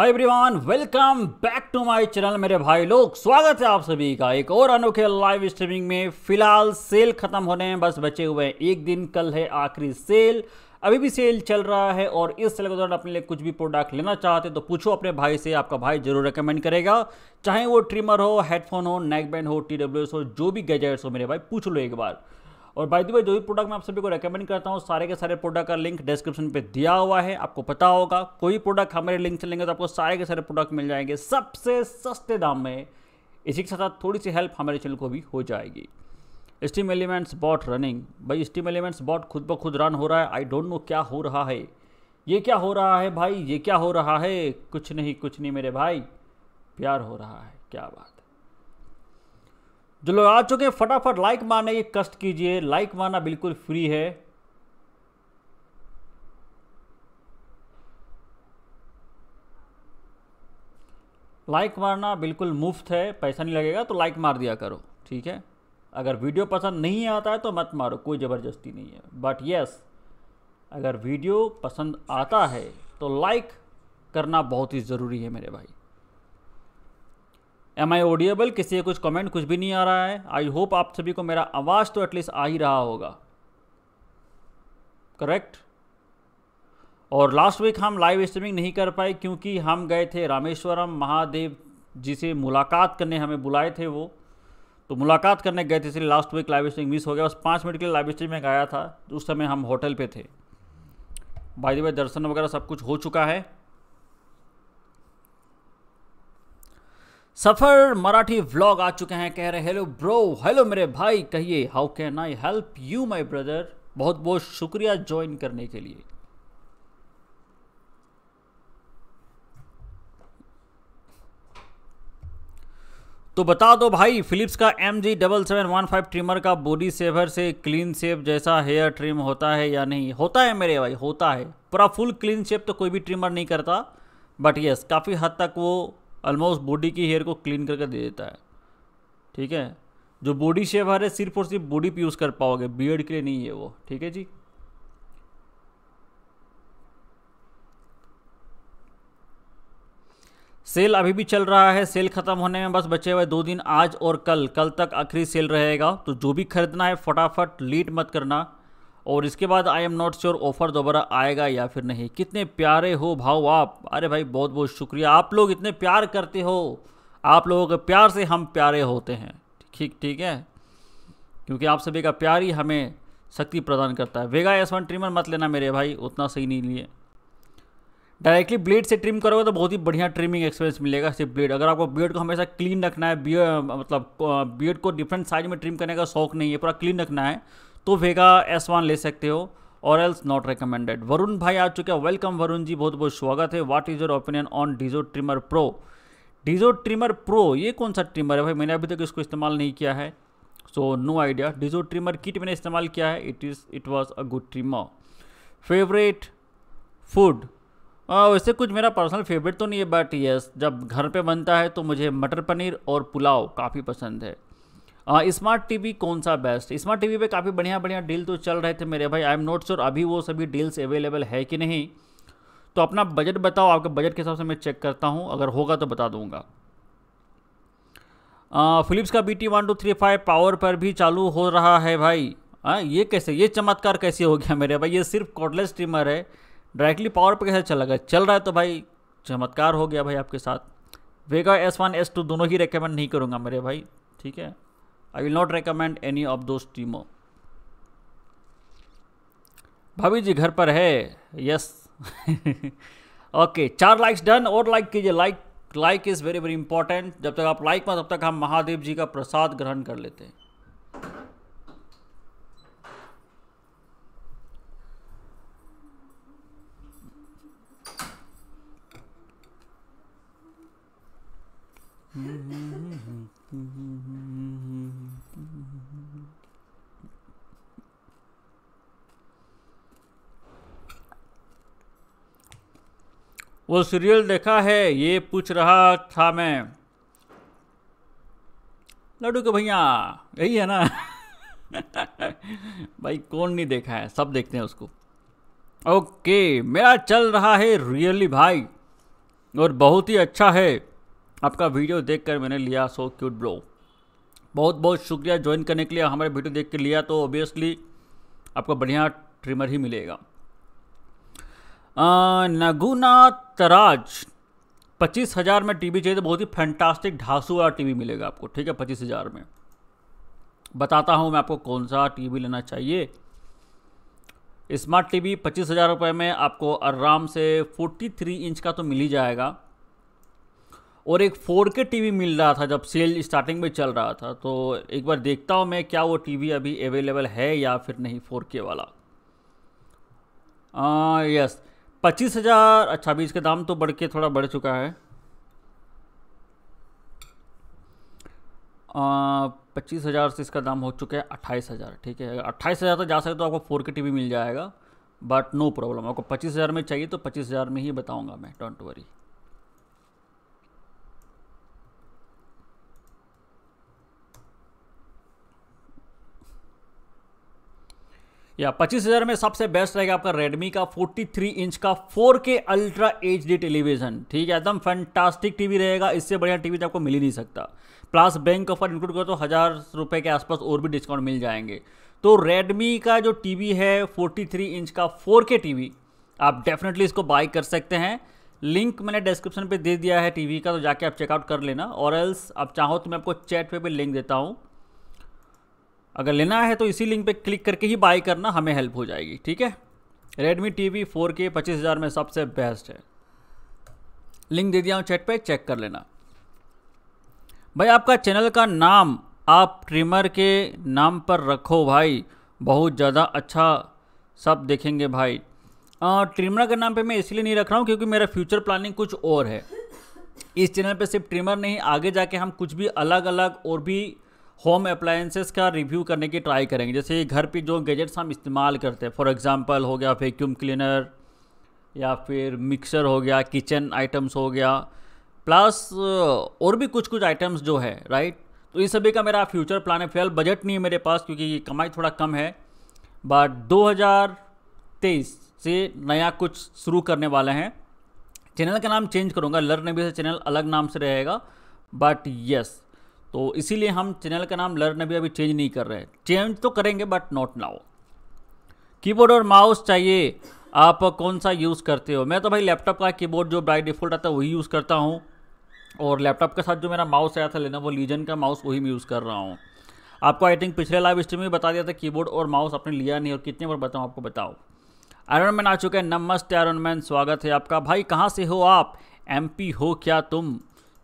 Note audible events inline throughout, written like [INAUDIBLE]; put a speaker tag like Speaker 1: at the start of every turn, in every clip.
Speaker 1: Hi everyone welcome back to my channel मेरे भाई लोग स्वागत है आप सभी का एक और अनोखे लाइव स्ट्रीमिंग में फिलहाल सेल खत्म होने हैं बस बचे हुए हैं एक दिन कल है आखिरी सेल अभी भी सेल चल रहा है और इस सेल के दौरान अपने लिए कुछ भी प्रोडक्ट लेना चाहते हैं तो पूछो अपने भाई से आपका भाई जरूर रिकमेंड करेगा चाहे वो ट्रिमर हो हेडफोन हो नेकबैंड हो टी हो जो भी गैजेट्स हो मेरे भाई पूछ लो एक बार और बाय द वे जो भी प्रोडक्ट मैं आप सभी को रेकमेंड करता हूँ सारे के सारे प्रोडक्ट का लिंक डिस्क्रिप्शन पे दिया हुआ है आपको पता होगा कोई प्रोडक्ट हमारे लिंक से लेंगे तो आपको सारे के सारे प्रोडक्ट मिल जाएंगे सबसे सस्ते दाम में इसी के साथ साथ थोड़ी सी हेल्प हमारे चैनल को भी हो जाएगी स्टीम एलिमेंट्स बॉट रनिंग भाई स्टीम एलिमेंट्स बॉट खुद ब खुद रन हो रहा है आई डोंट नो क्या हो रहा है ये क्या हो रहा है भाई ये क्या हो रहा है कुछ नहीं कुछ नहीं मेरे भाई प्यार हो रहा है क्या बात जो लोग आ चुके हैं फटाफट लाइक मारने की कष्ट कीजिए लाइक मारना बिल्कुल फ्री है लाइक मारना बिल्कुल मुफ्त है पैसा नहीं लगेगा तो लाइक मार दिया करो ठीक है अगर वीडियो पसंद नहीं आता है तो मत मारो कोई ज़बरदस्ती नहीं है बट यस अगर वीडियो पसंद आता है तो लाइक करना बहुत ही ज़रूरी है मेरे भाई एम आई ऑडियोबल किसी का कुछ कमेंट कुछ भी नहीं आ रहा है आई होप आप सभी को मेरा आवाज़ तो एटलीस्ट आ ही रहा होगा करेक्ट और लास्ट वीक हम लाइव स्ट्रीमिंग नहीं कर पाए क्योंकि हम गए थे रामेश्वरम महादेव जी से मुलाकात करने हमें बुलाए थे वो तो मुलाकात करने गए थे इसलिए last week live streaming miss हो गया बस पाँच मिनट के लिए लाइव स्ट्रीम में गया था उस समय हम होटल पे थे भाई द दर्शन वगैरह सब कुछ हो चुका है सफर मराठी व्लॉग आ चुके हैं कह रहे हेलो ब्रो हेलो मेरे भाई कहिए how can I help you my brother बहुत बहुत शुक्रिया ज्वाइन करने के लिए तो बता दो भाई फिलिप्स का M G double seven one five trimmer का बॉडी सेवर से क्लीन सेप जैसा हेयर ट्रिम होता है या नहीं होता है मेरे भाई होता है पूरा फुल क्लीन सेप तो कोई भी ट्रिमर नहीं करता बट यस काफ़ी हद तक वो ऑलमोस्ट बॉडी की हेयर को क्लीन करके दे देता है ठीक है जो बॉडी शेवर है सिर्फ और सिर्फ बॉडी पे यूज़ कर पाओगे बियर्ड के लिए नहीं है वो ठीक है जी सेल अभी भी चल रहा है सेल खत्म होने में बस बचे हुए दो दिन आज और कल कल तक आखिरी सेल रहेगा तो जो भी खरीदना है फटाफट लीड मत करना और इसके बाद I am not sure offer दोबारा आएगा या फिर नहीं कितने प्यारे हो भाव आप अरे भाई बहुत बहुत शुक्रिया आप लोग इतने प्यार करते हो आप लोगों के प्यार से हम प्यारे होते हैं ठीक ठीक है क्योंकि आप सभी का प्यार ही हमें शक्ति प्रदान करता है वेगा एस वन ट्रिमर मत लेना मेरे भाई उतना सही नहीं लिए डायरेक्टली ब्लेड से ट्रिम करोगे तो बहुत ही बढ़िया ट्रिमिंग एक्सपीरियंस मिलेगा सिर्फ ब्लेड अगर आपको बियड को हमेशा क्लीन रखना है बियड मतलब बियड को डिफरेंट साइज में ट्रिम करने का शौक नहीं है पूरा क्लीन रखना है तो वेगा एस वन ले सकते हो और एल्स नॉट रिकमेंडेड वरुण भाई आ चुके हैं वेलकम वरुण जी बहुत बहुत स्वागत है what is your opinion on Dizo trimmer pro Dizo trimmer pro ये कौन सा ट्रिमर है भाई मैंने अभी तक इसको इस्तेमाल नहीं किया है so no idea Dizo trimmer kit मैंने इस्तेमाल किया है it is it was a good trimmer favourite food वैसे कुछ मेरा पर्सनल फेवरेट तो नहीं है बट यस जब घर पे बनता है तो मुझे मटर पनीर और पुलाव काफ़ी पसंद है स्मार्ट टीवी कौन सा बेस्ट स्मार्ट टीवी पे काफ़ी बढ़िया बढ़िया डील तो चल रहे थे मेरे भाई आई एम नॉट श्योर अभी वो सभी डील्स अवेलेबल है कि नहीं तो अपना बजट बताओ आपके बजट के हिसाब से मैं चेक करता हूँ अगर होगा तो बता दूंगा फिलिप्स का B T one two three five power पर भी चालू हो रहा है भाई आ, ये कैसे ये चमत्कार कैसे हो गया मेरे भाई ये सिर्फ कॉडलेस ट्रिमर है डायरेक्टली पावर पर कैसे चला गया चल रहा है तो भाई चमत्कार हो गया भाई आपके साथ Vega S one S two दोनों ही रिकमेंड नहीं करूँगा मेरे भाई ठीक है I will not recommend any of those Timo. भाभी जी घर पर है यस ओके [LAUGHS] चार लाइक्स डन और लाइक कीजिए like like is very very important जब तक आप लाइक में तब तक हम महादेव जी का प्रसाद ग्रहण कर लेते हैं हम्म हम्म, हम्म, हम्म, हम्म वो सीरियल देखा है ये पूछ रहा था मैं लड्डू के भैया यही है ना [LAUGHS] भाई कौन नहीं देखा है सब देखते हैं उसको ओके मेरा चल रहा है रियली भाई और बहुत ही अच्छा है आपका वीडियो देखकर मैंने लिया सो क्यूट ब्रो बहुत बहुत शुक्रिया ज्वाइन करने के लिए हमारे वीडियो देख के लिया तो ऑब्वियसली आपको बढ़िया ट्रिमर ही मिलेगा नगुनाथ राज पच्चीस हज़ार में टीवी चाहिए तो बहुत ही फैंटास्टिक ढांसू वाला टीवी मिलेगा आपको ठीक है पच्चीस हज़ार में बताता हूँ मैं आपको कौन सा टीवी लेना चाहिए स्मार्ट टीवी पच्चीस हज़ार रुपये में आपको आराम से फोर्टी थ्री इंच का तो मिल ही जाएगा और एक फोर के टी मिल रहा था जब सेल स्टार्टिंग में चल रहा था तो एक बार देखता हूँ मैं क्या वो टीवी अभी अवेलेबल है या फिर नहीं फोर के वाला यस हाँ, पच्चीस हज़ार अच्छा अभी इसका दाम तो बढ़ के थोड़ा बढ़ चुका है पच्चीस हज़ार से इसका दाम हो चुका है अट्ठाईस हज़ार ठीक है अट्ठाईस हज़ार तक तो जा सके तो आपको फोर के टीवी मिल जाएगा बट नो प्रॉब्लम आपको पच्चीस हज़ार में चाहिए तो पच्चीस हज़ार में ही बताऊँगा मैं डोंट वरी या पच्चीस हज़ार में सबसे बेस्ट रहेगा आपका रेडमी का 43 इंच का 4K अल्ट्रा एच टेलीविजन ठीक है एकदम फैंटास्टिक टीवी रहेगा इससे बढ़िया टीवी तो आपको मिल ही नहीं सकता प्लस बैंक ऑफर इंक्लूड करो तो हज़ार रुपये के आसपास और भी डिस्काउंट मिल जाएंगे तो रेडमी का जो टीवी है 43 इंच का 4K टीवी आप डेफिनेटली इसको बाई कर सकते हैं लिंक मैंने डिस्क्रिप्शन पर दे दिया है टीवी का तो जाके आप चेकआउट कर लेना और एल्स आप चाहो तो मैं आपको चैट पे भी लिंक देता हूँ अगर लेना है तो इसी लिंक पे क्लिक करके ही बाय करना हमें हेल्प हो जाएगी ठीक है रेडमी टी वी फोर के पच्चीस हज़ार में सबसे बेस्ट है लिंक दे दिया हूँ चैट पे चेक कर लेना भाई आपका चैनल का नाम आप ट्रिमर के नाम पर रखो भाई बहुत ज़्यादा अच्छा सब देखेंगे भाई ट्रिमर के नाम पे मैं इसलिए नहीं रख रहा हूँ क्योंकि मेरा फ्यूचर प्लानिंग कुछ और है इस चैनल पे सिर्फ ट्रिमर नहीं आगे जाके हम कुछ भी अलग अलग और भी होम अप्लायंसेस का रिव्यू करने की ट्राई करेंगे जैसे घर पे जो गैजेट्स हम इस्तेमाल करते हैं फॉर एग्जांपल हो गया वैक्यूम क्लीनर या फिर मिक्सर हो गया किचन आइटम्स हो गया प्लस और भी कुछ कुछ आइटम्स जो है राइट तो इन सभी का मेरा फ्यूचर प्लान है फिलहाल बजट नहीं है मेरे पास क्योंकि कमाई थोड़ा कम है बट दो से नया कुछ शुरू करने वाले हैं चैनल का नाम चेंज करूँगा लर्न से चैनल अलग नाम से रहेगा बट यस तो इसीलिए हम चैनल का नाम लर्न अभी अभी चेंज नहीं कर रहे हैं चेंज तो करेंगे बट नॉट नाउ कीबोर्ड और माउस चाहिए आप कौन सा यूज़ करते हो मैं तो भाई लैपटॉप का कीबोर्ड जो बाई डिफ़ॉल्ट आता है वही यूज़ करता हूँ और लैपटॉप के साथ जो मेरा माउस आया था लेना वो लीजन का माउस वही मैं यूज़ कर रहा हूँ आपको आई थिंक पिछले लाइव स्ट्रीम में बता दिया था कीबोर्ड और माउस आपने लिया नहीं और कितने बार बताऊँ आपको बताओ आयरन मैन आ चुके हैं नमस्ते आयरन मैन स्वागत है आपका भाई कहाँ से हो आप एम हो क्या तुम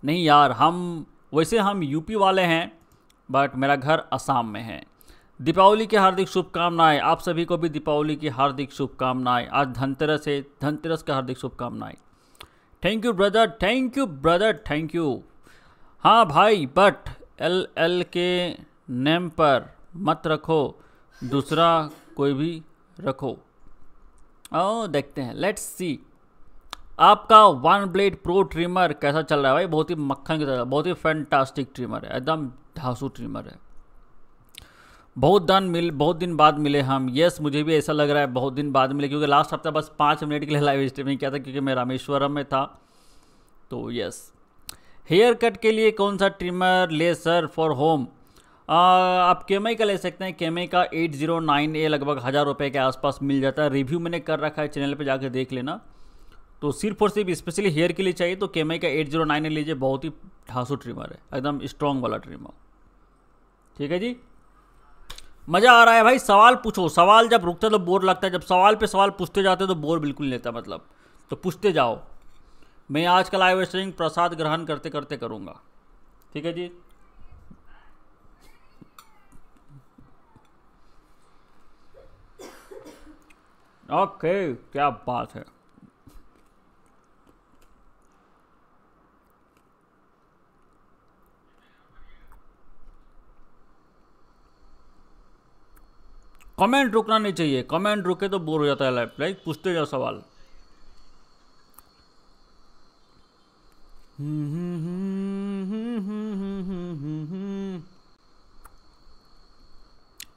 Speaker 1: नहीं यार हम वैसे हम यूपी वाले हैं बट मेरा घर असम में है दीपावली की हार्दिक शुभकामनाएं आप सभी को भी दीपावली की हार्दिक शुभकामनाएं आज धनतेरस है धनतेरस की हार्दिक शुभकामनाएं thank you brother thank you brother thank you हाँ भाई बट एल एल के नेम पर मत रखो दूसरा कोई भी रखो ओ देखते हैं लेट्स सी आपका वन ब्लेड प्रो ट्रिमर कैसा चल रहा है भाई बहुत ही मक्खन की तरह बहुत ही फैंटास्टिक ट्रिमर है एकदम ढांसू ट्रिमर है बहुत दिन मिल बहुत दिन बाद मिले हम यस मुझे भी ऐसा लग रहा है बहुत दिन बाद मिले क्योंकि लास्ट हफ्ता बस पाँच मिनट के लिए लाइव स्ट्रीमिंग किया था क्योंकि मैं रामेश्वरम में था तो यस हेयर कट के लिए कौन सा ट्रिमर ले सर फॉर होम आ, आप केमई का ले सकते हैं केमई का एट जीरो नाइन ए लगभग हज़ार रुपये के आसपास मिल जाता है रिव्यू मैंने कर रखा है चैनल पर जाकर देख लेना तो सिर्फ और सिर्फ स्पेशली हेयर के लिए चाहिए तो केमआई का एट जीरो नाइन लीजिए बहुत ही ढांसू ट्रिमर है एकदम स्ट्रॉन्ग वाला ट्रिमर ठीक है जी मज़ा आ रहा है भाई सवाल पूछो सवाल जब रुकता है तो बोर लगता है जब सवाल पे सवाल पूछते जाते हैं तो बोर बिल्कुल नहीं लेता मतलब तो पूछते जाओ मैं आज का लाइव स्ट्रीमिंग प्रसाद ग्रहण करते करते करूँगा ठीक है जी ओके क्या बात है कमेंट रुकना नहीं चाहिए कमेंट रुके तो बोर हो जाता है लाइफ लाइक पूछते जाओ सवाल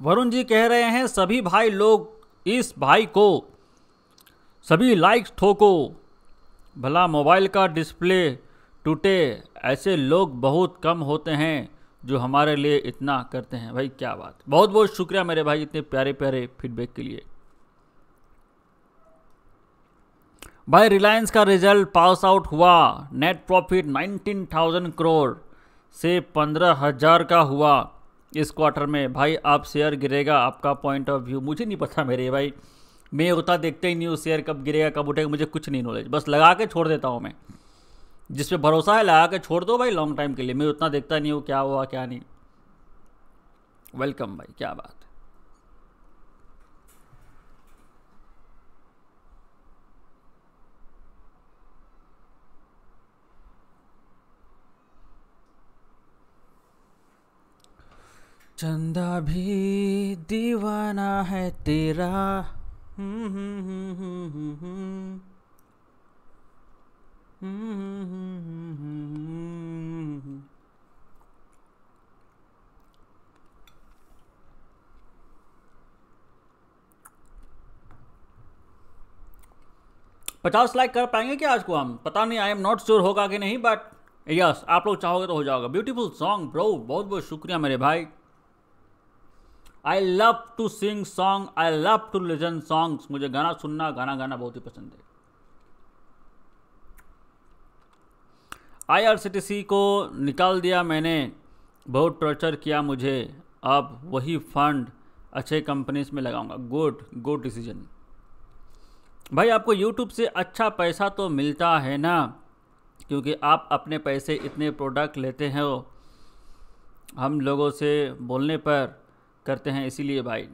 Speaker 1: वरुण जी कह रहे हैं सभी भाई लोग इस भाई को सभी लाइक्स ठोको भला मोबाइल का डिस्प्ले टूटे ऐसे लोग बहुत कम होते हैं जो हमारे लिए इतना करते हैं भाई क्या बात बहुत बहुत शुक्रिया मेरे भाई इतने प्यारे प्यारे फीडबैक के लिए भाई रिलायंस का रिजल्ट पास आउट हुआ नेट प्रॉफिट 19,000 करोड़ से 15,000 का हुआ इस क्वार्टर में भाई आप शेयर गिरेगा आपका पॉइंट ऑफ व्यू मुझे नहीं पता मेरे भाई मैं होता देखते ही नहीं हूँ शेयर कब गिरेगा कब उठेगा मुझे कुछ नहीं नॉलेज बस लगा के छोड़ देता हूँ मैं जिस पे भरोसा है लगा के छोड़ दो भाई लॉन्ग टाइम के लिए मैं उतना देखता नहीं हूँ क्या हुआ क्या नहीं वेलकम भाई क्या बात चंदा भी दीवाना है तेरा हम्म हम्म हम्म हम्म हम्म, हम्म। पचास लाइक कर पाएंगे क्या आज को हम पता नहीं आई एम नॉट श्योर होगा कि नहीं बट यस आप लोग चाहोगे तो हो जाओगे ब्यूटीफुल सॉन्ग ब्रो बहुत बहुत शुक्रिया मेरे भाई I love to sing song I love to listen songs मुझे गाना सुनना गाना गाना बहुत ही पसंद है आईआरसीटीसी को निकाल दिया मैंने बहुत टॉर्चर किया मुझे अब वही फंड अच्छे कंपनीज में लगाऊंगा गुड गुड डिसीजन भाई आपको यूट्यूब से अच्छा पैसा तो मिलता है ना क्योंकि आप अपने पैसे इतने प्रोडक्ट लेते हैं हो हम लोगों से बोलने पर करते हैं इसीलिए भाई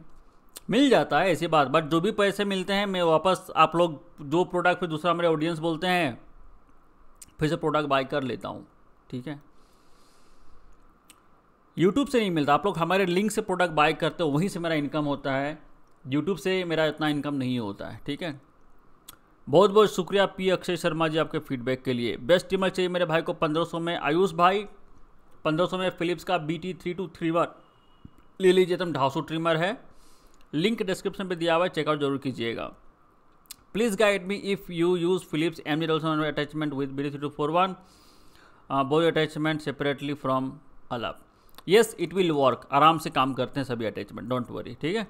Speaker 1: मिल जाता है ऐसी बात बट जो भी पैसे मिलते हैं मैं वापस आप लोग जो प्रोडक्ट पे दूसरा मेरे ऑडियंस बोलते हैं फिर से प्रोडक्ट बाय कर लेता हूँ ठीक है यूट्यूब से नहीं मिलता आप लोग हमारे लिंक से प्रोडक्ट बाय करते हो वहीं से मेरा इनकम होता है यूट्यूब से मेरा इतना इनकम नहीं होता है ठीक है बहुत बहुत शुक्रिया पी अक्षय शर्मा जी आपके फीडबैक के लिए बेस्ट टीमर चाहिए मेरे भाई को 1500 में आयुष भाई 1500 में फिलिप्स का B T three two three one ले लीजिए तुम ढाई सौ ट्रिमर है लिंक डिस्क्रिप्शन पे दिया हुआ है चेकआउट जरूर कीजिएगा Please guide me if you use Philips B attachment with BD3241 uh, both attachment separately from अलग यस इट विल वर्क आराम से काम करते हैं सभी अटैचमेंट डोंट वरी ठीक है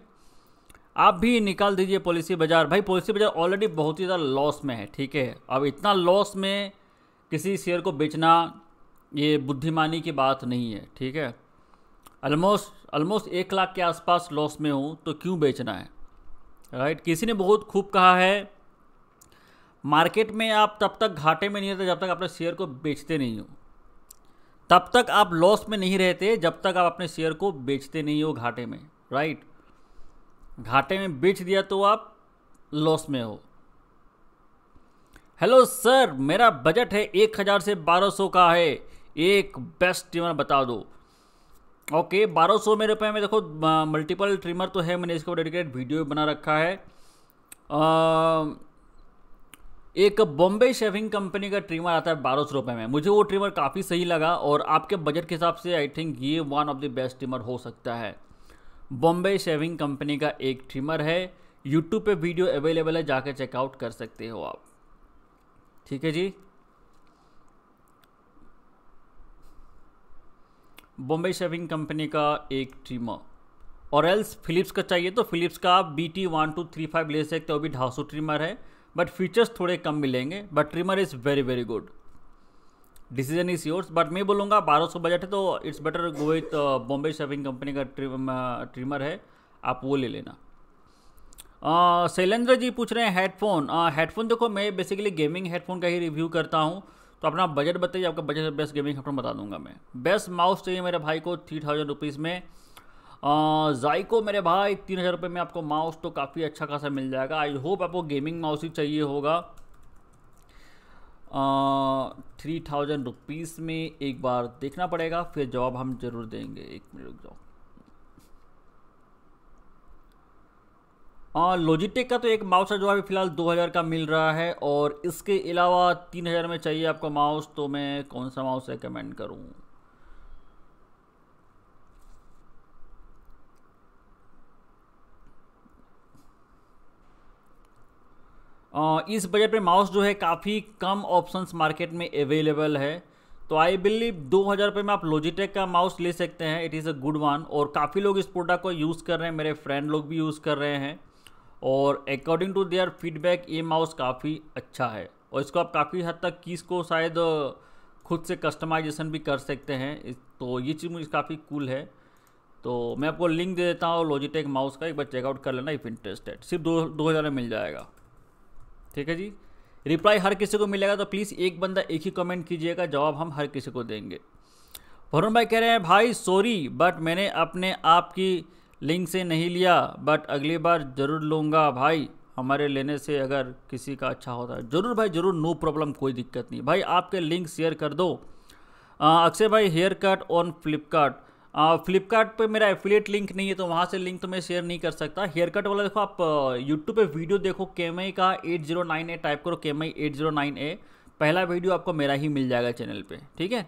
Speaker 1: आप भी निकाल दीजिए पॉलिसी बाज़ार भाई पॉलिसी बाज़ार ऑलरेडी बहुत ही ज़्यादा लॉस में है ठीक है अब इतना लॉस में किसी शेयर को बेचना ये बुद्धिमानी की बात नहीं है ठीक है ऑलमोस्ट ऑलमोस्ट एक लाख के आसपास लॉस में हूँ तो क्यों बेचना है राइट किसी ने बहुत खूब कहा है मार्केट में आप तब तक घाटे में नहीं रहते जब तक अपने शेयर को बेचते नहीं हो तब तक आप लॉस में नहीं रहते जब तक आप अपने शेयर को बेचते नहीं हो घाटे में राइट घाटे में बेच दिया तो आप लॉस में हो हेलो सर मेरा बजट है एक हज़ार से बारह सौ का है एक बेस्ट ट्रिमर बता दो ओके बारह सौ मेरे रुपये में देखो मल्टीपल ट्रिमर तो है मैंने इसको डेडिकेटेड वीडियो भी बना रखा है आ, एक बॉम्बे शेविंग कंपनी का ट्रिमर आता है बारह सौ में मुझे वो ट्रिमर काफ़ी सही लगा और आपके बजट के हिसाब से आई थिंक ये one of the best trimmer हो सकता है बॉम्बे शेविंग कंपनी का एक ट्रिमर है यूट्यूब पे वीडियो अवेलेबल है जाके चेकआउट कर सकते हो आप ठीक है जी बॉम्बे शेविंग कंपनी का एक ट्रिमर और एल्स फिलिप्स का चाहिए तो फिलिप्स का आप B T one two three five ले सकते हो अभी ढाई सौ ट्रिमर है बट फीचर्स थोड़े कम मिलेंगे but trimmer is very very good decision is yours but मैं बोलूँगा बारह सौ बजट है तो it's better go with Bombay shaving company का ट्रिमर uh, है आप वो ले लेना uh, शैलेंद्र uh, जी पूछ रहे हैं हेडफोन हेडफोन uh, देखो मैं बेसिकली गेमिंग हेडफोन का ही रिव्यू करता हूँ तो अपना बजट बताइए आपका बजट बेस्ट गेमिंग हेडफोन बता दूंगा मैं बेस्ट माउस चाहिए मेरे भाई को थ्री थाउजेंड रुपीज़ में जाइको मेरे भाई तीन हज़ार रुपये में आपको माउस तो काफ़ी अच्छा खासा मिल जाएगा आई होप आपको गेमिंग माउस ही चाहिए होगा थ्री थाउजेंड रुपीज़ में एक बार देखना पड़ेगा फिर जवाब हम ज़रूर देंगे एक मिनट रुक जाओ लॉजिटेक का तो एक माउस है जो अभी फ़िलहाल 2000 का मिल रहा है और इसके अलावा 3000 में चाहिए आपको माउस तो मैं कौन सा माउस रिकमेंड करूँ इस बजट में माउस जो है काफ़ी कम ऑप्शंस मार्केट में अवेलेबल है तो आई बिलीव दो हज़ार रुपये में आप लॉजिटेक का माउस ले सकते हैं it is a good one और काफ़ी लोग इस प्रोडक्ट को यूज़ कर रहे हैं मेरे फ्रेंड लोग भी यूज़ कर रहे हैं और अकॉर्डिंग टू देयर फीडबैक ये माउस काफ़ी अच्छा है और इसको आप काफ़ी हद तक कीस को शायद खुद से कस्टमाइजेशन भी कर सकते हैं तो ये चीज़ मुझे काफ़ी कूल है तो मैं आपको लिंक दे देता हूँ लॉजिटेक माउस का एक बार चेकआउट कर लेना इफ़ इंटरेस्टेड सिर्फ दो दो हज़ार में मिल जाएगा ठीक है जी रिप्लाई हर किसी को मिलेगा तो प्लीज़ एक बंदा एक ही कमेंट कीजिएगा जवाब हम हर किसी को देंगे वरुण भाई कह रहे हैं भाई सॉरी बट मैंने अपने आप की लिंक से नहीं लिया बट अगली बार ज़रूर लूँगा भाई हमारे लेने से अगर किसी का अच्छा होता है ज़रूर भाई ज़रूर नो प्रॉब्लम कोई दिक्कत नहीं भाई आपके लिंक शेयर कर दो अक्षय भाई hair cut on Flipkart Flipkart पे मेरा एफिलिएट लिंक नहीं है तो वहाँ से लिंक तो मैं शेयर नहीं कर सकता हेयर कट वाला देखो आप यूट्यूब पे वीडियो देखो केमई का eight zero nine A type करो एट जीरो नाइन ए पहला वीडियो आपको मेरा ही मिल जाएगा चैनल पे ठीक है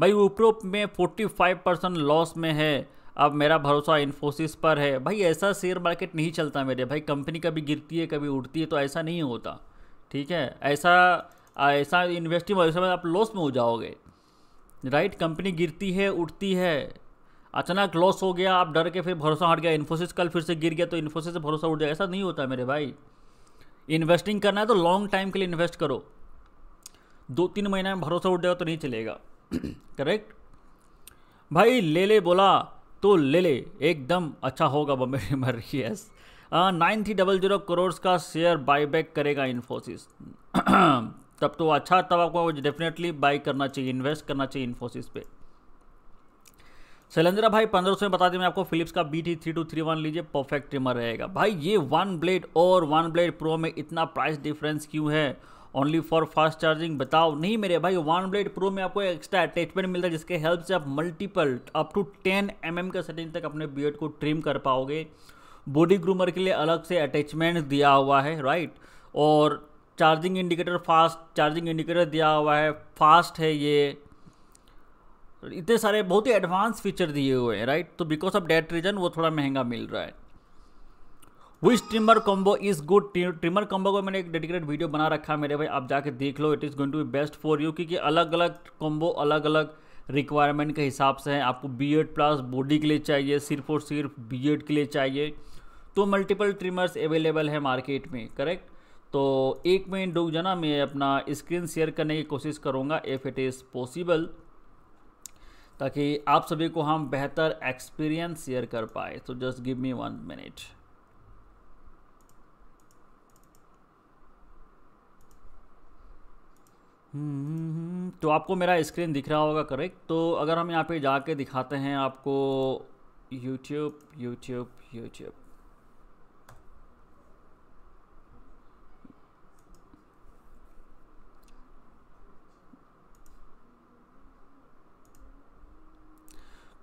Speaker 1: भाई ऊपर में फोर्टी फाइव परसेंट लॉस में है अब मेरा भरोसा इन्फोसिस पर है भाई ऐसा शेयर मार्केट नहीं चलता मेरे भाई कंपनी कभी गिरती है कभी उड़ती है तो ऐसा नहीं होता ठीक है ऐसा ऐसा इन्वेस्टिंग आप लॉस में हो जाओगे राइट कंपनी गिरती है उठती है अचानक लॉस हो गया आप डर के फिर भरोसा हट गया इन्फोसिस कल फिर से गिर गया तो इन्फोसिस से भरोसा उठ गया ऐसा नहीं होता मेरे भाई इन्वेस्टिंग करना है तो लॉन्ग टाइम के लिए इन्वेस्ट करो दो तीन महीने में भरोसा उठ जाएगा तो नहीं चलेगा करेक्ट [CLEARS THROAT] भाई ले ले बोला तो ले ले एकदम अच्छा होगा बम्बे मर yes nine three double zero crore का शेयर बाईबैक करेगा इन्फोसिस [CLEARS THROAT] तब तो अच्छा तब आपको डेफिनेटली बाई करना चाहिए इन्वेस्ट करना चाहिए इन्फोसिस पे शैलेंद्रा भाई पंद्रह सौ में बता दें मैं आपको फिलिप्स का B T three two three one लीजिए परफेक्ट ट्रिमर रहेगा भाई ये वन ब्लेड और वन ब्लेड प्रो में इतना प्राइस डिफरेंस क्यों है ओनली फॉर फास्ट चार्जिंग बताओ नहीं मेरे भाई वन ब्लेड प्रो में आपको एक्स्ट्रा अटैचमेंट मिलता है जिसके हेल्प से आप multiple up to ten M M के सेटिंग तक अपने बियड को ट्रिम कर पाओगे बॉडी ग्रूमर के लिए अलग से अटैचमेंट दिया हुआ है राइट और charging indicator fast charging indicator दिया हुआ है फास्ट है ये इतने सारे बहुत ही एडवांस फीचर दिए हुए हैं राइट तो बिकॉज ऑफ डेट रीजन वो थोड़ा महंगा मिल रहा है which trimmer combo is good trimmer combo को मैंने एक डेडिकेटेड वीडियो बना रखा है मेरे भाई आप जाके देख लो it is going to be best for you क्योंकि अलग अलग कॉम्बो अलग अलग रिक्वायरमेंट के हिसाब से है आपको बी एड प्लस बॉडी के लिए चाहिए सिर्फ और सिर्फ बी एड के लिए चाहिए तो मल्टीपल ट्रिमर्स अवेलेबल है मार्केट में करेक्ट तो एक मिनट रुक जाना मैं अपना स्क्रीन शेयर करने की कोशिश करूँगा इफ़ इट इज़ पॉसिबल ताकि आप सभी को हम बेहतर एक्सपीरियंस शेयर कर पाए तो just give me one minute तो आपको मेरा स्क्रीन दिख रहा होगा करेक्ट तो अगर हम यहाँ पे जाके दिखाते हैं आपको यूट्यूब यूट्यूब यूट्यूब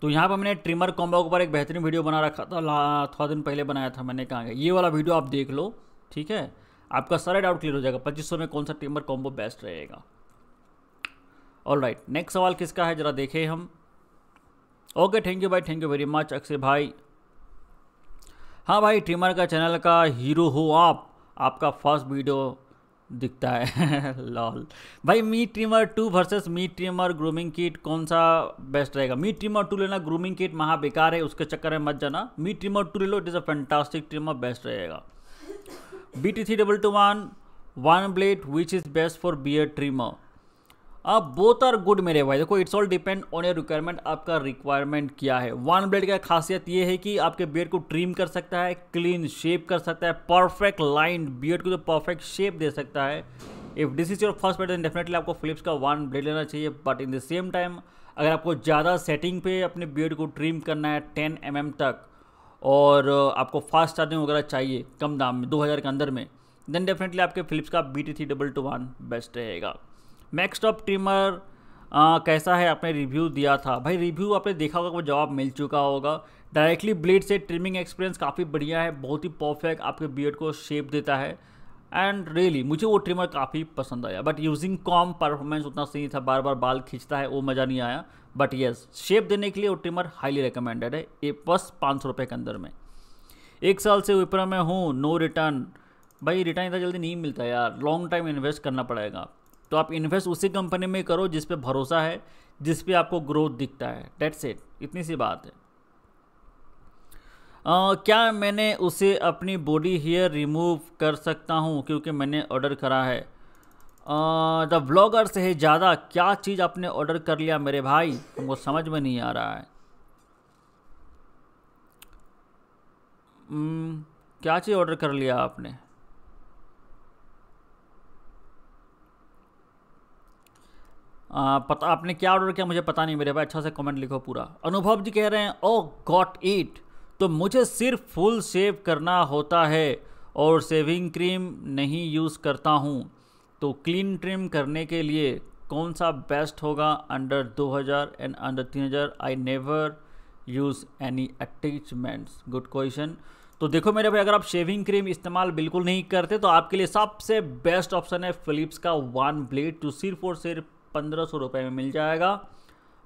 Speaker 1: तो यहाँ पर मैंने ट्रिमर कॉम्बो के ऊपर एक बेहतरीन वीडियो बना रखा था थोड़ा दिन पहले बनाया था मैंने कहा ये वाला वीडियो आप देख लो ठीक है आपका सारा डाउट क्लियर हो जाएगा पच्चीस में कौन सा ट्रिमर कॉम्बो बेस्ट रहेगा ऑल राइट नेक्स्ट सवाल किसका है ज़रा देखें हम ओके थैंक यू भाई thank you very much Akshay भाई हाँ भाई ट्रिमर का चैनल का हीरो हो आप आपका फर्स्ट वीडियो दिखता है [LAUGHS] लॉल भाई Mi trimmer two versus Mi trimmer grooming kit कौन सा बेस्ट रहेगा मी ट्रिमर टू लेना ग्रूमिंग किट महा बेकार है उसके चक्कर में मत जाना मी ट्रिमर टू ले लो it is a fantastic trimmer best रहेगा B T three double two one one blade which is best for beard trimmer अब बोथ आर गुड मेरे भाई देखो it's all depend on your requirement आपका requirement क्या है वन ब्लेड का खासियत ये है कि आपके बियड को ट्रिम कर सकता है क्लीन शेप कर सकता है परफेक्ट लाइन बियड को जो परफेक्ट शेप दे सकता है if this is your first blade definitely आपको फिलिप्स का वन ब्लेड लेना चाहिए but in the same time अगर आपको ज़्यादा सेटिंग पे अपने बियड को ट्रिम करना है टेन एम mm तक और आपको फास्ट चार्जिंग वगैरह चाहिए कम दाम में दो हज़ार के अंदर में देन डेफिनेटली आपके फिलिप्स का B T three double two one best रहेगा टॉप ट्रिमर आ, कैसा है आपने रिव्यू दिया था भाई रिव्यू आपने देखा होगा वो जवाब मिल चुका होगा डायरेक्टली ब्लेड से ट्रिमिंग एक्सपीरियंस काफ़ी बढ़िया है बहुत ही परफेक्ट आपके बियड को शेप देता है एंड रियली really, मुझे वो ट्रिमर काफ़ी पसंद आया बट यूजिंग कॉम परफॉर्मेंस उतना सही था बार बार बाल खींचता है वो मज़ा नहीं आया बट येस शेप देने के लिए वो ट्रिमर हाईली रिकमेंडेड है ए बस पाँच सौ रुपये के अंदर में एक साल से ऊपर में हूँ नो रिटर्न भाई रिटर्न इतना जल्दी नहीं मिलता यार लॉन्ग टाइम इन्वेस्ट करना पड़ेगा तो आप इन्वेस्ट उसी कंपनी में करो जिस पे भरोसा है जिस पे आपको ग्रोथ दिखता है डेट्स इट इतनी सी बात है आ, क्या मैंने उसे अपनी बॉडी हेयर रिमूव कर सकता हूँ क्योंकि मैंने ऑर्डर करा है द ब्लॉगर से है ज़्यादा क्या चीज़ आपने ऑर्डर कर लिया मेरे भाई हमको समझ में नहीं आ रहा है क्या चीज़ ऑर्डर कर लिया आपने आ, पता आपने क्या ऑर्डर किया मुझे पता नहीं मेरे भाई अच्छा से कमेंट लिखो पूरा अनुभव जी कह रहे हैं ओ गॉट ईट तो मुझे सिर्फ फुल सेव करना होता है और सेविंग क्रीम नहीं यूज़ करता हूँ तो क्लीन ट्रिम करने के लिए कौन सा बेस्ट होगा under 2000 and under 3000 I never use any attachments good question तो देखो मेरे भाई अगर आप शेविंग क्रीम इस्तेमाल बिल्कुल नहीं करते तो आपके लिए सबसे बेस्ट ऑप्शन है फिलिप्स का वन ब्लेड टू सिर्फ और सिर्फ पंद्रह सौ रुपये में मिल जाएगा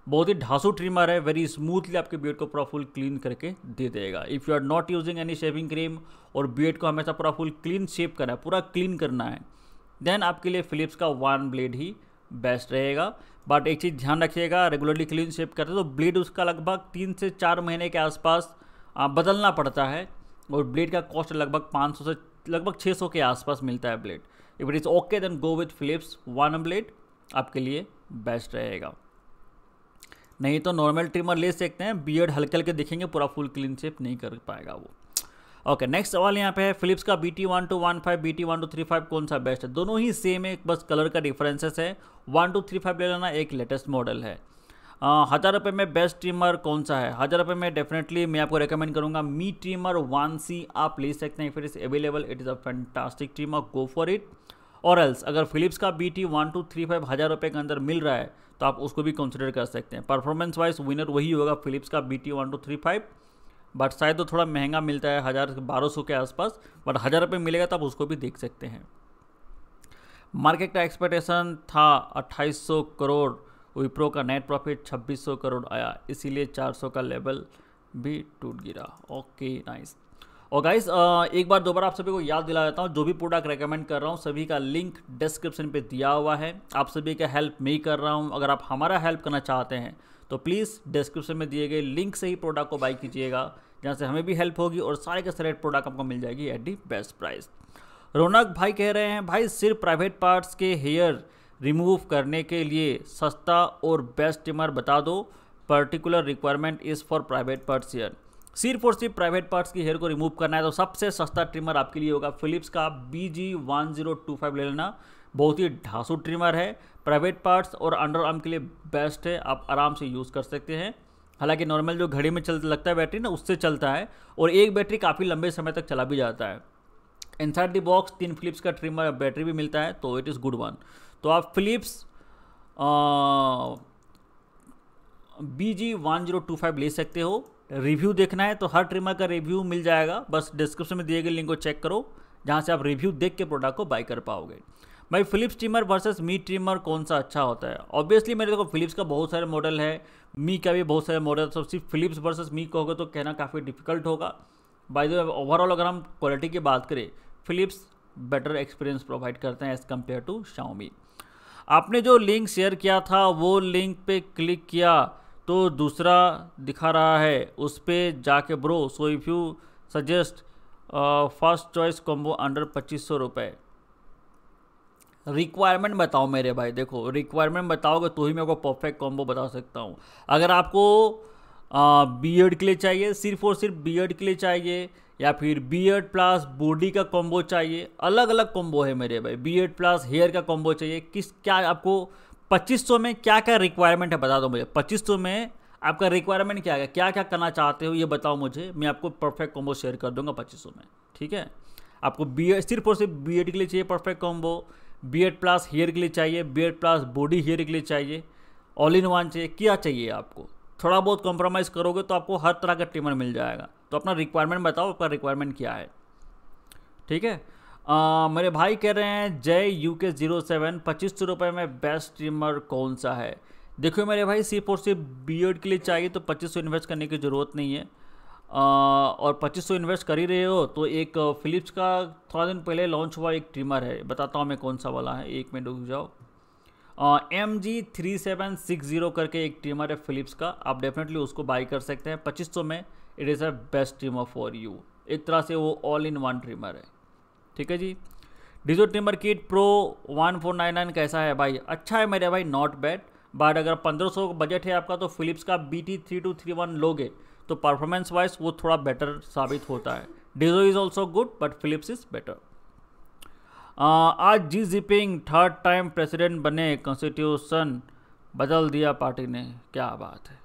Speaker 1: बहुत ही ढांसू ट्रिमर है वेरी स्मूथली आपके बियड को पूरा फुल क्लीन करके दे देगा if you are not using any shaving cream और बियड को हमेशा पूरा फुल क्लीन शेप करना है पूरा क्लीन करना है देन आपके लिए फिलिप्स का वन ब्लेड ही बेस्ट रहेगा बट एक चीज़ ध्यान रखिएगा रेगुलरली क्लीन शेप करते तो ब्लेड उसका लगभग तीन से चार महीने के आसपास बदलना पड़ता है और ब्लेड का कॉस्ट लगभग पाँच से लगभग सौ के आसपास मिलता है blade if it is okay then go with Philips one blade आपके लिए बेस्ट रहेगा नहीं तो नॉर्मल ट्रिमर ले सकते हैं बियर्ड हल्के हल्के दिखेंगे पूरा फुल क्लीन शेप नहीं कर पाएगा वो ओके नेक्स्ट सवाल यहाँ पे है फिलिप्स का B T one two one five B T one two three five कौन सा बेस्ट है दोनों ही सेम है बस कलर का डिफरेंसेस है वन टू थ्री फाइव ले लेना एक लेटेस्ट मॉडल है हज़ार रुपये में बेस्ट ट्रिमर कौन सा है हज़ार रुपये में डेफिनेटली मैं आपको रेकमेंड करूँगा मी ट्रिमर वन सी आप ले सकते हैं फिर इस available it is a fantastic trimmer go for it और एल्स अगर फिलिप्स का B T one two three five हज़ार रुपये के अंदर मिल रहा है तो आप उसको भी कंसिडर कर सकते हैं परफॉर्मेंस वाइज विनर वही होगा फिलिप्स का B T one two three five but शायद तो थोड़ा महंगा मिलता है हज़ार बारह सौ के आसपास बट हज़ार रुपये मिलेगा तो आप उसको भी देख सकते हैं मार्केट का एक्सपेक्टेशन था अट्ठाईस करोड़ विप्रो का नेट प्रॉफिट 2600 करोड़ आया इसीलिए 400 का लेवल भी टूट गिरा ओके नाइस और गाइज एक बार दोबारा आप सभी को याद दिला देता हूँ जो भी प्रोडक्ट रेकमेंड कर रहा हूँ सभी का लिंक डिस्क्रिप्शन पे दिया हुआ है आप सभी का हेल्प मैं कर रहा हूँ अगर आप हमारा हेल्प करना चाहते हैं तो प्लीज़ डिस्क्रिप्शन में दिए गए लिंक से ही प्रोडक्ट को बाई कीजिएगा जहाँ से हमें भी हेल्प होगी और सारे के सारे प्रोडक्ट आपको मिल जाएगी at the best price Raunak भाई कह रहे हैं भाई सिर्फ प्राइवेट पार्ट्स के हेयर रिमूव करने के लिए सस्ता और बेस्ट ट्रिमर बता दो particular requirement is for private parts hair सिर्फ और सिर्फ प्राइवेट पार्ट्स की हेयर को रिमूव करना है तो सबसे सस्ता ट्रिमर आपके लिए होगा फिलिप्स का B G one zero two five ले लेना बहुत ही ढांसू ट्रिमर है प्राइवेट पार्ट्स और अंडर आर्म के लिए बेस्ट है आप आराम से यूज़ कर सकते हैं हालांकि नॉर्मल जो घड़ी में चल लगता है बैटरी ना उससे चलता है और एक बैटरी काफ़ी लंबे समय तक चला भी जाता है साइड दी बॉक्स तीन फिलिप्स का ट्रिमर बैटरी भी मिलता है तो इट इज़ गुड वन तो आप Philips B G one zero two five ले सकते हो रिव्यू देखना है तो हर ट्रिमर का रिव्यू मिल जाएगा बस डिस्क्रिप्शन में दिए गए लिंक को चेक करो जहाँ से आप रिव्यू देख के प्रोडक्ट को बाई कर पाओगे भाई Philips trimmer versus Mi trimmer कौन सा अच्छा होता है ऑब्वियसली मेरे देखो फिलिप्स का बहुत सारे मॉडल है मी का भी बहुत सारे मॉडल सब तो सिर्फ फिलिप्स वर्सेस मी कहोगे तो कहना काफ़ी डिफिकल्ट होगा बाय द ओवरऑल अगर हम क्वालिटी की बात करें फिलिप्स बेटर एक्सपीरियंस प्रोवाइड करते हैं एज़ कम्पेयर टू शाओमी आपने जो लिंक शेयर किया था वो लिंक पे क्लिक किया तो दूसरा दिखा रहा है उस पर जाके bro so if you suggest first choice combo under पच्चीस सौ रुपये रिक्वायरमेंट बताओ मेरे भाई देखो रिक्वायरमेंट बताओगे तो ही मैं को परफेक्ट कॉम्बो बता सकता हूँ अगर आपको बी uh, एड के लिए चाहिए सिर्फ और सिर्फ बी एड के लिए चाहिए या फिर बी एड प्लस बॉडी का कॉम्बो चाहिए अलग अलग कॉम्बो है मेरे भाई बी एड प्लस हेयर का कॉम्बो चाहिए किस क्या आपको पच्चीस सौ में क्या क्या रिक्वायरमेंट है बता दो मुझे पच्चीस सौ में आपका रिक्वायरमेंट क्या है क्या क्या करना चाहते हो ये बताओ मुझे मैं आपको परफेक्ट कॉम्बो शेयर कर दूंगा सौ में ठीक है आपको बी एड सिर्फ और सिर्फ बी एड के लिए चाहिए perfect combo beard plus hair के लिए चाहिए beard plus body hair के लिए चाहिए ऑल इन वन चाहिए क्या चाहिए आपको थोड़ा बहुत कॉम्प्रोमाइज़ करोगे तो आपको हर तरह का ट्रिमर मिल जाएगा तो अपना रिक्वायरमेंट बताओ आपका रिक्वायरमेंट क्या है ठीक है आ, मेरे भाई कह रहे हैं जय यू के जीरो सेवन पच्चीस सौ रुपये में बेस्ट ट्रिमर कौन सा है देखो मेरे भाई C four C beard के लिए चाहिए तो पच्चीस सौ इन्वेस्ट करने की ज़रूरत नहीं है आ, और पच्चीस सौ इन्वेस्ट कर ही रहे हो तो एक फिलिप्स का थोड़ा दिन पहले लॉन्च हुआ एक ट्रिमर है बताता हूँ मैं कौन सा वाला है एक मिनट रुक जाओ M G three seven six zero करके एक ट्रिमर है फिलिप्स का आप डेफिनेटली उसको बाई कर सकते हैं पच्चीस सौ में it is a best trimmer for you एक तरह से वो ऑल इन वन ट्रिमर है ठीक है जी Dizo trimmer kit pro one four nine nine कैसा है भाई अच्छा है मेरे भाई नॉट बैड बट अगर पंद्रह का बजट है आपका तो फिलिप्स का B T three two three one लोगे तो परफॉर्मेंस वाइज वो थोड़ा बेटर साबित होता है Dizo is also good but Philips is better आज Xi Jinping third time president बने कॉन्स्टिट्यूशन बदल दिया पार्टी ने क्या बात है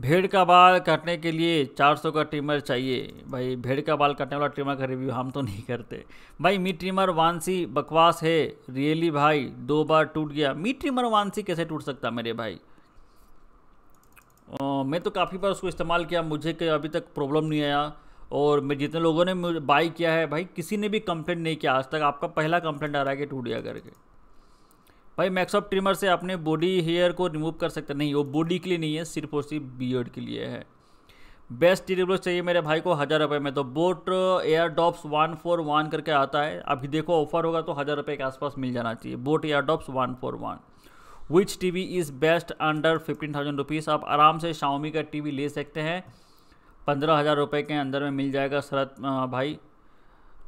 Speaker 1: भेड़ का बाल काटने के लिए 400 का ट्रिमर चाहिए भाई भेड़ का बाल काटने वाला ट्रिमर का रिव्यू हम तो नहीं करते भाई मी ट्रिमर वानसी बकवास है रियली भाई दो बार टूट गया मी ट्रिमर वानसी कैसे टूट सकता मेरे भाई आ, मैं तो काफ़ी बार उसको इस्तेमाल किया मुझे के अभी तक प्रॉब्लम नहीं आया और मैं जितने लोगों ने मुझे बाई किया है भाई किसी ने भी कंप्लेंट नहीं किया आज तक आपका पहला कंप्लेंट आ रहा है कि टूट गया करके भाई मैक्सॉप ट्रिमर से अपने बॉडी हेयर को रिमूव कर सकते नहीं वो बॉडी के लिए नहीं है सिर्फ और सिर्फ बियर्ड के लिए है बेस्ट टीडब्ल्यूस चाहिए मेरे भाई को हज़ार रुपये में तो boAt Airdopes one four one करके आता है अभी देखो ऑफर होगा तो हज़ार रुपये के आसपास मिल जाना चाहिए boAt Airdopes one four one which T V is best under fifteen thousand rupees आप आराम से शाओमी का टी वी ले सकते हैं पंद्रह हज़ार रुपये के अंदर में मिल जाएगा शरद uh, भाई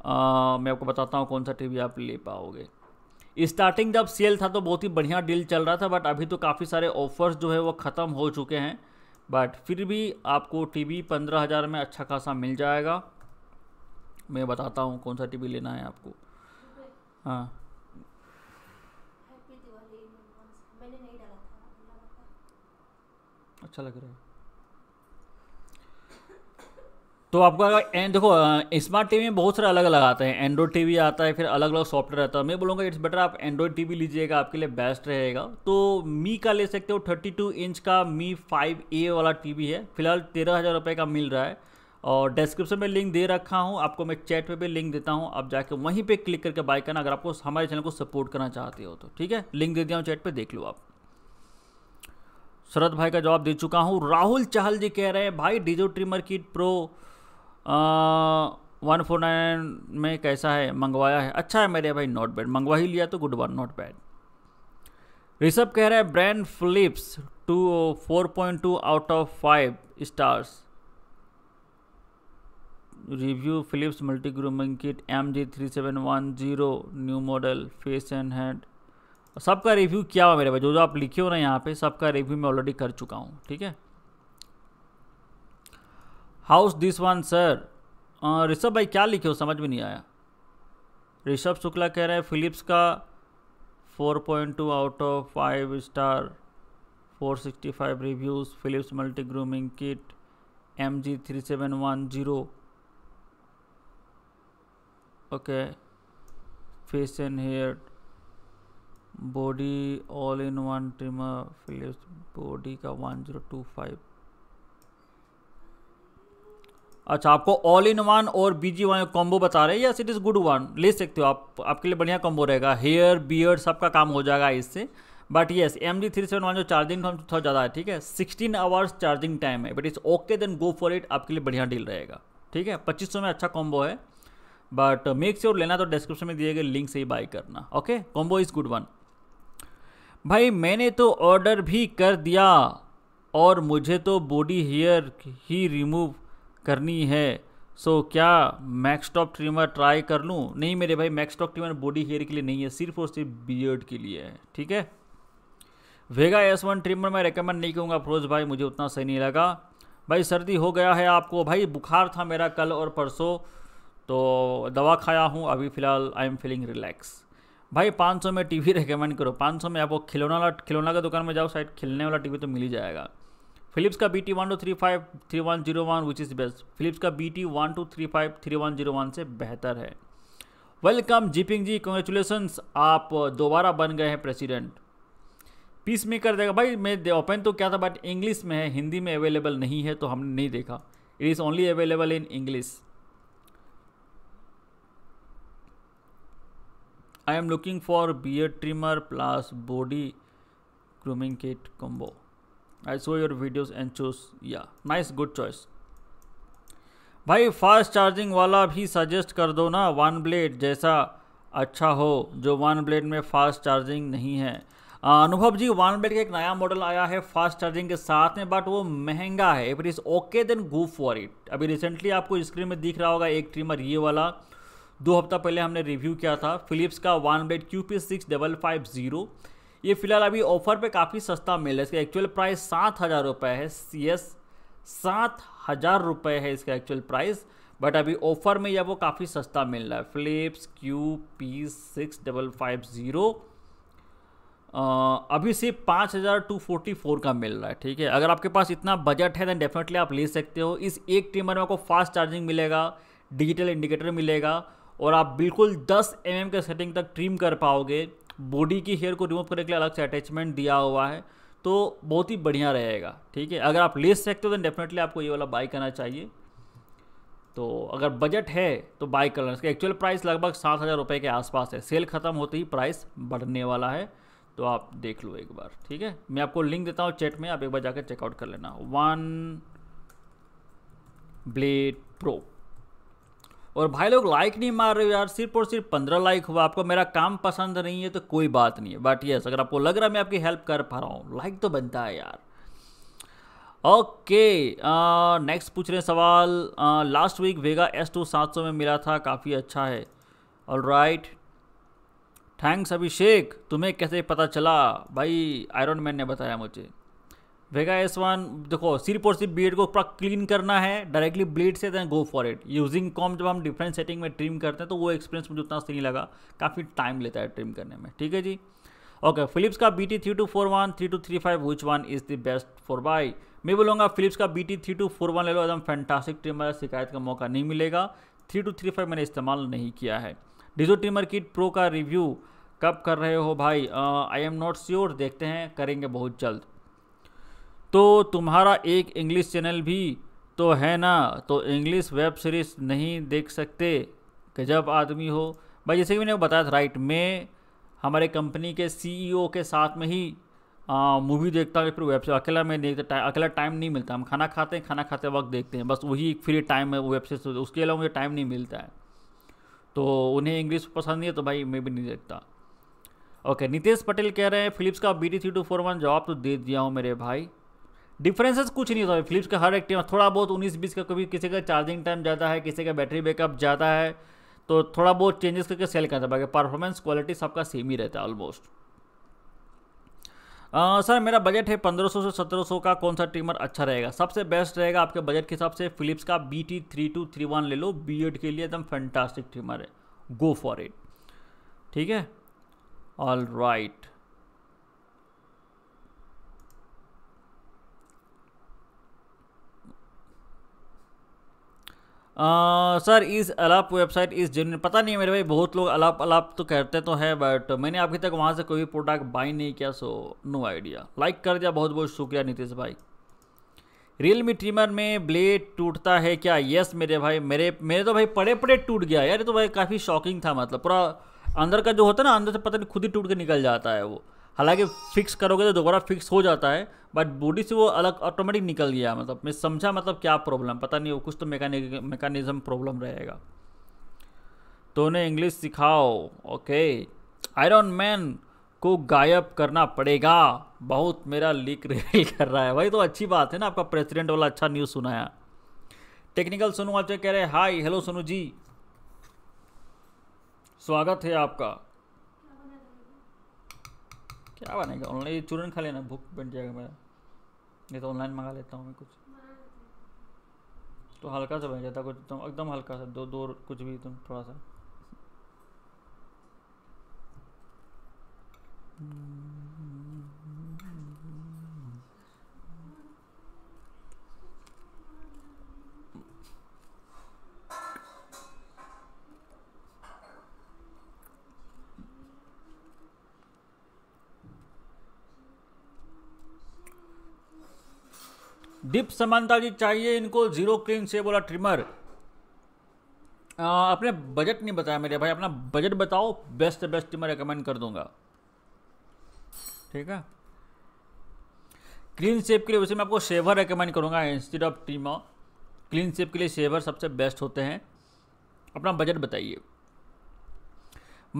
Speaker 1: आ, uh, मैं आपको बताता हूँ कौन सा टी वी आप ले पाओगे स्टार्टिंग जब सेल था तो बहुत ही बढ़िया डील चल रहा था बट अभी तो काफ़ी सारे ऑफर्स जो है वो ख़त्म हो चुके हैं बट फिर भी आपको टी वी पंद्रह हज़ार में अच्छा खासा मिल जाएगा मैं बताता हूँ कौन सा टी वी लेना है आपको हाँ अच्छा लग रहा है तो आपका देखो स्मार्ट टीवी में बहुत सारे अलग अलग आते हैं एंड्रॉयड टीवी आता है फिर अलग अलग सॉफ्टवेयर आता है मैं बोलूँगा इट्स बेटर आप एंड्रॉयड टीवी लीजिएगा आपके लिए बेस्ट रहेगा तो मी का ले सकते हो 32 इंच का मी 5A वाला टीवी है फिलहाल तेरह हज़ार रुपये का मिल रहा है और डिस्क्रिप्शन में लिंक दे रखा हूँ आपको मैं चैट पे भी लिंक देता हूँ आप जाके वहीं पे क्लिक करके बाय करना अगर आपको हमारे चैनल को सपोर्ट करना चाहते हो तो ठीक है लिंक दे दिया हूँ चैट पे देख लो आप शरद भाई का जवाब दे चुका हूँ राहुल चाहल जी कह रहे हैं भाई Dizo trimmer kit pro one four nine में कैसा है मंगवाया है अच्छा है मेरे भाई नॉट बैड मंगवा ही लिया तो good one not bad Rishabh कह रहा है brand Philips two four point two out of five stars review Philips multi grooming kit M G three seven one zero new model face and hand सबका review क्या हुआ मेरे भाई जो जो आप लिखे हो ना यहाँ पे सबका रिव्यू मैं ऑलरेडी कर चुका हूँ ठीक है how's this one sir Rishabh भाई क्या लिखे हो समझ में नहीं आया ऋषभ शुक्ला कह रहे हैं फिलिप्स का 4.2 out of five star 465 reviews Philips multi grooming kit M G three seven one zero okay face and hair body all in one trimmer Philips body का वन जीरो टू फाइव अच्छा आपको all in one और B G one combo बता रहे हैं yes it is good one ले सकते हो आप आपके लिए बढ़िया कॉम्बो रहेगा हेयर बियर्ड सबका काम हो जाएगा इससे but yes M D three seven one जो चार्जिंग टाइम थोड़ा ज़्यादा है ठीक है सिक्सटीन आवर्स चार्जिंग टाइम है but it's okay then go for it आपके लिए बढ़िया डील रहेगा ठीक है पच्चीस सौ में अच्छा कॉम्बो है बट मेक श्योर लेना तो डिस्क्रिप्शन में दिए गए लिंक से ही बाई करना okay combo is good one भाई मैंने तो ऑर्डर भी कर दिया और मुझे तो बॉडी हेयर ही रिमूव करनी है सो so, क्या मैक्सटॉप ट्रिमर ट्राई कर लूँ नहीं मेरे भाई मैक्सटॉप ट्रिमर बॉडी हेयर के लिए नहीं है सिर्फ और सिर्फ बियर्ड के लिए है ठीक है वेगा एस वन ट्रिमर मैं रिकमेंड नहीं करूँगा फरोज़ भाई मुझे उतना सही नहीं लगा भाई सर्दी हो गया है आपको भाई बुखार था मेरा कल और परसों तो दवा खाया हूँ अभी फ़िलहाल आई एम फीलिंग रिलैक्स भाई 500 में टीवी रिकमेंड करो 500 में आपको खिलौना वाला खिलौना का दुकान में जाओ शायद खिलने वाला टीवी तो मिल ही जाएगा फिलिप्स का B T one two three five three one zero one which is best Philips का B T one two three five three one zero one से बेहतर है वेलकम जीपिंग जी कॉन्ग्रेचुलेसन आप दोबारा बन गए हैं प्रेसिडेंट पीस में कर देगा भाई मैं ओपन तो क्या था बट इंग्लिश में है हिंदी में अवेलेबल नहीं है तो हमने नहीं देखा it is only available in English I am looking for beard trimmer plus body grooming kit combo I show your videos and choose. yeah nice good choice भाई फास्ट चार्जिंग वाला भी सजेस्ट कर दो ना वन ब्लेड जैसा अच्छा हो जो वन ब्लेड में फास्ट चार्जिंग नहीं है अनुभव जी वन ब्लेड का एक नया मॉडल आया है फास्ट चार्जिंग के साथ में बट वो महंगा है if it is okay then go for it अभी रिसेंटली आपको स्क्रीन में दिख रहा होगा एक ट्रिमर ये वाला दो हफ्ता पहले हमने रिव्यू किया था फिलिप्स का one blade Q P six double five zero ये फिलहाल अभी ऑफर पे काफ़ी सस्ता मिल रहा है इसका एक्चुअल प्राइस सात हज़ार रुपये है सी एस सात हज़ार रुपये है इसका एक्चुअल प्राइस बट अभी ऑफर में यह वो काफ़ी सस्ता मिल रहा है Philips Q P six double five zero अभी सिर्फ पाँच हज़ार टू फोर्टी फोर का मिल रहा है ठीक है अगर आपके पास इतना बजट है दैन डेफिनेटली आप ले सकते हो इस एक ट्रिमर में आपको फास्ट चार्जिंग मिलेगा डिजिटल इंडिकेटर मिलेगा और आप बिल्कुल 10 एम mm के सेटिंग तक ट्रिम कर पाओगे बॉडी की हेयर को रिमूव करने के लिए अलग से अटैचमेंट दिया हुआ है तो बहुत ही बढ़िया रहेगा ठीक है अगर आप ले सकते हो तो डेफिनेटली आपको ये वाला बाई करना चाहिए तो अगर बजट है तो बाई कर लेना इसका एक्चुअल प्राइस लगभग सात हज़ार रुपये के आसपास है सेल ख़त्म होते ही प्राइस बढ़ने वाला है तो आप देख लो एक बार ठीक है मैं आपको लिंक देता हूँ चैट में आप एक बार जाकर चेकआउट कर लेना वन ब्लेड प्रो और भाई लोग लाइक नहीं मार रहे हो यार सिर्फ और सिर्फ पंद्रह लाइक हुआ आपको मेरा काम पसंद नहीं है तो कोई बात नहीं है बट यस अगर आपको लग रहा है मैं आपकी हेल्प कर पा रहा हूँ लाइक तो बनता है यार ओके नेक्स्ट पूछ रहे हैं सवाल last week Vega S two सात सौ में मिला था काफ़ी अच्छा है ऑल राइट थैंक्स अभिषेक तुम्हें कैसे पता चला भाई आयरन मैन ने बताया मुझे वेगा एस वन देखो सिर्फ और सिर्फ बीड को पूरा क्लीन करना है डायरेक्टली ब्लेड से then go for it using comb जब हम डिफरेंट सेटिंग में ट्रिम करते हैं तो वो एक्सपीरियंस मुझे उतना सही लगा काफ़ी टाइम लेता है ट्रिम करने में ठीक है जी ओके okay, फिलिप्स का B T three two four one three two three five which one is the best for buy मैं बोलूँगा फिलिप्स का B T three two four one ले लो एकदम फैंटासिक ट्रिमर है शिकायत का मौका नहीं मिलेगा थ्री टू थ्री फाइव मैंने इस्तेमाल नहीं किया है डिजो ट्रिमर किट प्रो का रिव्यू कब कर रहे हो भाई आई एम नॉट श्योर देखते हैं करेंगे बहुत जल्द तो तुम्हारा एक इंग्लिश चैनल भी तो है ना तो इंग्लिश वेब सीरीज़ नहीं देख सकते गजब आदमी हो भाई जैसे कि मैंने बताया था राइट मैं हमारे कंपनी के सीईओ e के साथ में ही मूवी देखता हूँ फिर वेब सीरीज अकेला में देखता टाइम अकेला टाइम नहीं मिलता हम खाना खाते हैं खाना खाते वक्त देखते हैं बस वही फ्री टाइम है वेब सीरीज उसके अलावा मुझे टाइम नहीं मिलता है तो उन्हें इंग्लिश पसंद नहीं है तो भाई मैं भी नहीं देखता ओके नितेश पटेल कह रहे हैं फिलिप्स का B D three two four one जवाब तो दे दिया हूँ मेरे भाई डिफरेंसेस कुछ नहीं होता फ्लिप्स का हर एक टीम थोड़ा बहुत उन्नीस बीस का कभी किसी का चार्जिंग टाइम ज़्यादा है किसी का बैटरी बैकअप ज़्यादा है तो थोड़ा बहुत चेंजेस करके सेल करता है बाकी परफॉर्मेंस क्वालिटी सबका सेम ही रहता है ऑलमोस्ट सर मेरा बजट है 1500 से 1700 का कौन सा ट्रिमर अच्छा रहेगा सबसे बेस्ट रहेगा आपके बजट के हिसाब से फिलिप्स का B T three two three one ले लो बी एड के लिए एकदम फैंटास्टिक ट्रिमर है गो फॉर इट ठीक है ऑल राइट सर इस अलाप वेबसाइट इज़ जेन्यून पता नहीं है मेरे भाई बहुत लोग अलाप अलाप तो कहते तो हैं बट मैंने अभी तक वहाँ से कोई भी प्रोडक्ट बाई नहीं किया सो नो आइडिया लाइक कर दिया बहुत बहुत शुक्रिया नीतीश भाई रियल मी ट्रिमर में ब्लेड टूटता है क्या यस मेरे भाई मेरे मेरे तो भाई पड़े पड़े टूट गया यार तो भाई काफ़ी शॉकिंग था मतलब पूरा अंदर का जो होता है ना अंदर से पता नहीं खुद ही टूट के निकल जाता है वो हालांकि फिक्स करोगे तो दोबारा फिक्स हो जाता है बट बॉडी से वो अलग ऑटोमेटिक निकल गया मतलब मैं समझा मतलब क्या प्रॉब्लम पता नहीं वो कुछ तो मेकानिज़म प्रॉब्लम रहेगा तो उन्हें इंग्लिश सिखाओ ओके आयरन मैन को गायब करना पड़ेगा बहुत मेरा लीक रेल कर रहा है भाई तो अच्छी बात है ना आपका प्रेसिडेंट वाला अच्छा न्यूज़ सुनाया टेक्निकल सोनू आचार्य कह रहे हैं हाय हेलो सोनू जी स्वागत है आपका क्या बनेगा ऑनलाइन चूरन खा लेना भूख बन जाएगा मेरा नहीं तो ऑनलाइन मंगा लेता हूँ मैं कुछ तो हल्का सा बन जाता कुछ तुम तो एकदम हल्का सा दो दो कुछ भी तुम थोड़ा सा डिप समानता जी चाहिए इनको जीरो क्लीन से वाला ट्रिमर आपने बजट नहीं बताया मेरे भाई अपना बजट बताओ बेस्ट बेस्ट ट्रिमर रिकमेंड कर दूंगा ठीक है क्लीन सेप के लिए वैसे मैं आपको शेवर रिकमेंड करूंगा instead of trimmer clean shave के लिए शेवर सबसे बेस्ट होते हैं अपना बजट बताइए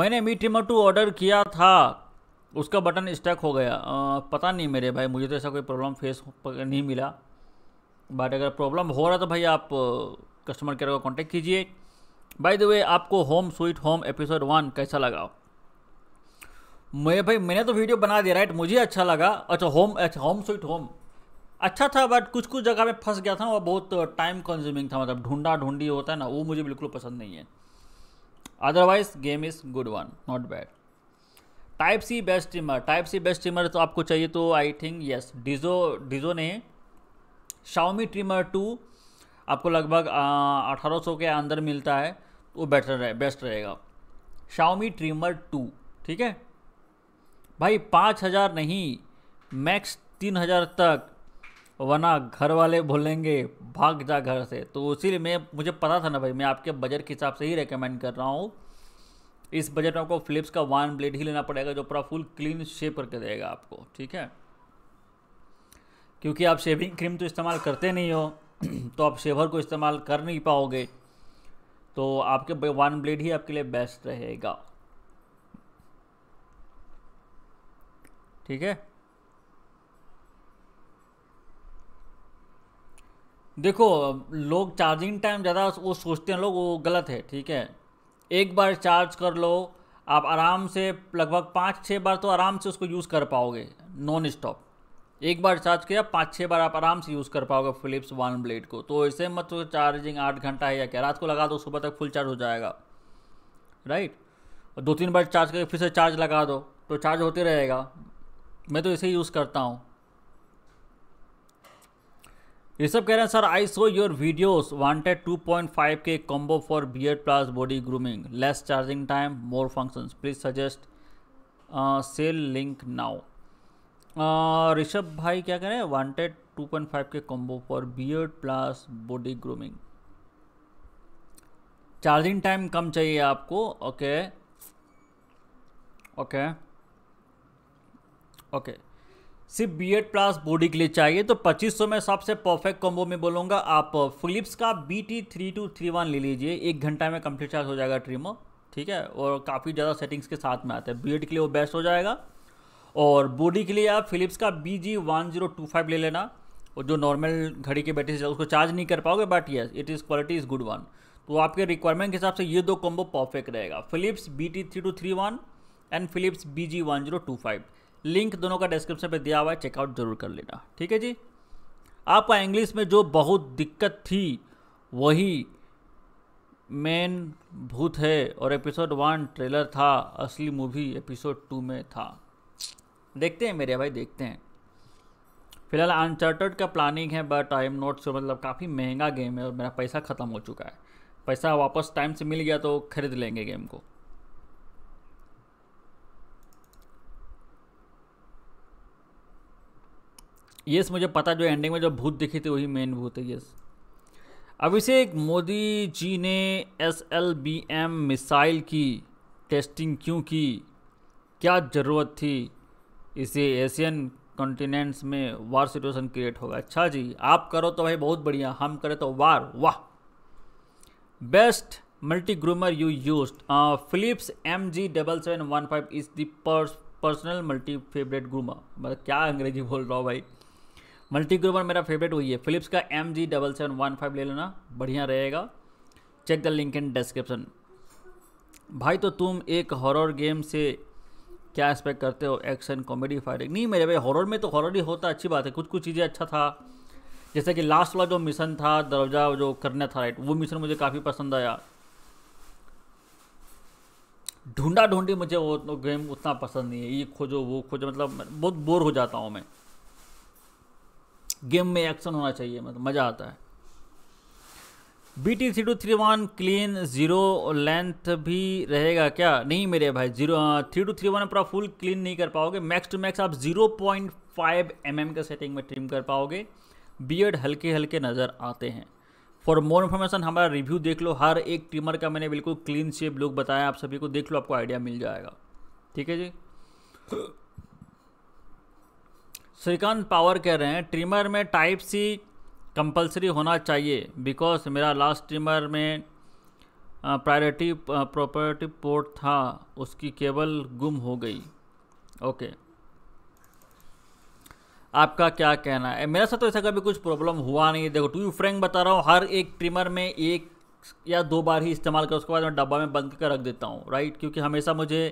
Speaker 1: मैंने मी ट्रिमर टू ऑर्डर किया था उसका बटन स्टक हो गया आ, पता नहीं मेरे भाई मुझे तो ऐसा कोई प्रॉब्लम फेस नहीं मिला बट अगर प्रॉब्लम हो रहा है तो भाई आप कस्टमर केयर को कॉन्टैक्ट कीजिए बाय द वे आपको home sweet home episode one कैसा लगा मैं भाई मैंने तो वीडियो बना दिया राइट मुझे अच्छा लगा अच्छा होम अच्छा होम स्वीट होम अच्छा था बट कुछ कुछ जगह में फंस गया था वो बहुत टाइम कंज्यूमिंग था मतलब ढूंढा ढूंढी होता है ना वो मुझे बिल्कुल पसंद नहीं है otherwise game is good one not bad type C best streamer type C best streamer तो आपको चाहिए तो आई थिंक यस डिजो डिजो ने शाओमी ट्रिमर टू आपको लगभग अठारह सौ के अंदर मिलता है वो बेटर रहे बेस्ट रहेगा शाओमी ट्रिमर टू ठीक है भाई पाँच हज़ार नहीं मैक्स तीन हज़ार तक वरना घर वाले बोलेंगे भाग जा घर से तो उसी मैं मुझे पता था ना भाई मैं आपके बजट के हिसाब से ही रेकमेंड कर रहा हूँ इस बजट में आपको फ्लिप्स का वन ब्लेड ही लेना पड़ेगा जो पूरा फुल क्लीन शेप करके देगा आपको ठीक है क्योंकि आप शेविंग क्रीम तो इस्तेमाल करते नहीं हो [CLEARS THROAT] तो आप शेवर को इस्तेमाल कर नहीं पाओगे तो आपके वन ब्लेड ही आपके लिए बेस्ट रहेगा ठीक है देखो लोग चार्जिंग टाइम ज़्यादा वो सोचते हैं लोग वो गलत है ठीक है एक बार चार्ज कर लो आप आराम से लगभग पाँच छः बार तो आराम से उसको यूज़ कर पाओगे नॉन स्टॉप एक बार चार्ज किया पाँच छः बार आप आराम से यूज़ कर पाओगे फिलिप्स वन ब्लेड को तो ऐसे मत तो चार्जिंग आठ घंटा है या क्या रात को लगा दो सुबह तक फुल चार्ज हो जाएगा राइट और दो तीन बार चार्ज करके फिर से चार्ज लगा दो तो चार्ज होते रहेगा मैं तो इसे यूज़ करता हूँ ये सब कह रहे हैं sir I saw your videos wanted 2.5 K combo for beard plus body grooming less charging time more functions please suggest sale link now Rishabh भाई क्या कह रहे हैं wanted 2.5 K combo for beard plus body grooming charging time कम चाहिए आपको okay okay okay सिर्फ beard plus body के लिए चाहिए तो 2500 में सबसे परफेक्ट कॉम्बो में बोलूँगा आप फिलिप्स का B T three two three one ले लीजिए एक घंटा में कंप्लीट चार्ज हो जाएगा ट्रीमो ठीक है और काफ़ी ज़्यादा सेटिंग्स के साथ में आता है बी के लिए वो बेस्ट हो जाएगा और बॉडी के लिए आप फिलिप्स का B G one zero two five ले लेना और जो नॉर्मल घड़ी की बैटरी से उसको चार्ज नहीं कर पाओगे but yes it is quality is good one तो आपके रिक्वायरमेंट के हिसाब से ये दो कॉम्बो परफेक्ट रहेगा Philips B T three two three one and Philips B G one zero two five link दोनों का डिस्क्रिप्शन पर दिया हुआ है चेकआउट जरूर कर लेना ठीक है जी आपका इंग्लिश में जो बहुत दिक्कत थी वही मेन भूत है और एपिसोड वन ट्रेलर था असली मूवी एपिसोड टू में था देखते हैं मेरे भाई देखते हैं फिलहाल अनचार्टर्ड का प्लानिंग है but I am not sure मतलब काफ़ी महंगा गेम है और मेरा पैसा ख़त्म हो चुका है पैसा वापस टाइम से मिल गया तो खरीद लेंगे गेम को यस मुझे पता जो एंडिंग में जो भूत दिखी थी वही मेन भूत है यस अभिषेक मोदी जी ने S L B M missile की टेस्टिंग क्यों की क्या ज़रूरत थी इसी एशियन कॉन्टिनेंट्स में वार सिचुएशन क्रिएट होगा अच्छा जी आप करो तो भाई बहुत बढ़िया हम करें तो वार वाह best multi groomer you use Philips M G double seven one five is the personal multi favourite groomer मतलब क्या अंग्रेजी बोल रहा हूँ भाई मल्टी ग्रूमर मेरा फेवरेट वही है फिलिप्स का M G double seven one five ले लेना बढ़िया रहेगा check the link in description भाई तो तुम एक हॉरर गेम से क्या एक्सपेक्ट करते हो एक्शन कॉमेडी फायरिंग नहीं मेरे भाई हॉरर में तो हॉरर ही होता अच्छी बात है कुछ कुछ चीज़ें अच्छा था जैसे कि लास्ट वाला जो मिशन था दरवाजा जो करना था राइट वो मिशन मुझे काफ़ी पसंद आया ढूंढा ढूंढी मुझे वो तो गेम उतना पसंद नहीं है ये खोजो वो खोजो मतलब बहुत बोर हो जाता हूँ मैं गेम में एक्शन होना चाहिए मतलब मज़ा आता है B T three two three one clean zero length भी रहेगा क्या नहीं मेरे भाई zero three two three one पूरा फुल क्लीन नहीं कर पाओगे मैक्स टू मैक्स आप zero point five M M के सेटिंग में ट्रिम कर पाओगे बियड हल्के हल्के नज़र आते हैं फॉर मोर इन्फॉर्मेशन हमारा रिव्यू देख लो हर एक ट्रिमर का मैंने बिल्कुल क्लीन शेप लुक बताया आप सभी को देख लो आपको आइडिया मिल जाएगा ठीक है जी श्रीकांत पावर कह रहे हैं ट्रिमर में टाइप सी कंपलसरी होना चाहिए बिकॉज मेरा लास्ट ट्रिमर में प्रायोरिटी प्रॉपर्टी पोर्ट था उसकी केबल गुम हो गई ओके okay. आपका क्या कहना है मेरे साथ तो ऐसा कभी कुछ प्रॉब्लम हुआ नहीं देखो टू यू फ्रेंक बता रहा हूँ हर एक ट्रिमर में एक या दो बार ही इस्तेमाल कर उसके बाद मैं डब्बा में बंद कर रख देता हूँ राइट क्योंकि हमेशा मुझे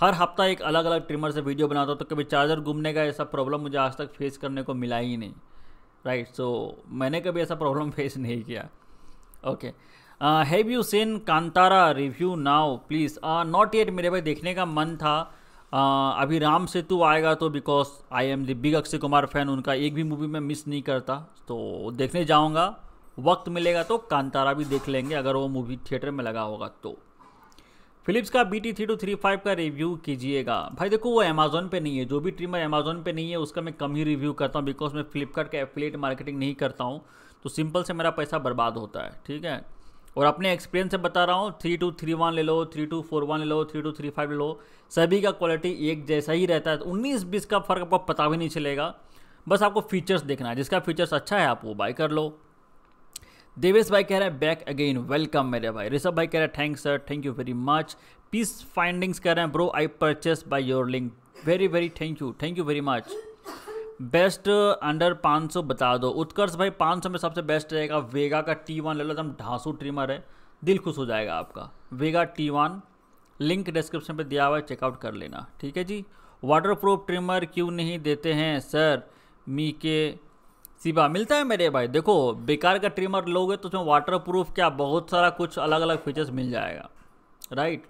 Speaker 1: हर हफ्ता एक अलग अलग ट्रिमर से वीडियो बनाता हूँ तो कभी चार्जर घूमने का ऐसा प्रॉब्लम मुझे आज तक फेस करने को मिला ही नहीं राइट सो मैंने कभी ऐसा प्रॉब्लम फेस [LAUGHS] नहीं किया okay have you seen Kantara review now please not yet मेरे भाई देखने का मन था uh, अभी राम सेतु आएगा तो because I am the big Akshay Kumar fan उनका एक भी मूवी मैं मिस नहीं करता तो देखने जाऊँगा वक्त मिलेगा तो कांतारा भी देख लेंगे अगर वो मूवी थिएटर में लगा होगा तो फिलिप्स का B T three two three five का रिव्यू कीजिएगा भाई देखो वो अमेजोन पे नहीं है जो भी ट्रिमर अमेजोन पे नहीं है उसका मैं कम ही रिव्यू करता हूँ बिकॉज मैं फ्लिपकार्ट का एफिलेट मार्केटिंग नहीं करता हूँ तो सिंपल से मेरा पैसा बर्बाद होता है ठीक है और अपने एक्सपीरियंस से बता रहा हूँ थ्री टू थ्री वन ले लो थ्री टू फोर वन ले लो थ्री टू थ्री फाइव ले लो सभी का क्वालिटी एक जैसा ही रहता है तो उन्नीस बीस का फ़र्क आपको पता भी नहीं चलेगा बस आपको फीचर्स देखना है जिसका फीचर्स अच्छा है आप वो बाय कर लो देवेश भाई कह रहे हैं बैक अगेन वेलकम मेरे भाई ऋषभ भाई कह रहे हैं thanks sir thank you very much peace findings कह रहे हैं bro I purchase by your link very very thank you thank you very much best under 500 बता दो उत्कर्ष भाई 500 में सबसे बेस्ट रहेगा वेगा का टी वन ले लो एकदम ढांसू ट्रिमर है दिल खुश हो जाएगा आपका Vega T one link description पर दिया हुआ है चेकआउट कर लेना ठीक है जी वाटर प्रूफ ट्रिमर क्यों नहीं देते हैं सर मी के सीबा मिलता है मेरे भाई देखो बेकार का ट्रिमर लोगे तो उसमें वाटर प्रूफ क्या बहुत सारा कुछ अलग अलग फीचर्स मिल जाएगा राइट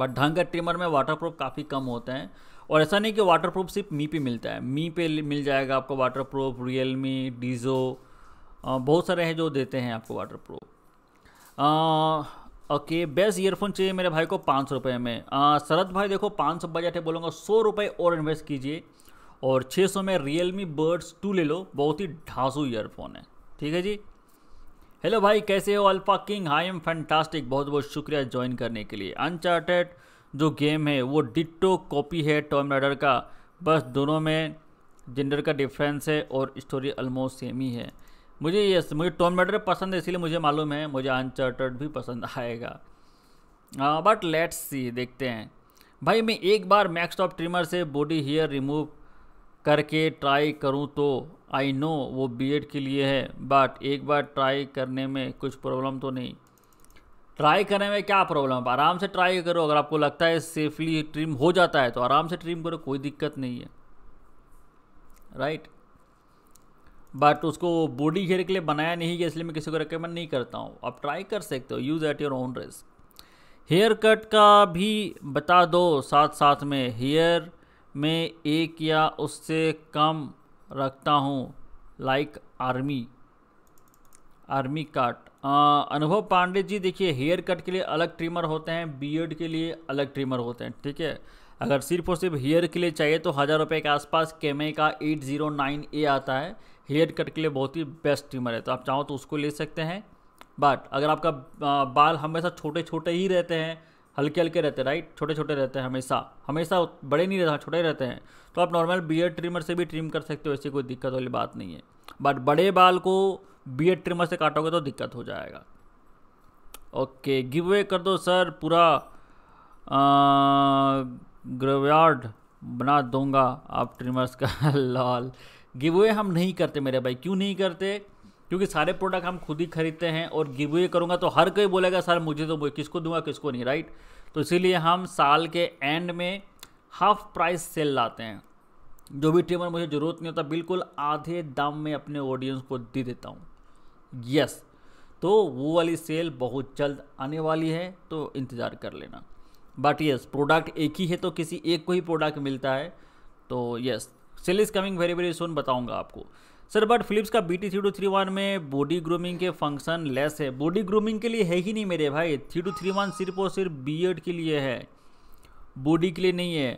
Speaker 1: बट ढंग का ट्रिमर में वाटर प्रूफ काफ़ी कम होते हैं और ऐसा नहीं कि वाटर प्रूफ सिर्फ मी पे मिलता है मी पे मिल जाएगा आपको water proof Realme Dizo बहुत सारे हैं जो देते हैं आपको water proof okay best earphone चाहिए मेरे भाई को पाँच सौ रुपये में शरद भाई देखो पाँच सौ बजट है बोलूँगा सौ रुपये और इन्वेस्ट कीजिए और 600 में रियल मी बर्ड्स टू ले लो बहुत ही ढांसू ईयरफोन है ठीक है जी हेलो भाई कैसे हो alpha king I am fantastic बहुत बहुत शुक्रिया ज्वाइन करने के लिए अनचार्टेड जो गेम है वो डिट्टो कॉपी है टॉम राइडर का बस दोनों में जेंडर का डिफरेंस है और स्टोरी ऑलमोस्ट सेम ही है मुझे ये मुझे टॉम राइडर पसंद है इसीलिए मुझे मालूम है मुझे अनचार्टर्ड भी पसंद [LAUGHS] आएगा बट लेट्स सी देखते हैं भाई मैं एक बार मैक्सटॉप ट्रिमर से बॉडी हेयर रिमूव करके ट्राई करूं तो आई नो वो एड के लिए है बट एक बार ट्राई करने में कुछ प्रॉब्लम तो नहीं ट्राई करने में क्या प्रॉब्लम है आराम से ट्राई करो अगर आपको लगता है सेफली ट्रिम हो जाता है तो आराम से ट्रिम करो कोई दिक्कत नहीं है राइट right? बट उसको बॉडी हेयर के लिए बनाया नहीं गया इसलिए मैं किसी को रिकमेंड नहीं करता हूँ आप ट्राई कर सकते हो use at your own risk hair cut का भी बता दो साथ साथ में हेयर मैं एक या उससे कम रखता हूँ लाइक आर्मी आर्मी काट अनुभव पांडे जी देखिए हेयर कट के लिए अलग ट्रिमर होते हैं बीयर्ड के लिए अलग ट्रिमर होते हैं ठीक है अगर सिर्फ और सिर्फ हेयर के लिए चाहिए तो हज़ार रुपये के आसपास केमे का एट जीरो नाइन ए आता है हेयर कट के लिए बहुत ही बेस्ट ट्रिमर है तो आप चाहो तो उसको ले सकते हैं बट अगर आपका बाल हमेशा छोटे छोटे ही रहते हैं हल्के हल्के रहते हैं राइट छोटे छोटे रहते हैं हमेशा हमेशा बड़े नहीं रहते छोटे रहते हैं तो आप नॉर्मल बियर्ड ट्रिमर से भी ट्रिम कर सकते हो ऐसी कोई दिक्कत वाली बात नहीं है बट बड़े बाल को बियर्ड ट्रिमर से काटोगे तो दिक्कत हो जाएगा ओके गिव अवे कर दो सर पूरा ग्रव्यार्ड बना दूंगा आप ट्रिमर्स का लाल गिव अवे हम नहीं करते मेरे भाई क्यों नहीं करते क्योंकि सारे प्रोडक्ट हम खुद ही खरीदते हैं और गिव अवे करूँगा तो हर कोई बोलेगा सर मुझे तो किसको दूंगा किसको नहीं राइट तो इसीलिए हम साल के एंड में हाफ प्राइस सेल लाते हैं जो भी ट्रिमर मुझे ज़रूरत नहीं होता बिल्कुल आधे दाम में अपने ऑडियंस को दे देता हूँ यस तो वो वाली सेल बहुत जल्द आने वाली है तो इंतज़ार कर लेना बट यस प्रोडक्ट एक ही है तो किसी एक को ही प्रोडक्ट मिलता है तो yes sale is coming very very soon बताऊँगा आपको सर बट फिलिप्स का B T three two three one में बॉडी ग्रूमिंग के फंक्शन लेस है बॉडी ग्रूमिंग के लिए है ही नहीं मेरे भाई थ्री टू थ्री वन सिर्फ और सिर्फ बी एड के लिए है बॉडी के लिए नहीं है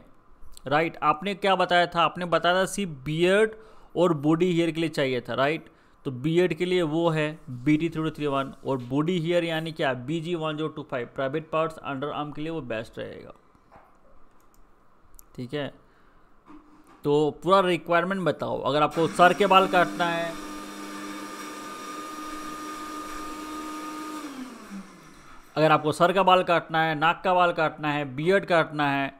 Speaker 1: राइट right, आपने क्या बताया था आपने बताया था सिर्फ एड और बॉडी हेयर के लिए चाहिए था राइट right? तो एड के लिए वो है B T three two three one और बॉडी हेयर यानी क्या B G one zero two five private parts under arm के लिए वो बेस्ट रहेगा ठीक है तो पूरा रिक्वायरमेंट बताओ अगर आपको सर के बाल काटना है अगर आपको सर का बाल काटना है नाक का बाल काटना है बियर्ड काटना है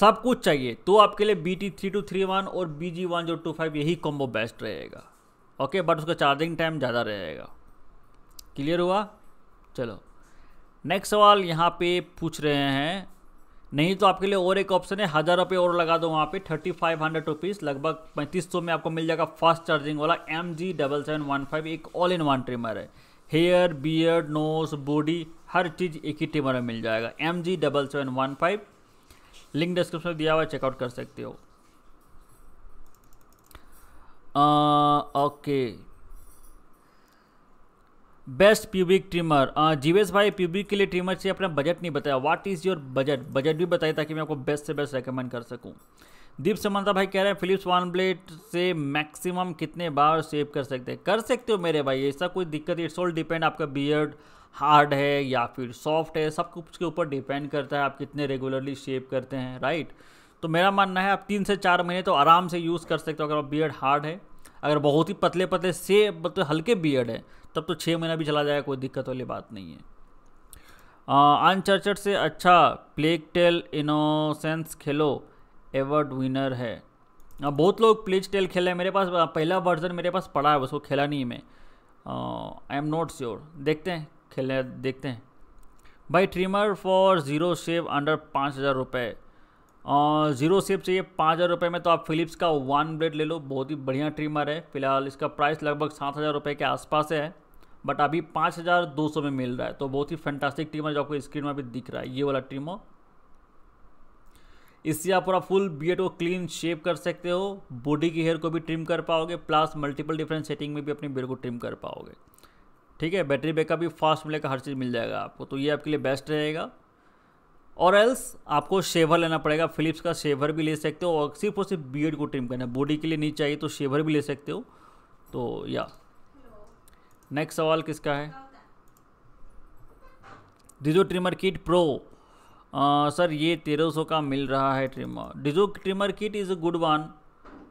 Speaker 1: सब कुछ चाहिए तो आपके लिए B T three two three one और बी जी वन जो टू फाइव यही कॉम्बो बेस्ट रहेगा ओके बट उसका चार्जिंग टाइम ज़्यादा रहेगा क्लियर हुआ चलो नेक्स्ट सवाल यहाँ पे पूछ रहे हैं नहीं तो आपके लिए और एक ऑप्शन है हज़ार रुपये और लगा दो वहाँ पे थर्टी फाइव हंड्रेड रुपीज़ लगभग पैंतीस सौ में आपको मिल जाएगा फास्ट चार्जिंग वाला M G double seven one five एक ऑल इन वन ट्रिमर है हेयर बियर्ड नोज बॉडी हर चीज़ एक ही ट्रिमर में मिल जाएगा M G double seven one five link description में दिया हुआ है चेकआउट कर सकते हो okay uh, okay. Best pubic trimmer Jeevesh भाई प्यूबिक के लिए ट्रिमर से अपना बजट नहीं बताया what is your budget budget भी बताइए ताकि मैं आपको बेस्ट से बेस्ट रेकमेंड कर सकूं दीप समंता भाई कह रहे हैं फिलिप्स वन ब्लेड से मैक्सिमम कितने बार सेव कर सकते हैं कर सकते हो मेरे भाई ऐसा कोई दिक्कत इट्स ऑल डिपेंड आपका बियर्ड हार्ड है या फिर सॉफ्ट है सब कुछ के ऊपर डिपेंड करता है आप कितने रेगुलरली शेव करते हैं राइट तो मेरा मानना है आप तीन से चार महीने तो आराम से यूज़ कर सकते हो अगर आप बियर्ड हार्ड है अगर बहुत ही पतले पतले से मतलब हल्के बियर्ड है तब तो छः महीना भी चला जाएगा कोई दिक्कत वाली बात नहीं है अनचर्च से अच्छा प्लेग टेल इनोसेंस खेलो एवर्ड विनर है आ, बहुत लोग प्लेज टेल खेले हैं मेरे पास पहला वर्जन मेरे पास पड़ा है उसको खेला नहीं मैं आई एम नॉट श्योर देखते हैं खेलने देखते हैं भाई trimmer for zero shave under पाँच हज़ार रुपये ज़ीरो सेप चाहिए पाँच हज़ार रुपये में तो आप फिलिप्स का वन ब्लेड ले लो बहुत ही बढ़िया ट्रिमर है फिलहाल इसका प्राइस लगभग सात हज़ार रुपये के आसपास है बट अभी पाँच हज़ार दो सौ में मिल रहा है तो बहुत ही फैंटास्टिक ट्रिमर जो आपको स्क्रीन में अभी दिख रहा है ये वाला ट्रिमर इससे आप पूरा फुल बियड को क्लीन शेप कर सकते हो बॉडी की हेयर को भी ट्रिम कर पाओगे प्लस मल्टीपल डिफरेंट सेटिंग में भी अपनी बियर को ट्रिम कर पाओगे ठीक है बैटरी बैकअप भी फास्ट मिलेगा हर चीज़ मिल जाएगा आपको तो ये आपके लिए बेस्ट रहेगा और एल्स आपको शेवर लेना पड़ेगा फिलिप्स का शेवर भी ले सकते हो और सिर्फ और सिर्फ बियड को ट्रिम करना है बॉडी के लिए नहीं चाहिए तो शेवर भी ले सकते हो तो या नेक्स्ट सवाल किसका है डिजो ट्रिमर किट प्रो आ, सर ये तेरह सौ का मिल रहा है trimmer Dizo trimmer kit is a good one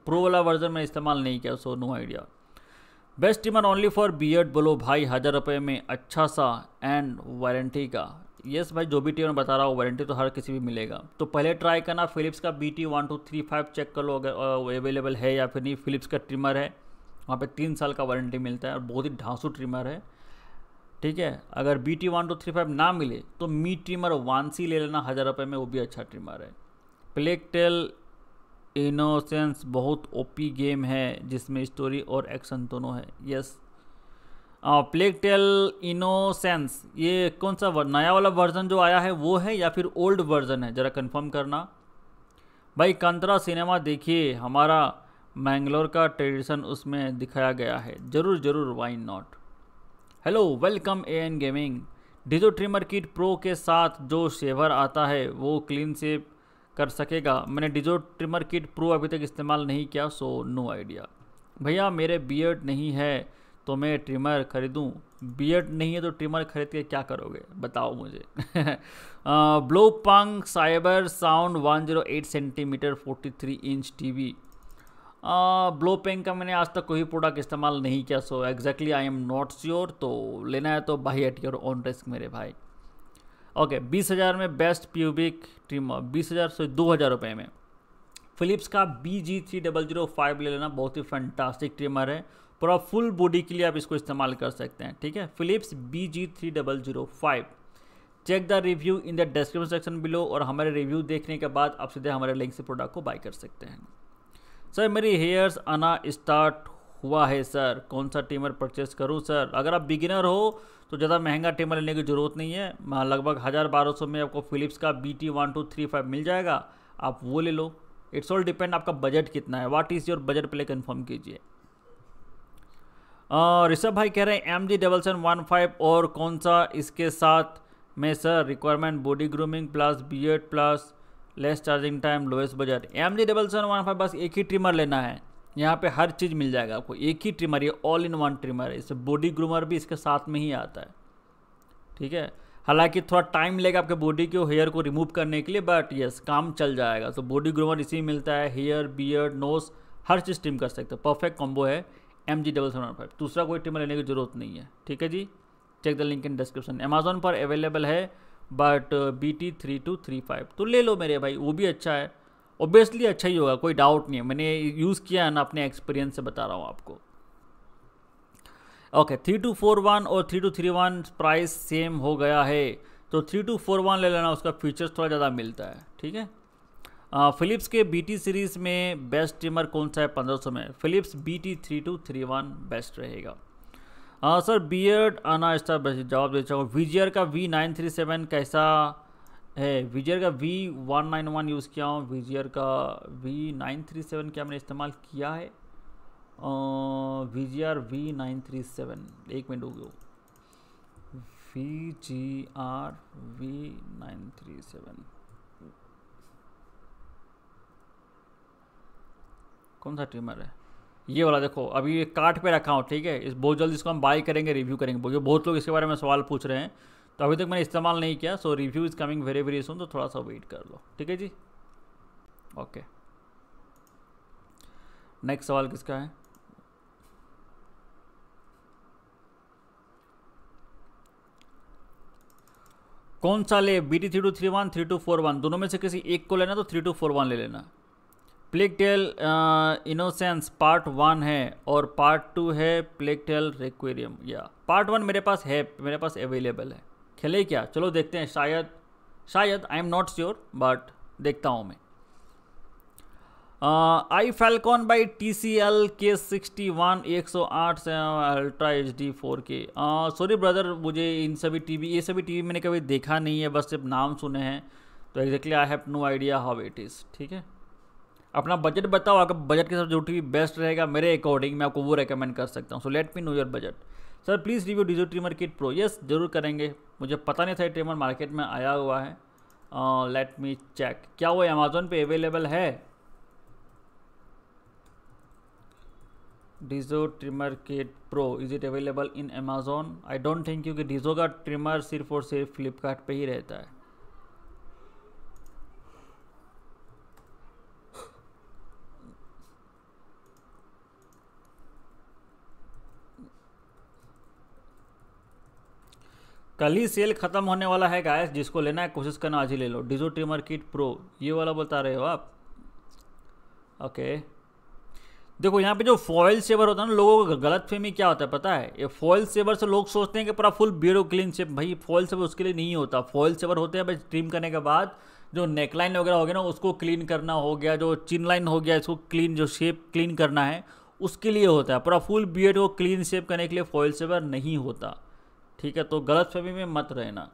Speaker 1: pro वाला वर्जन में इस्तेमाल नहीं किया so no idea best trimmer only for beard बोलो भाई हज़ार रुपये में अच्छा सा एंड वारंटी का यस भाई जो भी टी बता रहा हूँ वारंटी तो हर किसी भी मिलेगा तो पहले ट्राई करना फिलिप्स का B T one two three five check कर लो अगर अवेलेबल है या फिर नहीं फिलिप्स का ट्रिमर है वहाँ पे तीन साल का वारंटी मिलता है और बहुत ही ढांसू ट्रिमर है ठीक है अगर B T one two three five ना मिले तो मी ट्रिमर सी ले लेना हज़ार रुपये में वो भी अच्छा ट्रिमर है प्लेक टेल इनोसेंस बहुत ओपी गेम है जिसमें स्टोरी और एक्शन दोनों है यस प्लेग इनोसेंस ये कौन सा वर, नया वाला वर्जन जो आया है वो है या फिर ओल्ड वर्जन है ज़रा कंफर्म करना भाई कंतरा सिनेमा देखिए हमारा मैंगलोर का ट्रेडिशन उसमें दिखाया गया है ज़रूर ज़रूर why not hello welcome A N gaming Dizo trimmer kit pro के साथ जो शेवर आता है वो क्लीन सेव कर सकेगा मैंने डिजो ट्रिमर किट प्रो अभी तक इस्तेमाल नहीं किया सो नो आइडिया भैया मेरे बियर्ड नहीं है तो मैं ट्रिमर खरीदूँ बियड नहीं है तो ट्रिमर खरीद के क्या करोगे बताओ मुझे Blaupunkt cyber sound 108 centimetre 43 inch TV Blaupunkt का मैंने आज तक कोई प्रोडक्ट इस्तेमाल नहीं किया so exactly I am not sure तो लेना है तो buy at your own risk मेरे भाई ओके बीस हज़ार में बेस्ट प्यूबिक ट्रिमर बीस हज़ार से दो हज़ार रुपये में फिलिप्स का B G three double zero five ले लेना बहुत ही फैंटास्टिक ट्रिमर है पूरा फुल बॉडी के लिए आप इसको इस्तेमाल कर सकते हैं ठीक है Philips B G three double zero five check the review in the description section below और हमारे रिव्यू देखने के बाद आप सीधे हमारे लिंक से प्रोडक्ट को बाय कर सकते हैं सर मेरी हेयर्स आना स्टार्ट हुआ है सर कौन सा ट्रिमर परचेस करूँ सर अगर आप बिगिनर हो तो ज़्यादा महंगा ट्रिमर लेने की ज़रूरत नहीं है लगभग हज़ार बारह सौ में आपको फिलिप्स का B T one two three five मिल जाएगा आप वो ले लो इट्स ऑल डिपेंड आपका बजट कितना है वाट इज़ योर बजट पहले कन्फर्म कीजिए ऋषभ भाई कह रहे हैं M G double seven one five और कौन सा इसके साथ में sir requirement body grooming plus beard plus less charging time lowest budget M G double seven one five बस एक ही ट्रिमर लेना है यहाँ पे हर चीज़ मिल जाएगा आपको एक ही ट्रिमर ये ऑल इन वन ट्रिमर है इससे बॉडी ग्रूमर भी इसके साथ में ही आता है ठीक है हालांकि थोड़ा टाइम लगेगा आपके बॉडी के हेयर को रिमूव करने के लिए बट यस काम चल जाएगा तो बॉडी ग्रूमर इसी मिलता है हेयर बियर्ड नोज हर चीज़ ट्रिम कर सकते हो परफेक्ट कॉम्बो है M G double seven one five दूसरा कोई टिमर लेने की जरूरत नहीं है ठीक है जी check the link in description Amazon पर अवेलेबल है but B T three two three five तो ले लो मेरे भाई वो भी अच्छा है ऑब्वियसली अच्छा ही होगा कोई डाउट नहीं है मैंने यूज़ किया है ना अपने एक्सपीरियंस से बता रहा हूँ आपको okay three two four one और three two three one price same हो गया है तो थ्री टू फोर वन ले लेना उसका फीचर्स थोड़ा ज़्यादा मिलता है ठीक है फिलिप्स के बीटी सीरीज़ में बेस्ट ट्रिमर कौन सा है 1500 में Philips B T three two three one best रहेगा आ, सर बियर्ड आना इसका जवाब दे चाहूँगा वीजियर का वी नाइन थ्री सेवन कैसा है वीजियर का V one nine one use किया हूँ वीजियर का वी नाइन थ्री सेवन क्या मैंने इस्तेमाल किया है V G R V nine three seven एक मिनट हो गया V G R V nine three seven कौन सा ट्रिमर है ये वाला देखो अभी ये कार्ट पे रखा हूँ ठीक है इस बहुत जल्द इसको हम बाय करेंगे रिव्यू करेंगे क्योंकि बहुत लोग इसके बारे में सवाल पूछ रहे हैं तो अभी तक मैंने इस्तेमाल नहीं किया so review is coming very very soon तो थोड़ा सा वेट कर लो ठीक है जी ओके नेक्स्ट सवाल किसका है कौन सा ले B T three two three one three two four one दोनों में से किसी एक को लेना तो थ्री टू फोर वन ले लेना plague tale innocence part one है और पार्ट टू है प्लेग टेल रिक्वेरियम या पार्ट वन मेरे पास है मेरे पास अवेलेबल है खेले क्या चलो देखते हैं शायद शायद I am not sure but देखता हूँ मैं iFFALCON by T C L K sixty one एक सौ आठ से ultra H D four K sorry brother मुझे इन सभी टी वी ये सभी टी वी मैंने कभी देखा नहीं है बस सिर्फ नाम सुने हैं तो exactly I have no idea how it is ठीक है अपना बजट बताओ अगर बजट के साथ जो टी बेस्ट रहेगा मेरे अकॉर्डिंग मैं आपको वो रेकमेंड कर सकता हूँ so let me know your budget sir please review Dizo trimmer kit pro yes जरूर करेंगे मुझे पता नहीं था ये ट्रिमर मार्केट में आया हुआ है लेट मी चेक क्या वो अमेजोन पे अवेलेबल है Dizo trimmer kit pro is it available in Amazon I don't think क्योंकि डिजो का ट्रिमर सिर्फ और सिर्फ फ्लिपकार्ट ही रहता है कल ही सेल खत्म होने वाला है गायस जिसको लेना है कोशिश करना आज ही ले लो डिजो ट्रिमर किट प्रो ये वाला बता रहे हो आप ओके देखो यहाँ पे जो फॉयल सेवर होता है ना लोगों को गलत फहमी क्या होता है पता है ये फॉयल सेवर से लोग सोचते हैं कि पूरा फुल ब्यूरो क्लीन शेप भाई फॉयल सेवर उसके लिए नहीं होता फॉयल सेवर होते हैं भाई ट्रिम करने के बाद जो नेकलाइन वगैरह हो गया ना उसको क्लीन करना हो गया जो चिन लाइन हो गया इसको क्लीन जो शेप क्लीन करना है उसके लिए होता है पूरा फुल बियड को क्लीन शेप करने के लिए फॉयल सेवर नहीं होता ठीक है तो गलत फहमी में मत रहना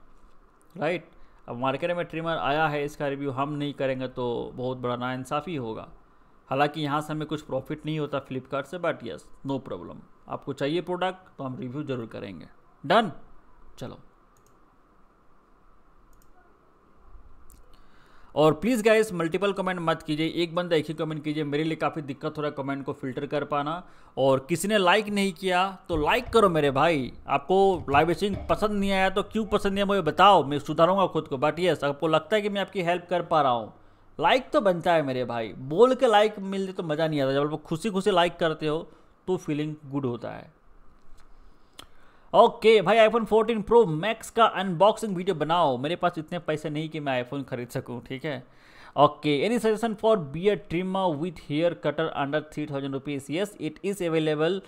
Speaker 1: राइट अब मार्केट में ट्रिमर आया है इसका रिव्यू हम नहीं करेंगे तो बहुत बड़ा नाइंसाफ़ी होगा हालांकि यहाँ से हमें कुछ प्रॉफिट नहीं होता फ्लिपकार्ट से बट यस नो प्रॉब्लम आपको चाहिए प्रोडक्ट तो हम रिव्यू ज़रूर करेंगे डन चलो और प्लीज़ गाइस मल्टीपल कमेंट मत कीजिए एक बंदा एक ही कमेंट कीजिए मेरे लिए काफ़ी दिक्कत हो रहा है कमेंट को फिल्टर कर पाना और किसी ने लाइक नहीं किया तो लाइक करो मेरे भाई आपको लाइव स्ट्रीम पसंद नहीं आया तो क्यों पसंद नहीं आया मुझे बताओ मैं सुधारूंगा खुद को बट यस आपको लगता है कि मैं आपकी हेल्प कर पा रहा हूँ लाइक तो बनता है मेरे भाई बोल के लाइक मिलते तो मज़ा नहीं आता जब आप खुशी खुशी लाइक करते हो तो फीलिंग गुड होता है ओके भाई आईफोन 14 प्रो मैक्स का अनबॉक्सिंग वीडियो बनाओ मेरे पास इतने पैसे नहीं कि मैं आईफोन खरीद सकूं ठीक है okay any suggestion for beard trimmer with hair cutter under three thousand rupees yes it is available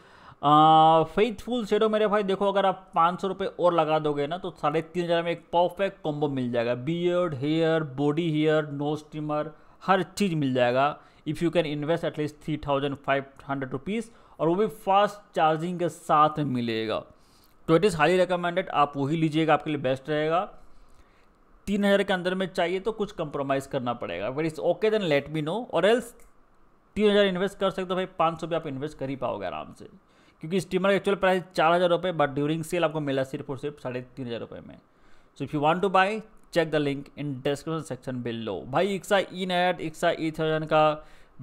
Speaker 1: faithful shadow मेरे भाई देखो अगर आप पाँच सौ रुपये और लगा दोगे ना तो साढ़े तीन हज़ार में एक परफेक्ट कॉम्बो मिल जाएगा beard hair body hair nose trimmer हर चीज़ मिल जाएगा if you can invest at least three thousand five hundred rupees और वो भी फास्ट चार्जिंग के साथ मिलेगा तो इट इज़ हाईली रिकमेंडेड आप वही लीजिएगा आपके लिए बेस्ट रहेगा तीन हज़ार के अंदर में चाहिए तो कुछ कंप्रोमाइज़ करना पड़ेगा but it's okay then let me know और एल्स तीन हज़ार इन्वेस्ट कर सकते हो भाई पाँच सौ भी आप इन्वेस्ट कर ही पाओगे आराम से क्योंकि स्टीमर का एक्चुअल प्राइस चार हज़ार रुपये बट ड्यूरिंग सेल आपको मिला सिर्फ और सिर्फ साढ़े तीन हज़ार रुपये में so if you want to buy check the link in description section below भाई इक्सा ई नैट इक्सा ई थाउजेंड का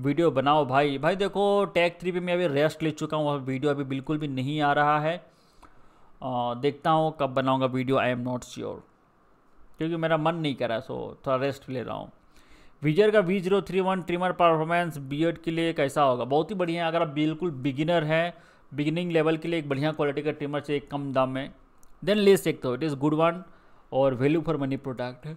Speaker 1: वीडियो बनाओ भाई भाई देखो टैग थ्री पे मैं अभी रेस्ट ले चुका हूँ और वीडियो अभी बिल्कुल भी नहीं आ रहा है देखता हूँ कब बनाऊँगा video I am not sure क्योंकि मेरा मन नहीं करा सो थोड़ा रेस्ट ले रहा हूँ विजर का V zero three one trimmer performance beard के लिए कैसा होगा बहुत ही बढ़िया है अगर आप बिल्कुल बिगिनर हैं बिगिनिंग लेवल के लिए एक बढ़िया क्वालिटी का ट्रिमर चाहिए कम दाम में देन ले सकते हो इट इज़ गुड वन और वैल्यू फॉर मनी प्रोडक्ट है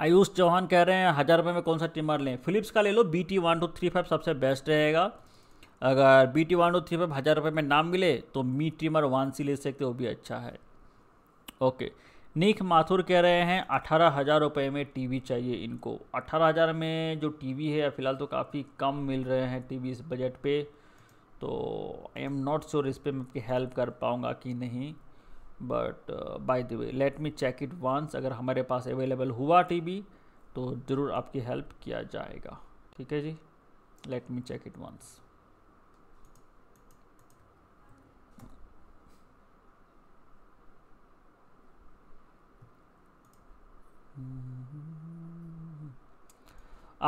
Speaker 1: आयुष चौहान कह रहे हैं हज़ार रुपये में कौन सा ट्रिमर लें फिलिप्स का ले लो B T one two three five सबसे बेस्ट रहेगा अगर B T one three five हज़ार रुपये में नाम मिले तो मी ट्रिमर वन सी ले सकते वो भी अच्छा है ओके निक माथुर कह रहे हैं अठारह हज़ार रुपये में टीवी चाहिए इनको अठारह हज़ार में जो टीवी है फ़िलहाल तो काफ़ी कम मिल रहे हैं टीवी इस बजट पे तो आई एम नॉट श्योर इस पर मैं आपकी हेल्प कर पाऊँगा कि नहीं but by the way let me check it once अगर हमारे पास अवेलेबल हुआ टीवी तो ज़रूर आपकी हेल्प किया जाएगा ठीक है जी let me check it once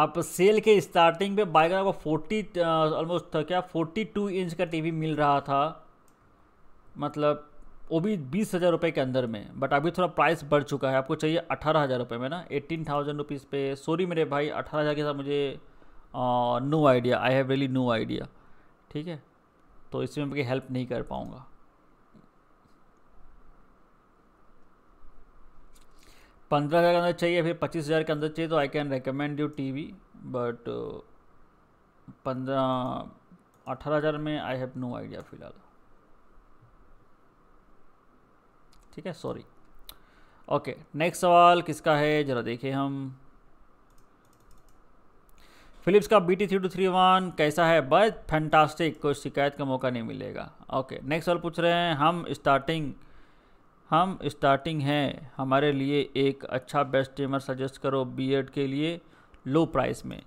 Speaker 1: आप सेल के स्टार्टिंग पे बाइक आपको फोर्टी ऑलमोस्ट क्या फोर्टी टू इंच का टीवी मिल रहा था मतलब वो भी बीस हज़ार रुपये के अंदर में बट अभी थोड़ा प्राइस बढ़ चुका है आपको चाहिए अठारह हज़ार रुपये में ना एटीन थाउजेंड रुपीज़ पे सॉरी मेरे भाई अठारह हज़ार के साथ मुझे no idea I have really no idea ठीक है तो इसमें मैं हेल्प नहीं कर पाऊँगा पंद्रह हज़ार के अंदर चाहिए फिर पच्चीस हज़ार के अंदर चाहिए तो I can recommend you T V but पंद्रह अठारह हज़ार में आई हैव नो आइडिया फ़िलहाल ठीक है सॉरी ओके नेक्स्ट सवाल किसका है ज़रा देखें हम फिलिप्स का B T three two three one कैसा है बस फैंटास्टिक कोई शिकायत का मौका नहीं मिलेगा ओके नेक्स्ट सवाल पूछ रहे हैं हम स्टार्टिंग हम स्टार्टिंग हैं हमारे लिए एक अच्छा बेस्ट ट्रिमर सजेस्ट करो बीएड के लिए लो प्राइस में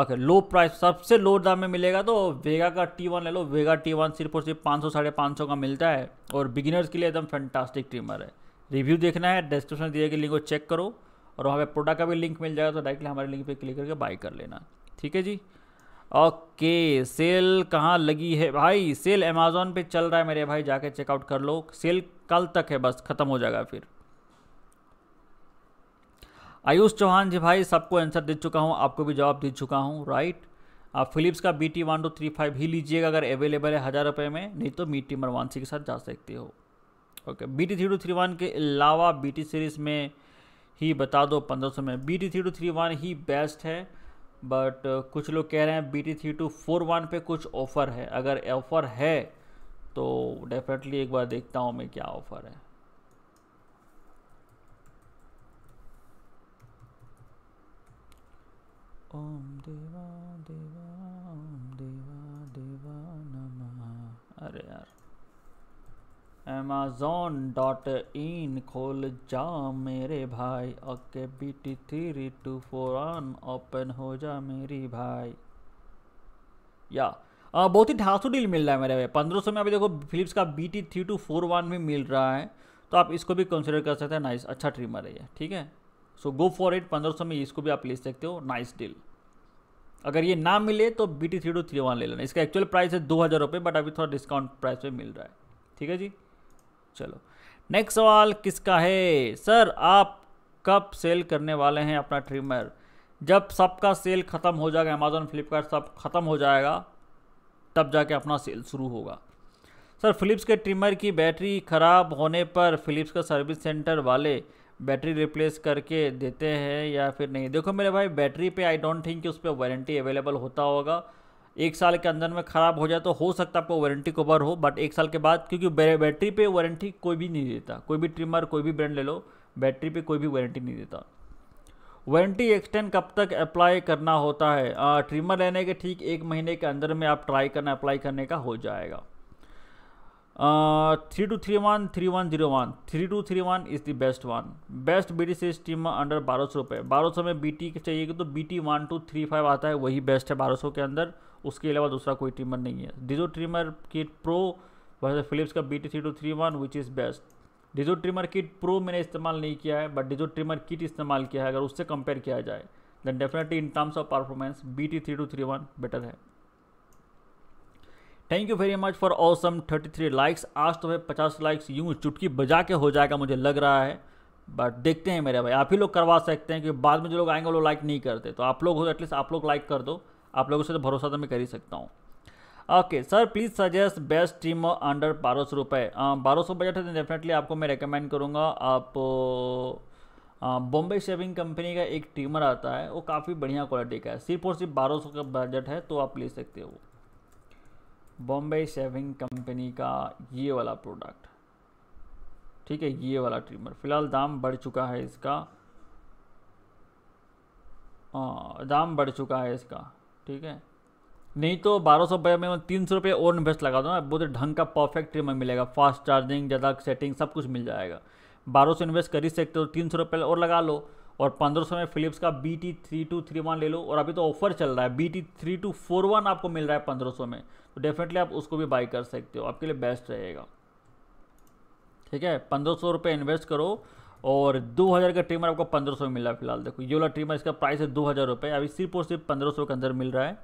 Speaker 1: ओके लो प्राइस सबसे लो दाम में मिलेगा तो वेगा का टी वन ले लो वेगा टी वन सिर्फ और सिर्फ पाँच सौ साढ़े पाँच सौ का मिलता है और बिगिनर्स के लिए एकदम फैंटास्टिक ट्रिमर है रिव्यू देखना है डिस्क्रिप्शन दिए गए लिंक को चेक करो और वहाँ पे प्रोडक्ट का भी लिंक मिल जाएगा तो डायरेक्टली हमारे लिंक पे क्लिक करके बाई कर लेना ठीक है जी ओके सेल कहाँ लगी है भाई सेल अमेजोन पे चल रहा है मेरे भाई जाके चेकआउट कर लो सेल कल तक है बस खत्म हो जाएगा फिर आयुष चौहान जी भाई सबको आंसर दे चुका हूँ आपको भी जवाब दे चुका हूँ राइट आप फिलिप्स का B T one two three five ही लीजिएगा अगर अवेलेबल है हज़ार रुपये में नहीं तो B T number one C के साथ जा सकते हो okay B T three two three one के अलावा बी टी सीरीज में ही बता दो पंद्रह सौ में B T three two three one ही बेस्ट है बट कुछ लोग कह रहे हैं B T three two four one पे कुछ ऑफ़र है अगर ऑफ़र है तो डेफिनेटली एक बार देखता हूँ मैं क्या ऑफ़र है ओम देवा देवा ओम देवा देवा नमः अरे यार अमेजोन डॉट इन खोल जा मेरे भाई okay B T three two four on open हो जा मेरी भाई या yeah. बहुत ही ढांसू डील मिल रहा है मेरे भाई पंद्रह में अभी देखो फिलिप्स का B T three two four one में मिल रहा है तो आप इसको भी कंसिडर कर सकते हैं नाइस अच्छा ट्रिमर है ये ठीक है सो गो फॉर इट पंद्रह में इसको भी आप ले सकते हो नाइस डील अगर ये ना मिले तो B T three two three one ले लेना इसका एक्चुअल प्राइस है दो हज़ार रुपये बट अभी थोड़ा डिस्काउंट प्राइस पे मिल रहा है ठीक है जी चलो नेक्स्ट सवाल किसका है सर आप कब सेल करने वाले हैं अपना ट्रिमर जब सबका सेल ख़त्म हो जाएगा अमेजोन फ्लिपकार्ट सब ख़त्म हो जाएगा तब जाके अपना सेल शुरू होगा सर फिलिप्स के ट्रिमर की बैटरी ख़राब होने पर फिलिप्स का सर्विस सेंटर वाले बैटरी रिप्लेस करके देते हैं या फिर नहीं देखो मेरे भाई बैटरी पे आई डोंट थिंक कि उस पर वारंटी अवेलेबल होता होगा एक साल के अंदर में ख़राब हो जाए तो हो सकता है आपको वारंटी कवर हो बट एक साल के बाद क्योंकि बैटरी पे वारंटी कोई भी नहीं देता कोई भी ट्रिमर कोई भी ब्रांड ले लो बैटरी पे कोई भी वारंटी नहीं देता वारंटी एक्सटेंड कब तक अप्लाई करना होता है आ, ट्रिमर लेने के ठीक एक महीने के अंदर में आप ट्राई करना अप्लाई करने का हो जाएगा three two three one three one zero one three two three one is the best one best B T C under बारह सौ रुपये बारह सौ में बी टी चाहिए तो B T one two three five आता है वही बेस्ट है बारह सौ के अंदर उसके अलावा दूसरा कोई ट्रिमर नहीं है डिजो ट्रिमर किट प्रो वैसे फिलिप्स का B T three two three one which is best Dizo trimmer kit pro मैंने इस्तेमाल नहीं किया है बट डिजो ट्रिमर किट इस्तेमाल किया है अगर उससे कंपेयर किया जाए then definitely in terms of performance B T three two three one better है thank you very much for awesome thirty three likes आज तो भाई पचास लाइक्स यूँ चुटकी बजा के हो जाएगा मुझे लग रहा है बट देखते हैं मेरे भाई आप ही लोग करवा सकते हैं क्योंकि बाद में जो लोग आएंगे वो लाइक नहीं करते तो आप लोग हो एटलीस्ट आप लोग लाइक कर दो आप लोगों से तो भरोसा तो मैं कर ही सकता हूँ okay sir please suggest best team under बारह सौ रुपये बारह सौ बजट है तो डेफिनेटली आपको मैं रिकमेंड करूँगा आप बॉम्बे शेविंग कंपनी का एक ट्रिमर आता है वो काफ़ी बढ़िया क्वालिटी का है सिर्फ और सिर्फ बारह सौ का बजट है तो आप ले सकते हो बॉम्बे शेविंग कंपनी का ये वाला प्रोडक्ट ठीक है ये वाला ट्रिमर फिलहाल दाम बढ़ चुका है इसका आ, दाम बढ़ चुका है इसका ठीक है नहीं तो बारह सौ रुपये में तीन सौ रुपये और इन्वेस्ट लगा दो ना बहुत ढंग का परफेक्ट ट्रिमर मिलेगा फास्ट चार्जिंग ज़्यादा सेटिंग सब कुछ मिल जाएगा बारह सौ इन्वेस्ट कर ही सकते हो तीन सौ रुपये और लगा लो और पंद्रह सौ में फिलिप्स का B T three two three one ले लो और अभी तो ऑफर चल रहा है B T three two four one आपको मिल रहा है पंद्रह सौ में तो डेफिनेटली आप उसको भी बाई कर सकते हो आपके लिए बेस्ट रहेगा ठीक है पंद्रह सौ रुपये इन्वेस्ट करो और दो हज़ार का ट्रिमर आपको पंद्रह सौ में मिल रहा है फिलहाल देखो ये वाला ट्रिमर इसका प्राइस है दो हज़ार रुपये अभी सिर्फ और सिर्फ पंद्रह सौ के अंदर मिल रहा है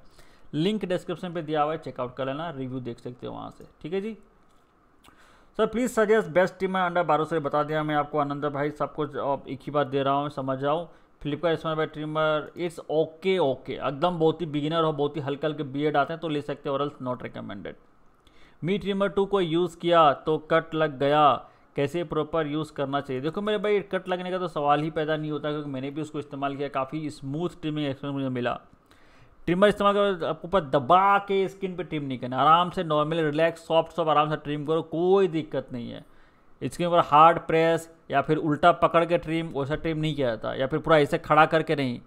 Speaker 1: लिंक डिस्क्रिप्शन पे दिया हुआ है चेकआउट कर लेना रिव्यू देख सकते हो वहाँ से ठीक है जी sir please suggest best team है अंडर बारह से बता दिया मैं आपको आनंद भाई सब कुछ एक ही बात दे रहा हूँ समझ हूँ Flipkart smart buy trimmer it's okay okay एकदम बहुत ही बिगिनर हो बहुत ही हल्के हल्के बी आते हैं तो ले सकते हो और else not recommended Mi trimmer two को यूज़ किया तो कट लग गया कैसे प्रॉपर यूज़ करना चाहिए देखो मेरे भाई कट लगने का तो सवाल ही पैदा नहीं होता क्योंकि मैंने भी उसको इस्तेमाल किया काफ़ी स्मूथ ट्रिमिंग एक्सपीरियंस मुझे मिला ट्रिमर इस्तेमाल करो आपको ऊपर दबा के स्किन पे ट्रिम नहीं करना आराम से नॉर्मली रिलैक्स सॉफ्ट सॉफ्ट आराम से ट्रिम करो कोई दिक्कत नहीं है स्किन पर हार्ड प्रेस या फिर उल्टा पकड़ के ट्रिम वैसा ट्रिम नहीं किया जाता या फिर पूरा ऐसे खड़ा करके नहीं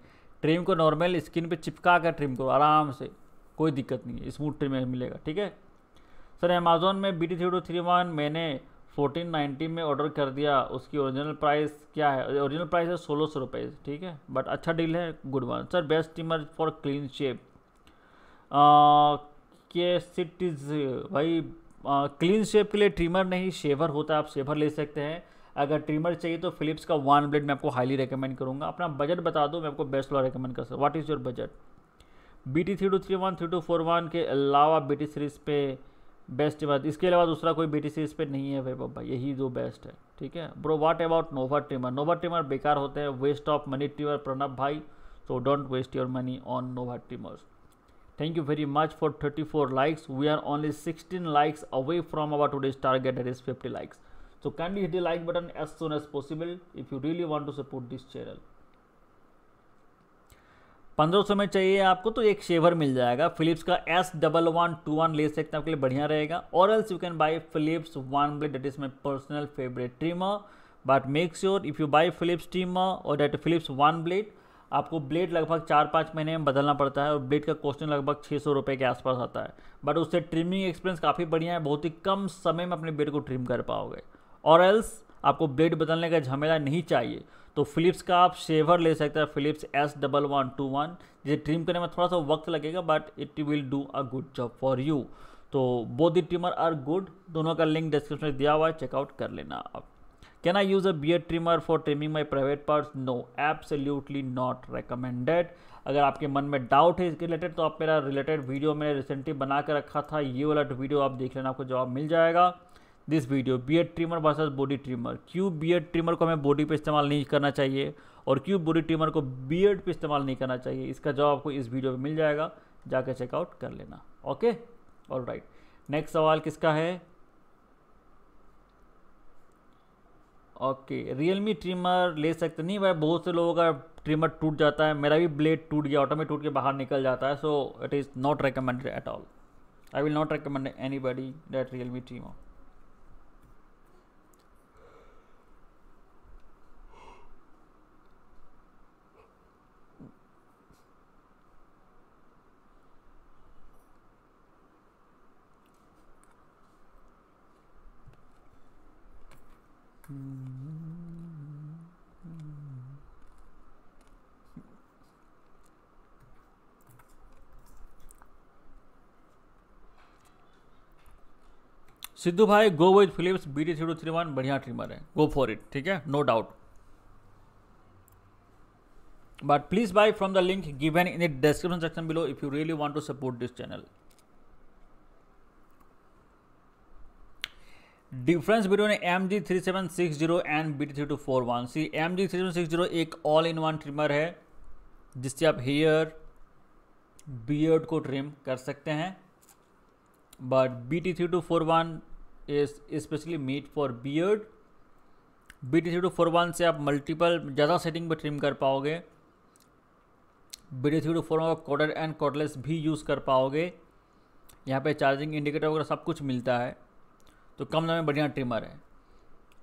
Speaker 1: ट्रिम को नॉर्मल स्किन पे चिपका कर ट्रिम करो आराम से कोई दिक्कत नहीं है स्मूथ ट्रिम मिलेगा ठीक है सर अमेजोन में B T three two three one मैंने 1490 में ऑर्डर कर दिया उसकी ओरिजिनल प्राइस क्या है ओरिजिनल प्राइस है सोलह सौ रुपये ठीक है बट अच्छा डील है good one sir best trimmer for clean shape के सिटीज भाई क्लीन शेप के लिए ट्रिमर नहीं शेवर होता है आप शेवर ले सकते हैं अगर ट्रिमर चाहिए तो फिलिप्स का वन ब्लेड मैं आपको हाईली रिकमेंड करूँगा अपना बजट बता दो मैं आपको बेस्ट वाला रिकमेंड कर सकता what is your budget B T three two three one three two four one के अलावा बी टी सीरीज़ पे बेस्ट बात इसके अलावा दूसरा कोई बी सी इस पर नहीं है वैभव भाई यही जो बेस्ट है ठीक है bro what about Nova trimmer Nova trimmer बेकार होते हैं waste of money trimmer Pranab भाई so don't waste your money on Nova trimmers thank you very much for thirty four likes we are only sixteen likes away from our days target is fifty likes so kindly hit the like button as soon as possible if you really want to support this channel पंद्रह सौ में चाहिए आपको तो एक shaver मिल जाएगा Philips का S double one two one ले सकते हैं आपके लिए बढ़िया रहेगा और else you can buy Philips one blade that is my personal favourite trimmer but make sure if you buy Philips trimmer और डेट फिलिप्स वन ब्लेड आपको ब्लेड लगभग चार पाँच महीने में बदलना पड़ता है और ब्लेड का कॉस्टिंग लगभग छः सौ रुपये के आसपास आता है बट उससे ट्रिमिंग एक्सपीरियंस काफ़ी बढ़िया है बहुत ही कम समय में अपने ब्लेड को ट्रिम कर पाओगे और एल्स आपको ब्लेड बदलने का झमेला नहीं चाहिए तो फिलिप्स का आप शेवर ले सकते हैं Philips S double one two one जिसे ट्रिम करने में थोड़ा सा वक्त लगेगा but it will do a good job for you तो बोध दी ट्रिमर आर गुड दोनों का लिंक डिस्क्रिप्शन में दिया हुआ है चेकआउट कर लेना आप can I use a beard trimmer for trimming my private part no absolutely not recommended अगर आपके मन में डाउट है इसके रिलेटेड तो आप मेरा रिलेटेड वीडियो मैंने रिसेंटली बना कर रखा था ये वाला वीडियो आप देख लेना आपको जवाब मिल जाएगा this video beard trimmer versus body trimmer क्यों बियड ट्रिमर को हमें बॉडी पे इस्तेमाल नहीं करना चाहिए और क्यों बॉडी ट्रिमर को बियड पे इस्तेमाल नहीं करना चाहिए इसका जवाब आपको इस वीडियो में मिल जाएगा जाके चेकआउट कर लेना ओके ऑल राइट नेक्स्ट सवाल किसका है ओके रियलमी ट्रिमर ले सकते नहीं भाई बहुत से लोगों का ट्रिमर टूट जाता है मेरा भी ब्लेड टूट गया ऑटोमेट टूट के बाहर निकल जाता है so it is not recommended at all I will not recommend anybody that Realme trimmer Sidhu भाई go with Philips BT three three one बढ़िया ट्रीमर है गो फॉर इट ठीक है no doubt but please buy from the link given in the description section below if you really want to support this channel difference between M G three seven six zero and B T three two four one C M G three seven six zero एक all in one trimmer है जिससे आप hair beard को trim कर सकते हैं but B T three two four one is specially made for beard B T three two four one से आप मल्टीपल ज़्यादा सेटिंग पर ट्रिम कर पाओगे B T three two four one आप कॉर्डर एंड कॉर्डलेस भी यूज़ कर पाओगे यहाँ पे चार्जिंग इंडिकेटर वगैरह सब कुछ मिलता है तो कम दाम में बढ़िया ट्रिमर है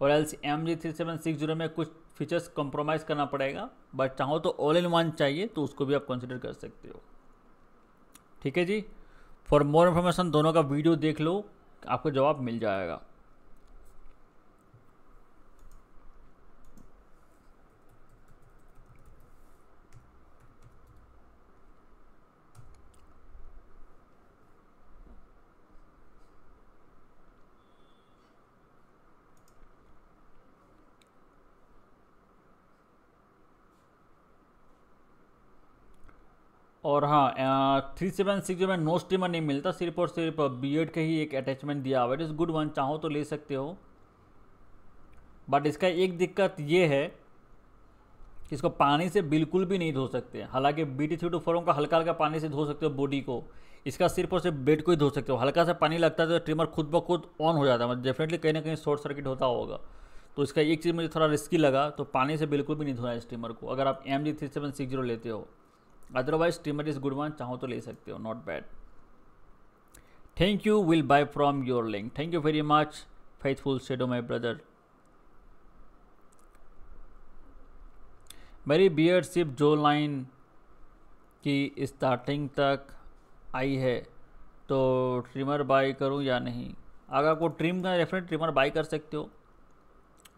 Speaker 1: और else M G three seven six zero में कुछ फीचर्स कॉम्प्रोमाइज़ करना पड़ेगा बट चाहो तो ऑल इन वन चाहिए तो उसको भी आप कंसिडर कर सकते हो ठीक है जी फॉर मोर इन्फॉर्मेशन दोनों का वीडियो देख लो आपको जवाब मिल जाएगा और हाँ थ्री सेवन सिक्स जो मैं नो स्टीमर नहीं मिलता सिर्फ और सिर्फ बी एड का ही एक अटैचमेंट दिया हुआ इट इज़ गुड वन चाहो तो ले सकते हो बट इसका एक दिक्कत ये है कि इसको पानी से बिल्कुल भी नहीं धो सकते हालांकि बी टी थ्री टू फोरों का हल्का हल्का पानी से धो सकते हो बॉडी को इसका सिर्फ और सिर्फ बेड को ही धो सकते हो हल्का सा पानी लगता है तो ट्रिमर खुद ब खुद ऑन हो जाता है मतलब डेफिनेटली कहीं ना कहीं शॉर्ट सर्किट होता होगा तो इसका एक चीज़ मुझे थोड़ा रिस्की लगा तो पानी से बिल्कुल भी नहीं धोना इस ट्रिमर को अगर आप M G three seven six zero लेते हो otherwise trimmer is good one चाहो तो ले सकते हो not bad thank you will buy from your link thank you very much faithful shadow my brother मेरी बियर सिप जो लाइन की स्टार्टिंग तक आई है तो ट्रिमर बाई करूं या नहीं अगर आपको ट्रिम का रेफरेंस ट्रिमर बाई कर सकते हो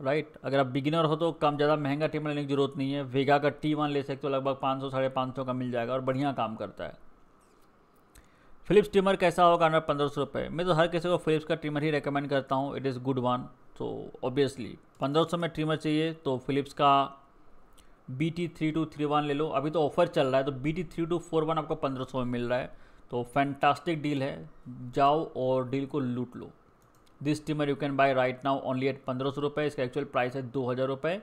Speaker 1: राइट right? अगर आप बिगिनर हो तो कम ज़्यादा महंगा ट्रिमर लेने की ज़रूरत नहीं है वेगा का टी वन ले सकते हो लगभग पाँच सौ साढ़े पाँच सौ का मिल जाएगा और बढ़िया काम करता है फिलिप्स ट्रिमर कैसा होगा अंडर पंद्रह सौ रुपये मैं तो हर किसी को फिलिप्स का ट्रिमर ही रेकमेंड करता हूँ इट इज़ गुड वन तो ऑब्वियसली पंद्रह सौ में ट्रिमर चाहिए तो फिलिप्स का B T three two three one ले लो अभी तो ऑफर चल रहा है तो B T three two four one आपको पंद्रह सौ में मिल रहा है तो फैंटास्टिक डील है जाओ और डील को लूट लो this trimmer you can buy right now only at पंद्रह सौ रुपये इसका एक्चुअल प्राइस है दो हज़ार रुपये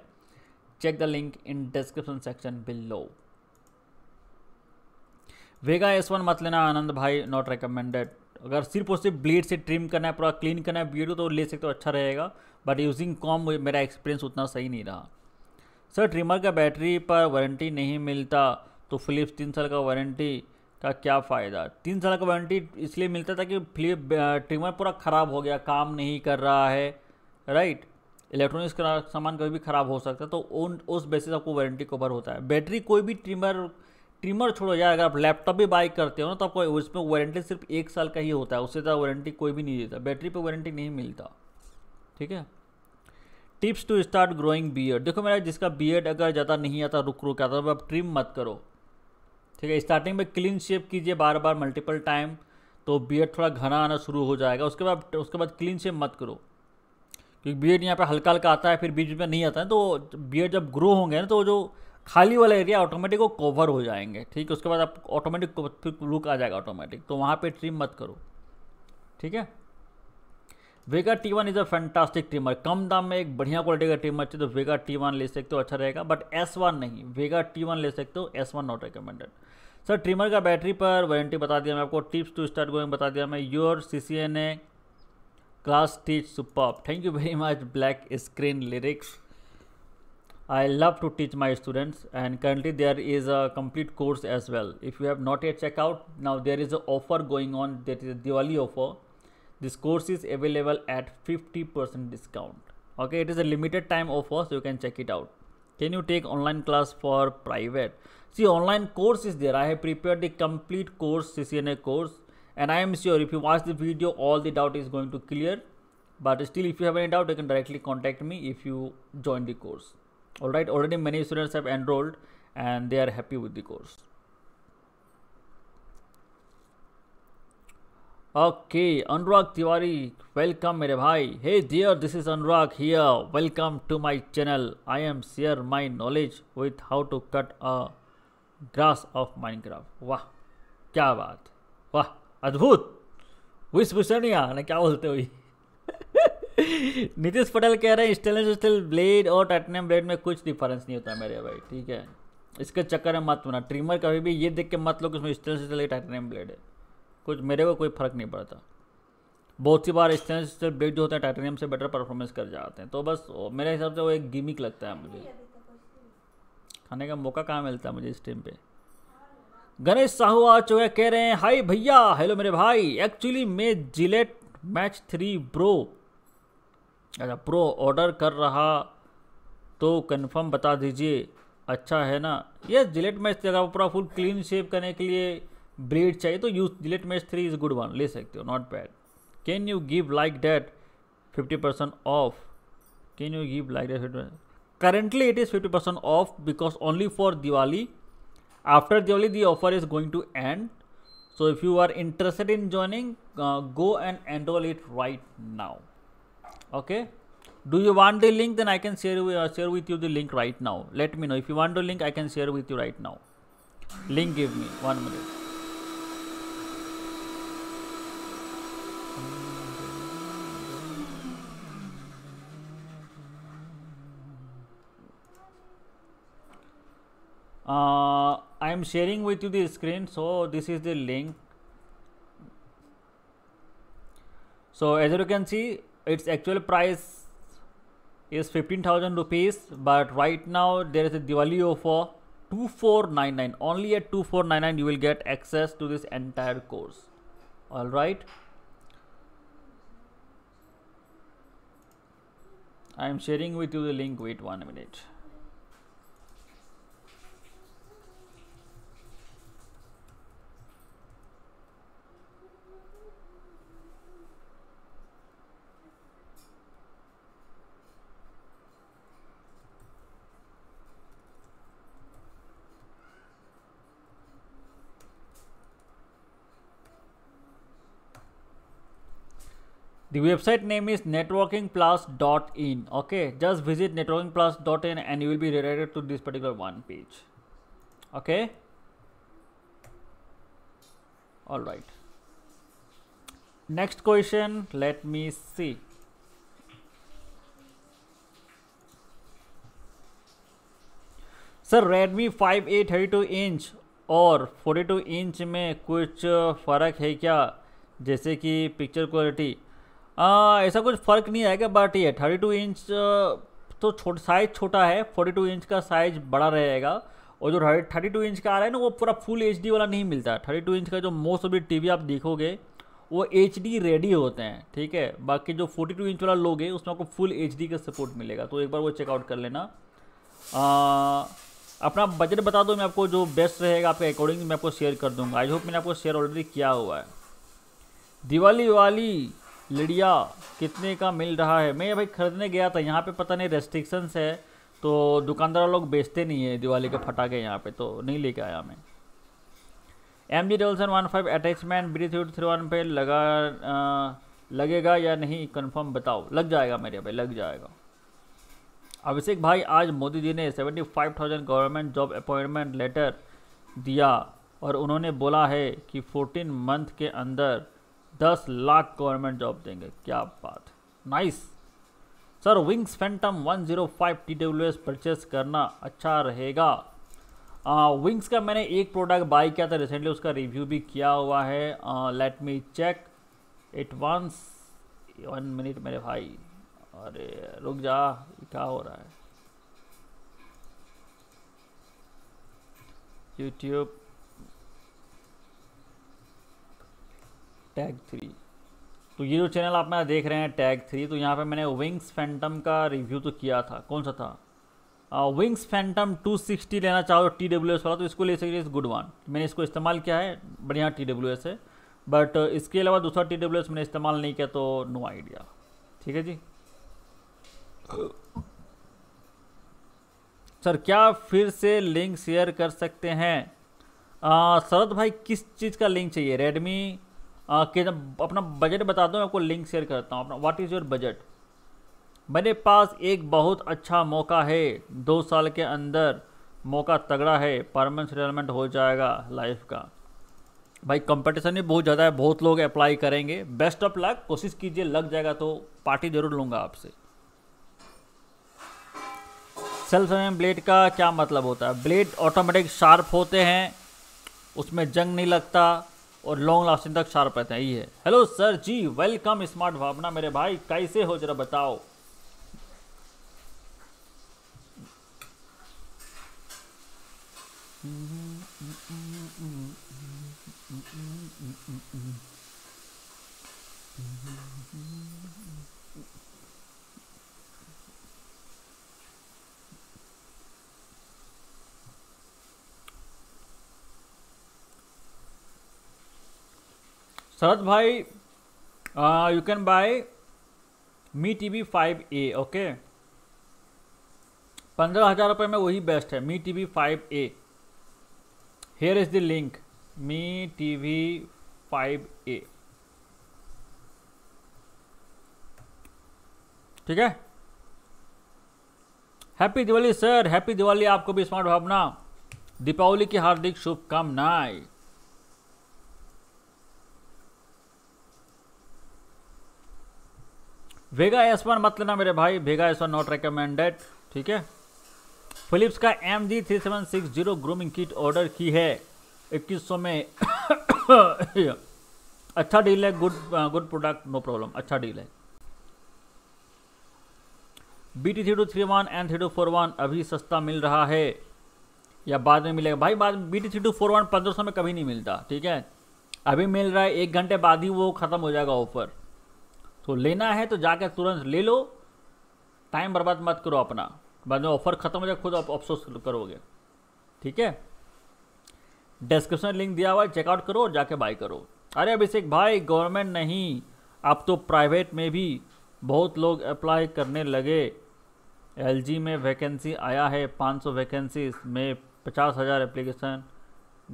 Speaker 1: check the link in description section below Vega S one मत लेना आनंद भाई नॉट रिकमेंडेड अगर सिर्फ और सिर्फ ब्लेड से ट्रिम करना है पूरा क्लीन करना है हो तो ले सकते हो अच्छा रहेगा बट यूजिंग कॉम मेरा एक्सपीरियंस उतना सही नहीं रहा सर ट्रिमर का बैटरी पर वारंटी नहीं मिलता तो फिलिप्स तीन साल का वारंटी का क्या फ़ायदा तीन साल का वारंटी इसलिए मिलता था कि फ्लिप ट्रिमर पूरा ख़राब हो गया काम नहीं कर रहा है राइट इलेक्ट्रॉनिक्स का सामान कभी भी ख़राब हो सकता है तो उन उस बेसिस आपको वारंटी कवर होता है बैटरी कोई भी ट्रिमर ट्रिमर छोड़ो यार अगर आप लैपटॉप भी बाई करते हो ना तो आपको उसमें वारंटी सिर्फ एक साल का ही होता है उससे ज़्यादा वारंटी कोई भी नहीं देता बैटरी पर वारंटी नहीं मिलता ठीक है tips to start growing beard देखो मेरा जिसका बियर्ड अगर ज़्यादा नहीं आता रुक रुक आता तो आप ट्रिम मत करो ठीक है स्टार्टिंग में क्लीन शेप कीजिए बार बार मल्टीपल टाइम तो बियड थोड़ा घना आना शुरू हो जाएगा उसके बाद उसके बाद क्लीन शेप मत करो क्योंकि बियड यहाँ पे हल्का हल्का आता है फिर बीच में नहीं आता है तो बियड जब ग्रो होंगे ना तो जो खाली वाला एरिया ऑटोमेटिक वो कवर हो जाएंगे ठीक है उसके बाद आप ऑटोमेटिक फिर लुक आ जाएगा ऑटोमेटिक तो वहाँ पे ट्रिम मत करो ठीक है Vega T one is a fantastic trimmer कम दाम में एक बढ़िया क्वालिटी का ट्रिमर चाहिए तो वेगा टी वन ले सकते हो अच्छा रहेगा बट एस वन नहीं वेगा टी वन ले सकते हो S one not recommended sir trimmer का बैटरी पर वारंटी बता दिया मैं आपको टिप्स टू स्टार्ट गोइंग बता दिया मैं your C C N A class teach super thank you very much black screen lyrics I love to teach my students and currently there is a complete course as well if you have not yet check out now there is a offer going on that is a Diwali this course is available at 50% discount okay it is a limited time offer so you can check it out can you take online class for private see online course is there i have prepared the complete course ccna course and i am sure if you watch the video all the doubt is going to clear but still if you have any doubt you can directly contact me if you join the course all right already many students have enrolled and they are happy with the course okay Anurag Tiwari welcome मेरे भाई hey dear this is Anurag here welcome to my channel I am share my knowledge with how to cut a grass of Minecraft वाह क्या बात वाह अद्भुत wish भूषणिया ना क्या बोलते हुई [LAUGHS] नीतीश पटेल कह रहे हैं स्टेनलेस स्टील ब्लेड और टाइटनियम ब्लेड में कुछ डिफरेंस नहीं होता मेरे भाई ठीक है इसके चक्कर में मत होना ट्रिमर कभी भी ये देख के मत लो कि उसमें स्टेनलेस स्टील टाइटनियम ब्लेड है कुछ मेरे को कोई फ़र्क नहीं पड़ता बहुत सी बार स्टेनलेस स्टील ब्लेड जो होते हैं टाइटेनियम से बेटर परफॉर्मेंस कर जाते हैं तो बस मेरे हिसाब से वो एक गिमिक लगता है मुझे खाने का मौका कहाँ मिलता है मुझे इस टाइम पे गणेश साहू आ चुके कह रहे हैं हाय भैया हेलो मेरे भाई एक्चुअली मैं जिलेट मैच थ्री प्रो अच्छा प्रो ऑर्डर कर रहा तो कंफर्म बता दीजिए अच्छा है ना ये जिलेट मैच देगा पूरा फुल क्लीन शेप करने के लिए ब्रेड चाहिए तो use Gillette Mach three is good one ले सकते हो not bad can you give like that fifty percent off can you give like that currently it is fifty percent off because only for Diwali after Diwali the offer is going to end so if you are interested in joining go and enrol it right now okay do you want the link then I can share share with you the link right now let me know if you want the link I can share with you right now link give me one minute uh, I am sharing with you the screen. So, this is the link. So, as you can see its actual price is 15,000 rupees but right now there is a Diwali offer 2499 only at 2499 you will get access to this entire course all right I am sharing with you the link wait one minute The website name is networkingplus.in. Okay, just visit networkingplus.in and you will be redirected to this particular one page. Okay. All right. Next question. Let me see. Sir Redmi five A thirty two inch और forty two inch में कुछ फ़र्क है क्या जैसे कि picture quality हाँ, ऐसा कुछ फ़र्क नहीं आएगा बट ये थर्टी टू इंच तो छोट साइज़ छोटा है फोर्टी टू इंच का साइज़ बड़ा रहेगा और जो थर्टी टू इंच का आ रहा है ना वो पूरा फुल एच वाला नहीं मिलता थर्टी टू इंच का जो मोस्ट ऑफ दी टी आप देखोगे वो एच रेडी होते हैं ठीक है बाकी जो फोर्टी टू इंच वाला लोगे उसमें आपको फुल एच का सपोर्ट मिलेगा तो एक बार वो चेकआउट कर लेना आ, अपना बजट बता दो मैं आपको जो बेस्ट रहेगा आपके अकॉर्डिंग मैं आपको शेयर कर दूंगा आई होप मैंने आपको शेयर ऑलरेडी किया हुआ है दिवाली वाली लिडिया कितने का मिल रहा है मैं भाई ख़रीदने गया था यहाँ पे पता नहीं रेस्ट्रिक्शंस है तो दुकानदार लोग बेचते नहीं है दिवाली के फटाके यहाँ पे तो नहीं लेके आया मैं M G double seven one five attachment ब्री थ्री थ्री वन पे लगा आ, लगेगा या नहीं कंफर्म बताओ लग जाएगा मेरे भाई लग जाएगा अभिषेक भाई आज मोदी जी ने seventy five thousand government job appointment letter दिया और उन्होंने बोला है कि फोर्टीन मंथ के अंदर दस लाख गवर्नमेंट जॉब देंगे क्या बात nice sir Wings Phantom 105 zero five T W S purchase करना अच्छा रहेगा विंग्स का मैंने एक प्रोडक्ट बाई किया था रिसेंटली उसका रिव्यू भी किया हुआ है let me check it once one minute मेरे भाई अरे रुक जा क्या हो रहा है यूट्यूब टैग थ्री तो ये जो चैनल आप मेरा देख रहे हैं टैग थ्री तो यहाँ पे मैंने विंग्स फैंटम का रिव्यू तो किया था कौन सा था विंग्स फैंटम 260 लेना चाहो टी डब्ल्यू एस वाला तो इसको ले सकते इस गुड वन मैंने इसको इस्तेमाल किया है बढ़िया टी डब्ल्यू एस है बट इसके अलावा दूसरा टी डब्ल्यू एस मैंने इस्तेमाल नहीं किया तो नो आइडिया ठीक है जी सर क्या फिर से लिंक शेयर कर सकते हैं शरद भाई किस चीज़ का लिंक चाहिए रेडमी कि अपना बजट बता दो मैं आपको लिंक शेयर करता हूँ अपना व्हाट इज़ योर बजट मेरे पास एक बहुत अच्छा मौका है दो साल के अंदर मौका तगड़ा है परमानेंट सेटलमेंट हो जाएगा लाइफ का भाई कंपटीशन भी बहुत ज़्यादा है बहुत लोग अप्लाई करेंगे बेस्ट ऑफ लक कोशिश कीजिए लग जाएगा तो पार्टी ज़रूर लूँगा आपसे सेल्फ एम ब्लेड का क्या मतलब होता है ब्लेड ऑटोमेटिक शार्प होते हैं उसमें जंग नहीं लगता और लॉन्ग लास्टिंग तक शार्प रहते हैं ये है हेलो सर जी वेलकम स्मार्ट भावना मेरे भाई कैसे हो जरा बताओ mm-hmm. शरद भाई you can bye me T V five A okay पंद्रह हज़ार रुपये में वही बेस्ट है मी T V five A here is the link me T V five ए ठीक है happy Diwali sir happy Diwali आपको भी स्मार्ट भावना दीपावली की हार्दिक शुभकामनाएं वेगा एस वन मत लेना मेरे भाई Vega S one not recommended ठीक है फिलिप्स का M G three seven six zero grooming kit order की है इक्कीस सौ में [COUGHS] अच्छा डील है good good product no problem अच्छा डील है B T three two three one and three two four one अभी सस्ता मिल रहा है या बाद में मिलेगा भाई बाद B T three two four one पंद्रह सौ में कभी नहीं मिलता ठीक है अभी मिल रहा है एक घंटे बाद ही वो ख़त्म हो जाएगा ऑफर तो लेना है तो जाकर तुरंत ले लो टाइम बर्बाद मत करो अपना बाद में ऑफर खत्म हो जाए खुद आप अफसोस करोगे ठीक है डिस्क्रिप्शन लिंक दिया हुआ है चेकआउट करो और जाके बाय करो अरे अभिषेक भाई गवर्नमेंट नहीं अब तो प्राइवेट में भी बहुत लोग अप्लाई करने लगे एल में वैकेंसी आया है 500 वैकेंसी में पचास हज़ार एप्लीकेशन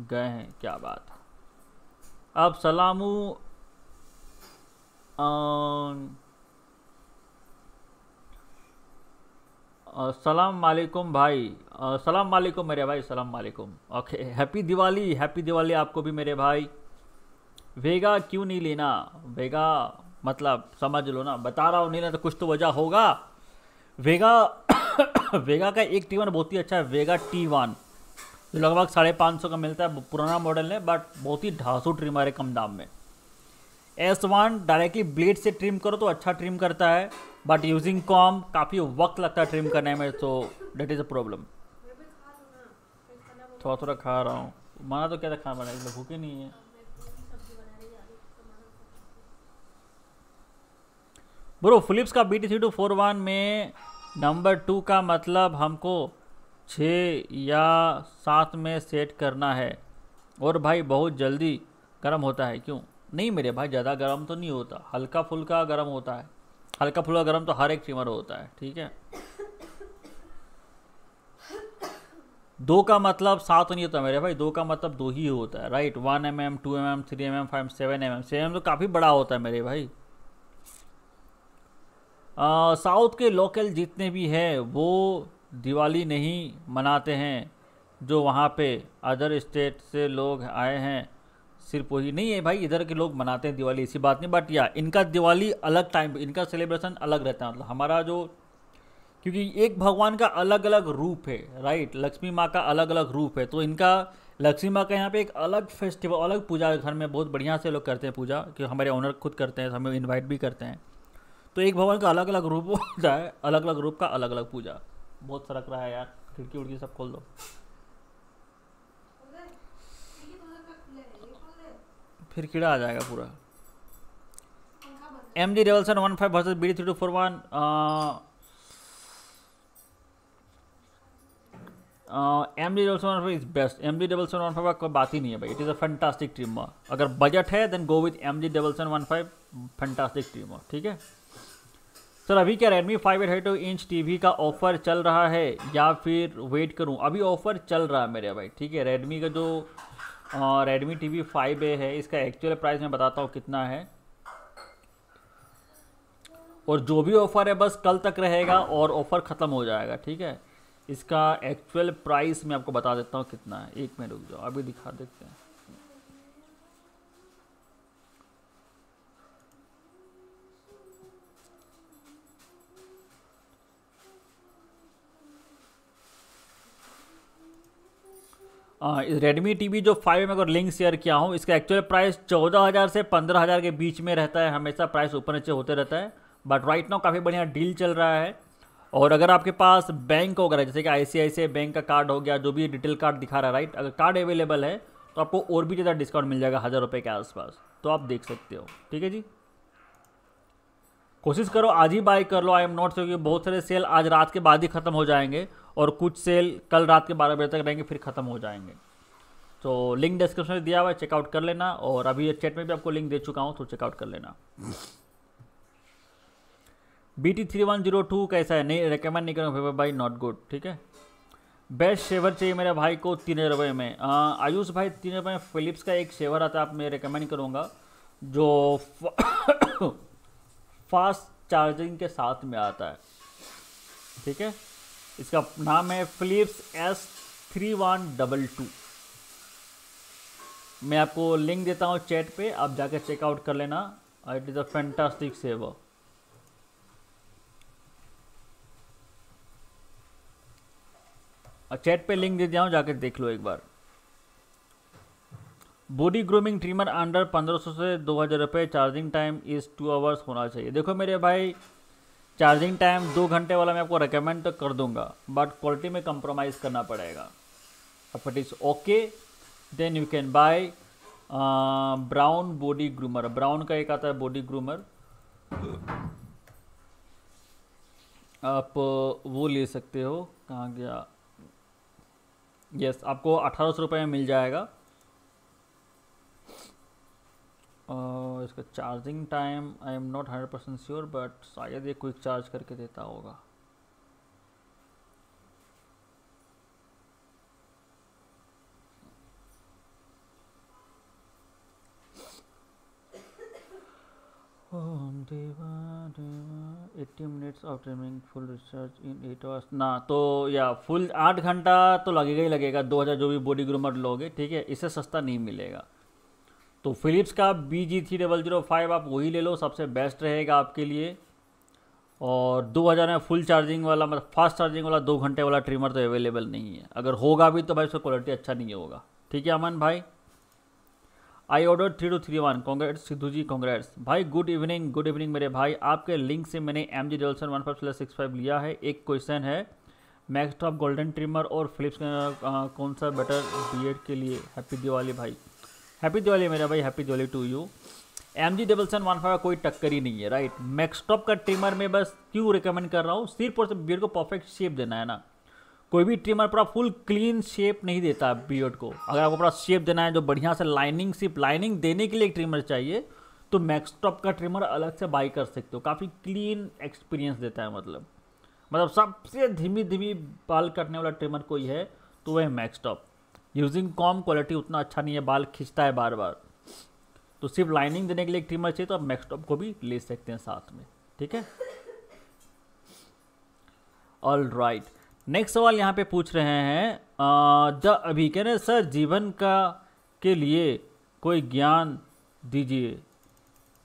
Speaker 1: गए हैं क्या बात अब सलामू सलाम मालिकुम भाई सलाम मालिकुम मेरे भाई सलाम मालिकुम okay happy Diwali happy Diwali आपको भी मेरे भाई वेगा क्यों नहीं लेना वेगा मतलब समझ लो ना बता रहा हूँ नहीं ना तो कुछ तो वजह होगा वेगा [COUGHS] वेगा का एक टी वन बहुत ही अच्छा है वेगा टी वन जो लगभग साढ़े पाँच सौ का मिलता है पुराना मॉडल है बट बहुत ही सौ ट्रिमर है कम दाम में एस वन डायरेक्टली ब्लेड से ट्रिम करो तो अच्छा ट्रिम करता है बट यूजिंग कॉम काफ़ी वक्त लगता है ट्रिम करने में तो डेट इज़ अ प्रॉब्लम थोड़ा थोड़ा खा रहा हूँ माना तो क्या था खाना बनाया इसलिए भूखे नहीं है ब्रो फिलिप्स का B T three two four one में नंबर टू का मतलब हमको छः या सात में सेट करना है और भाई बहुत जल्दी गर्म होता है क्यों नहीं मेरे भाई ज़्यादा गर्म तो नहीं होता हल्का फुल्का गर्म होता है हल्का फुल्का गर्म तो हर एक ट्रिमर होता है ठीक है दो का मतलब सात नहीं होता मेरे भाई दो का मतलब दो ही होता है right one M M two M M three M M five seven M M seven M तो काफ़ी बड़ा होता है मेरे भाई साउथ के लोकल जितने भी हैं वो दिवाली नहीं मनाते हैं जो वहाँ पे अदर स्टेट से लोग आए हैं सिर्फ वही नहीं है भाई इधर के लोग मनाते हैं दिवाली ऐसी बात नहीं बट या इनका दिवाली अलग टाइम इनका सेलिब्रेशन अलग रहता है मतलब हमारा जो क्योंकि एक भगवान का अलग अलग रूप है राइट लक्ष्मी माँ का अलग अलग रूप है तो इनका लक्ष्मी माँ का यहाँ पे एक अलग फेस्टिवल अलग पूजा घर में बहुत बढ़िया से लोग करते हैं पूजा कि हमारे ओनर खुद करते हैं हमें इन्वाइट भी करते हैं तो एक भगवान का अलग अलग रूप [LAUGHS] होता है अलग अलग रूप का अलग अलग पूजा बहुत सरक रहा है यार खिड़की उड़की सब खोल दो फिर कीड़ा आ जाएगा पूरा M G revolution one five versus B D three two four one M D revolution one five is best M G revolution one five का कोई बात ही नहीं है भाई it is a fantastic trim अगर बजट है then go with M G revolution one five fantastic trim ठीक है सर अभी क्या रेडमी फाइव एट है टू इंच वी का ऑफर चल रहा है या फिर वेट करूँ अभी ऑफर चल रहा है मेरे भाई ठीक है रेडमी का जो और Redmi T V five A है इसका एक्चुअल प्राइस मैं बताता हूँ कितना है और जो भी ऑफ़र है बस कल तक रहेगा और ऑफ़र ख़त्म हो जाएगा ठीक है इसका एक्चुअल प्राइस मैं आपको बता देता हूँ कितना है एक मिनट रुक जाओ अभी दिखा देते हैं रेडमी टी जो फाइव में अगर लिंक शेयर किया हूँ इसका एक्चुअल प्राइस चौदह हज़ार से पंद्रह हज़ार के बीच में रहता है हमेशा प्राइस ऊपर नीचे होते रहता है बट राइट नाउ काफ़ी बढ़िया डील चल रहा है और अगर आपके पास बैंक वगैरह जैसे कि आई बैंक का कार्ड हो गया जो भी डिटेल कार्ड दिखा रहा है राइट अगर कार्ड अवेलेबल है तो आपको और भी ज़्यादा डिस्काउंट मिल जाएगा हज़ार रुपये के आसपास तो आप देख सकते हो ठीक है जी कोशिश करो आज ही बाई कर लो आई एम नॉट श्योर कि बहुत सारे सेल आज रात के बाद ही ख़त्म हो जाएंगे और कुछ सेल कल रात के बारह बजे तक रहेंगे फिर ख़त्म हो जाएंगे तो लिंक डिस्क्रिप्शन में दिया हुआ है चेकआउट कर लेना और अभी चैट में भी आपको लिंक दे चुका हूँ तो चेकआउट कर लेना B T three one zero two कैसा है नहीं रिकमेंड नहीं करूँगा भाई नॉट गुड ठीक है बेस्ट शेवर चाहिए मेरे भाई को तीन रुपये में आयुष भाई तीन रुपये में फिलिप्स का एक शेवर आता है आप मैं रिकमेंड करूँगा जो फास्ट चार्जिंग के साथ में आता है ठीक है इसका नाम है Philips S three one double two मैं आपको लिंक देता हूँ चैट पे आप जाकर चेकआउट कर लेना it is a fantastic saver chat पे लिंक दे दिया हूँ जाकर देख लो एक बार बॉडी ग्रूमिंग ट्रिमर अंडर 1500 से 2000 रुपये charging time is two hours होना चाहिए देखो मेरे भाई चार्जिंग टाइम दो घंटे वाला मैं आपको रिकमेंड तो कर दूंगा बट क्वालिटी में कंप्रोमाइज़ करना पड़ेगा if it is okay then you can buy Braun body groomer Braun का एक आता है बॉडी ग्रूमर आप uh, वो ले सकते हो कहाँ गया यस yes, आपको अठारह सौ रुपये में मिल जाएगा इसका charging time I am not hundred percent sure but शायद ये क्विक चार्ज करके देता होगा Om Deva Deva eighty minutes of trimming full recharge in eight hours ना तो या फुल आठ घंटा तो लगेगा ही लगेगा दो हज़ार जो भी बॉडी ग्रूमर लोगे ठीक है इससे सस्ता नहीं मिलेगा तो फिलिप्स का B G three double zero five आप वही ले लो सबसे बेस्ट रहेगा आपके लिए और दो हज़ार में फुल चार्जिंग वाला मतलब फास्ट चार्जिंग वाला दो घंटे वाला ट्रिमर तो अवेलेबल नहीं है अगर होगा भी तो भाई उसका क्वालिटी अच्छा नहीं होगा ठीक है अमन भाई I order three two three one congrats Sidhu ji congrats भाई गुड इवनिंग गुड इवनिंग मेरे भाई आपके लिंक से मैंने एम जी जल्सन वन फाइव सिक्स फाइव लिया है एक क्वेश्चन है मैक्सटॉप गोल्डन ट्रिमर और फिलिप्स कौन सा बेटर बी के लिए हैप्पी दिवाली भाई हैप्पी दिवाली मेरा भाई happy Diwali to you M G double seven one five कोई टक्कर ही नहीं है राइट मैक्सटॉप का ट्रिमर में बस क्यों रिकमेंड कर रहा हूँ सिर्फ और सिर्फ बियड को परफेक्ट शेप देना है ना कोई भी ट्रिमर पूरा फुल क्लीन शेप नहीं देता बियड को अगर आपको पूरा शेप देना है जो बढ़िया से लाइनिंग सिर्फ लाइनिंग देने के लिए एक ट्रिमर चाहिए तो मैक्सटॉप का ट्रिमर अलग से बाई कर सकते हो काफ़ी क्लीन एक्सपीरियंस देता है मतलब मतलब सबसे धीमी धीमी बाल कटने वाला ट्रिमर कोई है तो वह मैक्सटॉप यूजिंग कॉम क्वालिटी उतना अच्छा नहीं है बाल खींचता है बार बार तो सिर्फ लाइनिंग देने के लिए एक ट्रिमर चाहिए तो आप मैक्सटॉप को भी ले सकते हैं साथ में ठीक है ऑल राइट नेक्स्ट सवाल यहाँ पे पूछ रहे हैं द अभी कह रहे सर जीवन का के लिए कोई ज्ञान दीजिए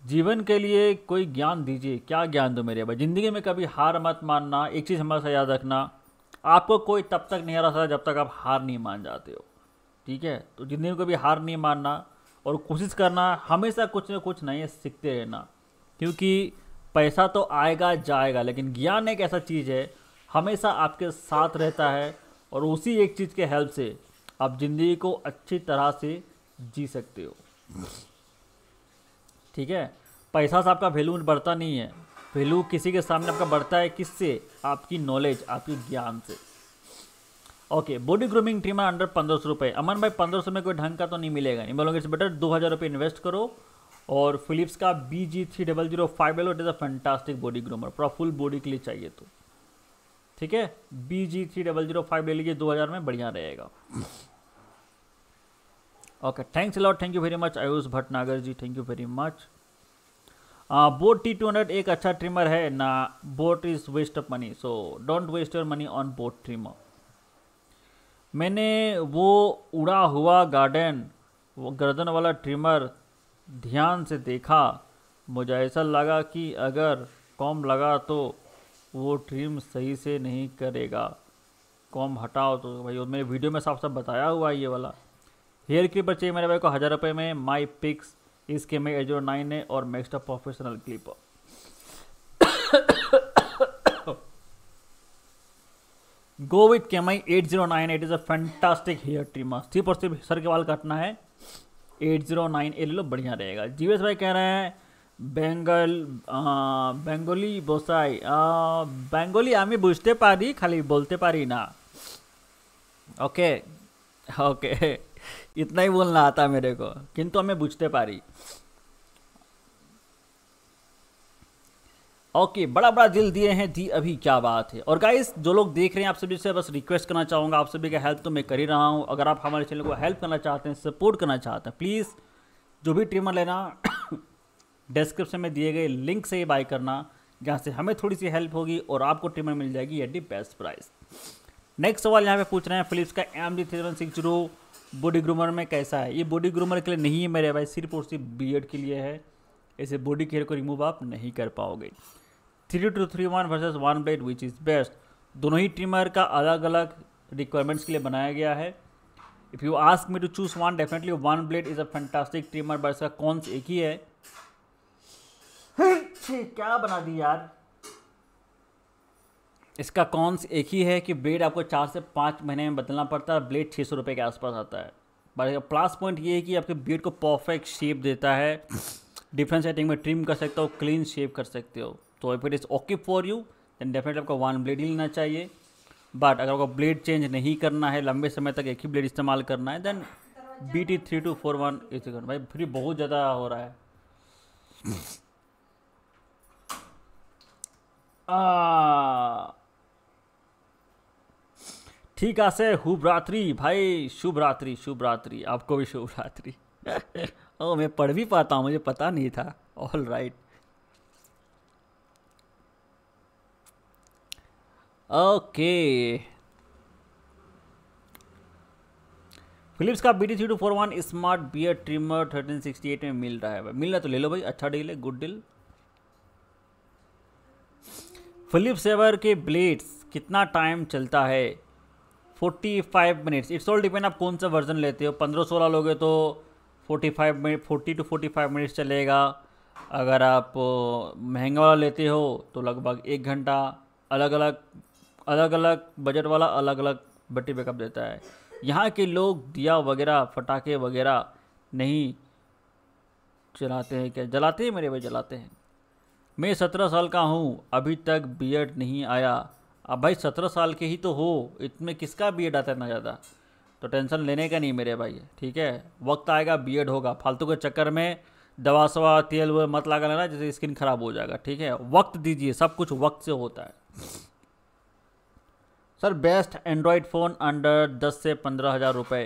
Speaker 1: जीवन के लिए कोई ज्ञान दीजिए क्या ज्ञान दो मेरे भाई ज़िंदगी में कभी हार मत मानना एक चीज़ हमेशा याद रखना आपको कोई तब तक नहीं हरा सकता जब तक आप हार नहीं मान जाते हो ठीक है तो जिंदगी को भी हार नहीं मानना और कोशिश करना हमेशा कुछ ना कुछ नए सीखते रहना क्योंकि पैसा तो आएगा जाएगा लेकिन ज्ञान एक ऐसा चीज़ है हमेशा आपके साथ रहता है और उसी एक चीज़ के हेल्प से आप ज़िंदगी को अच्छी तरह से जी सकते हो ठीक है पैसा से आपका वैल्यू बढ़ता नहीं है वैल्यू किसी के सामने आपका बढ़ता है किससे आपकी नॉलेज आपके ज्ञान से okay body grooming trimmer under पंद्रह सौ रुपये अमन भाई पंद्रह सौ में कोई ढंग का तो नहीं मिलेगा नहीं बोलोगे इट्स बेटर दो हज़ार रुपये इन्वेस्ट करो और फिलिप्स का B G three double zero five L it is a fantastic body groomer पूरा फुल बॉडी के लिए चाहिए तो ठीक है B G three double zero five ले लीजिए दो हज़ार में बढ़िया रहेगा okay thanks lot thank you very much Ayush Bhatnagar ji thank you very much Boat T two hundred एक अच्छा ट्रिमर है ना Boat is waste of money so don't waste your money on Boat trimmer मैंने वो उड़ा हुआ गार्डन वो गर्दन वाला ट्रिमर ध्यान से देखा मुझे ऐसा लगा कि अगर कॉम लगा तो वो ट्रिम सही से नहीं करेगा कॉम हटाओ तो भाई मेरे मैंने वीडियो में साफ साफ बताया हुआ है ये वाला हेयर क्लिपर चाहिए मेरे भाई को हज़ार रुपये में माई पिक्स इसके में एजो नाइन है और Maxtop professional clipper go with Mi eight zero nine eight is a fantastic hair trimmer सिर्फ और सिर्फ सर के बाल काटना है एट जीरो नाइन ए ले लो बढ़िया रहेगा जीवेश भाई कह रहे हैं बेंगल बेंगोली बोसाई बेंगोली आमी बुझते पारी खाली बोलते पारी ना ओके ओके [LAUGHS] इतना ही बोलना आता मेरे को किंतु हमें बुझते पारी ओके बड़ा बड़ा दिल दिए हैं दी अभी क्या बात है और गाइस जो लोग देख रहे हैं आप सभी से बस रिक्वेस्ट करना चाहूँगा आप सभी का हेल्प तो मैं कर ही रहा हूँ अगर आप हमारे चैनल को हेल्प करना चाहते हैं सपोर्ट करना चाहते हैं प्लीज़ जो भी ट्रिमर लेना डिस्क्रिप्शन [COUGHS] में दिए गए लिंक से ही बाय करना जहाँ से हमें थोड़ी सी हेल्प होगी और आपको ट्रिमर मिल जाएगी at the best price next सवाल यहाँ पे पूछ रहे हैं फिलिप्स का M D three one six zero body groomer में कैसा है ये बॉडी ग्रूमर के लिए नहीं है मेरे भाई सिर्फ और सिर्फ बी के लिए है ऐसे बॉडी केयर को रिमूव आप नहीं कर पाओगे three two three one versus one blade which is best दोनों ही ट्रिमर का अलग अलग रिक्वायरमेंट्स के लिए बनाया गया है if you ask me to choose one definitely one blade is a fantastic trimmer but इसका कौन एक ही है [LAUGHS] क्या बना दी यार इसका कॉन्स एक ही है कि ब्लेड आपको चार से पाँच महीने में बदलना पड़ता है ब्लेड छः सौ रुपये के आसपास आता है बट प्लस पॉइंट ये है कि आपके ब्लेड को परफेक्ट शेप देता है डिफरेंट [SNIFFS] सेटिंग में ट्रिम कर सकते हो क्लीन शेप कर सकते हो तो if it is okay for you then definitely आपको वन ब्लेड ही लेना चाहिए बट अगर आपको ब्लेड चेंज नहीं करना है लंबे समय तक एक ही ब्लेड इस्तेमाल करना है then B T three two four one is भाई फिर बहुत ज़्यादा हो रहा है ठीक आसे शुभ रात्रि भाई शुभ रात्रि शुभ रात्रि आपको भी शुभ रात्रि [LAUGHS] ओ मैं पढ़ भी पाता हूँ मुझे पता नहीं था all right right. Okay Philips का B T three two four one smart beard trimmer thirteen sixty eight में मिल रहा है भाई मिल रहा तो ले लो भाई अच्छा डील है गुड डील फिलिप्स एवर के ब्लेड्स कितना टाइम चलता है forty five minutes it's all depend आप कौन सा वर्जन लेते हो पंद्रह सोलह लोगे तो forty five minute forty two forty five minutes चलेगा अगर आप महंगा वाला लेते हो तो लगभग एक घंटा अलग अलग अलग अलग बजट वाला अलग अलग बैटरी बैकअप देता है यहाँ के लोग दिया वगैरह फटाखे वगैरह नहीं जलाते हैं क्या जलाते हैं मेरे भाई जलाते हैं मैं सत्रह साल का हूँ अभी तक बी नहीं आया अब भाई सत्रह साल के ही तो हो इतने किसका बी आता है ना ज़्यादा तो टेंशन लेने का नहीं मेरे भाई ठीक है वक्त आएगा बी होगा फालतू के चक्कर में दवा सवा तेल वेल मत लगा लेना जैसे स्किन खराब हो जाएगा ठीक है वक्त दीजिए सब कुछ वक्त से होता है sir best Android phone under दस से पंद्रह हज़ार रुपये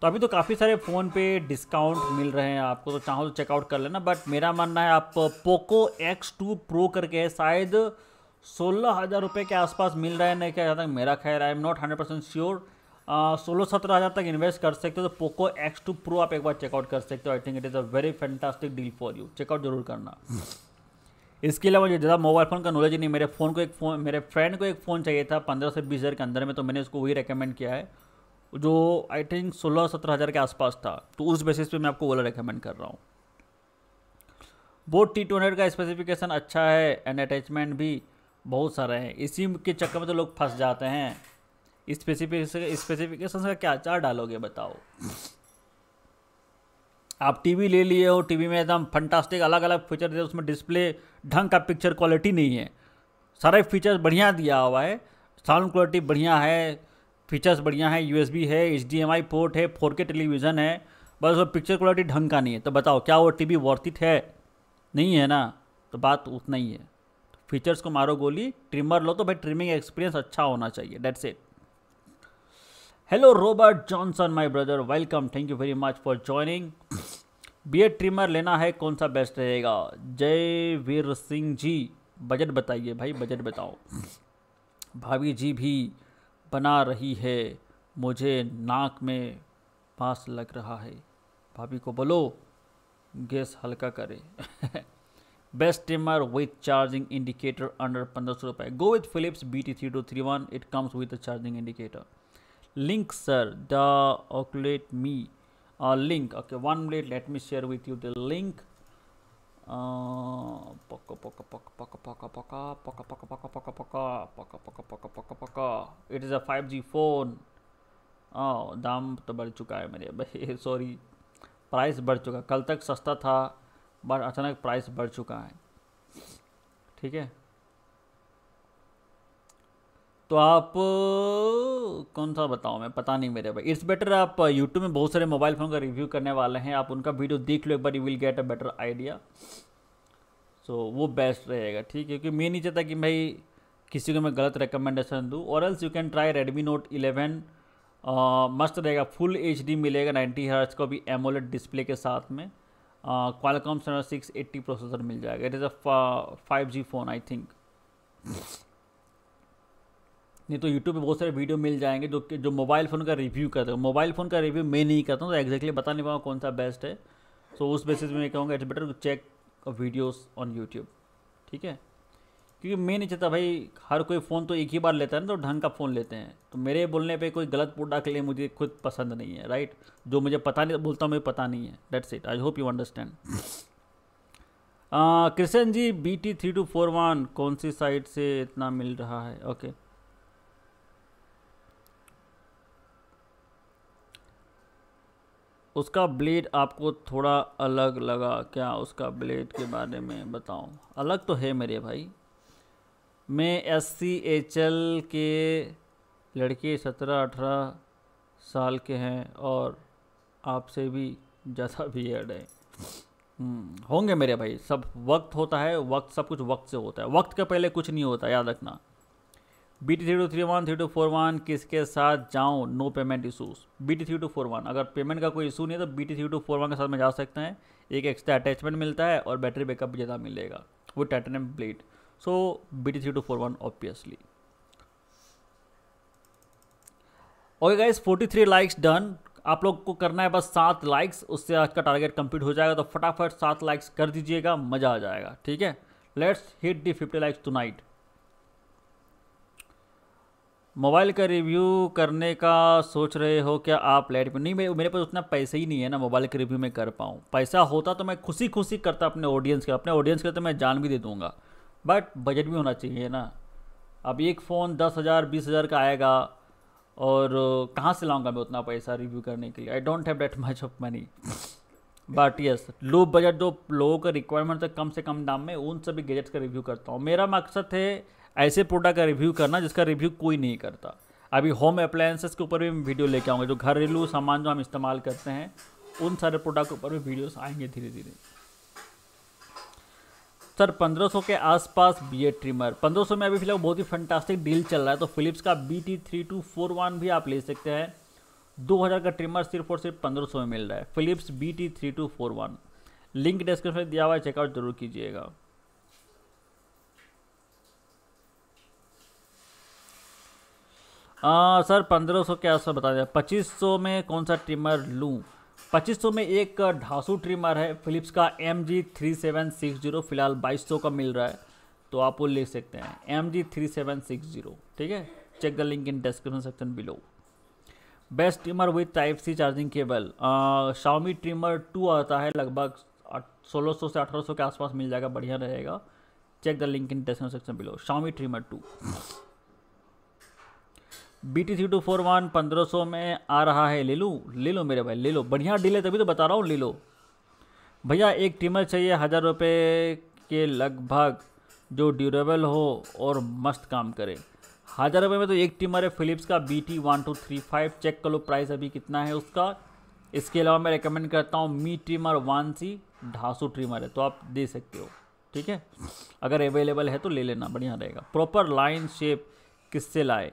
Speaker 1: तो अभी तो काफ़ी सारे फ़ोन पे डिस्काउंट मिल रहे हैं आपको तो चाहो तो चेकआउट कर लेना बट मेरा मानना है आप पोको एक्स टू प्रो करके शायद सोलह हज़ार रुपये के आसपास मिल रहा है नहीं क्या तक मेरा खैर I am not hundred percent sure सोलह सत्रह हज़ार तक इन्वेस्ट कर सकते हो तो पोको एक्स टू प्रो आप एक बार चेकआउट कर सकते हो I think it is a very fantastic deal for you checkout जरूर करना इसके अलावा मुझे ज़्यादा मोबाइल फ़ोन का नॉलेज नहीं मेरे फ़ोन को एक फ़ोन मेरे फ्रेंड को एक फ़ोन चाहिए था पंद्रह से बीस हज़ार के अंदर में तो मैंने उसको वही रेकमेंड किया है जो आई थिंक सोलह सत्रह हज़ार के आसपास था तो उस बेसिस पे मैं आपको ओला रेकमेंड कर रहा हूँ बोट टी टू हंड्रेड का स्पेसिफिकेशन अच्छा है एंड अटैचमेंट भी बहुत सारे हैं इसी के चक्कर में तो लोग फंस जाते हैं स्पेसिफिकेशन का क्या चार डालोगे बताओ आप टीवी ले लिए हो टीवी में एकदम फंटास्टिक अलग अलग फीचर दे उसमें डिस्प्ले ढंग का पिक्चर क्वालिटी नहीं है सारे फीचर्स बढ़िया दिया हुआ है साउंड क्वालिटी बढ़िया है फीचर्स बढ़िया है यू है एच पोर्ट है फोर टेलीविज़न है बस वो पिक्चर क्वालिटी ढंग का नहीं है तो बताओ क्या वो वी वर्थित है नहीं है ना तो बात उतना ही है फीचर्स को मारो गोली ट्रिमर लो तो भाई ट्रिमिंग एक्सपीरियंस अच्छा होना चाहिए that's it hello Robert Johnson my brother welcome thank you very much for joining beard trimmer लेना है कौन सा बेस्ट रहेगा जय वीर सिंह जी बजट बताइए भाई बजट बताओ भाभी जी भी बना रही है मुझे नाक में पास लग रहा है भाभी को बोलो गैस हल्का करे best trimmer with charging indicator under पंद्रह सौ रुपये go with Philips B T three two three one it comes with charging indicator link sir the okay let me link okay one minute let me share with you the link पक पक पक पक पक पक पक पक पक पक पक पक पक पक पक पक it is a five G phone दाम तो बढ़ चुका है मेरे भाई सॉरी प्राइस बढ़ चुका कल तक सस्ता था बट अचानक प्राइस बढ़ चुका है ठीक है तो आप कौन सा बताओ मैं पता नहीं मेरे भाई इट्स बेटर आप यूट्यूब में बहुत सारे मोबाइल फ़ोन का रिव्यू करने वाले हैं आप उनका वीडियो देख लो एक बार you will get a better idea so वो बेस्ट रहेगा ठीक है क्योंकि मैं नहीं चाहता कि भाई किसी को मैं गलत रिकमेंडेशन दूँ और else you can try Redmi Note eleven मस्त रहेगा फुल एच मिलेगा नाइन्टी हर्ट्स का भी एमोलेट डिस्प्ले के साथ में Qualcomm seven six eighty processor मिल जाएगा it is a five G phone I think नहीं तो यूट्यूब पे बहुत सारे वीडियो मिल जाएंगे जो जो मोबाइल फ़ोन का रिव्यू करते हैं मोबाइल फ़ोन का रिव्यू मैं नहीं करता हूँ तो एग्जैक्टली बता नहीं पाऊँ कौन सा बेस्ट है सो उस बेसिस में मैं कहूँगा it's better to check videos on YouTube ठीक है क्योंकि मैं नहीं चाहता भाई हर कोई फ़ोन तो एक ही बार लेता है ना तो ढंग का फ़ोन लेते हैं तो मेरे बोलने पे कोई गलत प्रोडक्ट लिए मुझे खुद पसंद नहीं है राइट जो मुझे पता नहीं बोलता हूँ मुझे पता नहीं है that's it I hope you understand Krishna ji B T three two four one कौन सी साइट से इतना मिल रहा है ओके okay. उसका ब्लेड आपको थोड़ा अलग लगा क्या उसका ब्लेड के बारे में बताऊं अलग तो है मेरे भाई मैं एस सी एच एल के लड़के सत्रह अठारह साल के हैं और आपसे भी ज़्यादा एड है हम्म, होंगे मेरे भाई सब वक्त होता है वक्त सब कुछ वक्त से होता है वक्त के पहले कुछ नहीं होता याद रखना B T three two three one three two four one किसके साथ जाऊँ no payment issues B T three two four one अगर पेमेंट का कोई इशू नहीं है तो B T three two four one के साथ में जा सकते हैं एक एक्स्ट्रा अटैचमेंट मिलता है और बैटरी बैकअप भी ज़्यादा मिलेगा वो titanium blade so B T three two four one obviously okay guys three likes done आप लोग को करना है बस सात लाइक्स उससे आज का टारगेट कंप्लीट हो जाएगा तो फटाफट सात लाइक्स कर दीजिएगा मज़ा आ जाएगा ठीक है let's hit the fifty likes tonight mobile का रिव्यू करने का सोच रहे हो क्या आप लाइट में नहीं मेरे मेरे पास उतना पैसे ही नहीं है ना मोबाइल के रिव्यू में कर पाऊँ पैसा होता तो मैं खुशी खुशी करता अपने ऑडियंस का अपने ऑडियंस के तो मैं जान भी दे दूँगा बट बजट भी होना चाहिए ना अब एक फ़ोन दस हज़ार बीस हज़ार का आएगा और कहाँ से लाऊंगा मैं उतना पैसा रिव्यू करने के लिए I don't have that much of money but yes low budget जो लोगों का रिक्वायरमेंट तो कम से कम दाम में उन सभी गैजेट्स का रिव्यू करता हूँ मेरा मकसद है ऐसे प्रोडक्ट का रिव्यू करना जिसका रिव्यू कोई नहीं करता अभी होम अप्लायंसेस के ऊपर भी मैं वीडियो लेके आऊँगा जो घरेलू सामान जो हम इस्तेमाल करते हैं उन सारे प्रोडक्ट के ऊपर भी वीडियोस आएंगे धीरे धीरे सर 1500 के आसपास बी ट्रिमर 1500 में अभी फिलहाल बहुत ही फंटास्टिक डील चल रहा है तो फिलिप्स का B T three two four one भी आप ले सकते हैं 2000 का ट्रिमर सिर्फ और सिर्फ 1500 में मिल रहा है Philips B T three two four one link description में दिया हुआ है चेकआउट जरूर कीजिएगा आ, हाँ, सर पंद्रह सौ क्या सर बता दें पच्चीस सौ में कौन सा ट्रिमर लूँ पच्चीस सौ में एक ढासू ट्रिमर है फिलिप्स का M G three seven six zero फिलहाल बाईस सौ का मिल रहा है तो आप वो ले सकते हैं M G three seven six zero ठीक है check the link in description section below best trimmer with type C charging cable Xiaomi trimmer two आता है लगभग सोलह सौ से अठारह सौ के आसपास मिल जाएगा बढ़िया रहेगा check the link in description section below Xiaomi trimmer two B T C two four one पंद्रह सौ में आ रहा है ले लूँ ले लो मेरे भाई ले लो बढ़िया डील है तभी तो बता रहा हूँ ले लो भैया एक ट्रिमर चाहिए हज़ार रुपये के लगभग जो ड्यूरेबल हो और मस्त काम करे हज़ार रुपये में तो एक ट्रिमर है फिलिप्स का B T one two three five check कर लो प्राइस अभी कितना है उसका इसके अलावा मैं रिकमेंड करता हूँ मी ट्रिमर वन सी ढासू ट्रिमर है तो आप दे सकते हो ठीक है अगर अवेलेबल है तो ले लेना बढ़िया रहेगा प्रॉपर लाइन शेप किससे लाए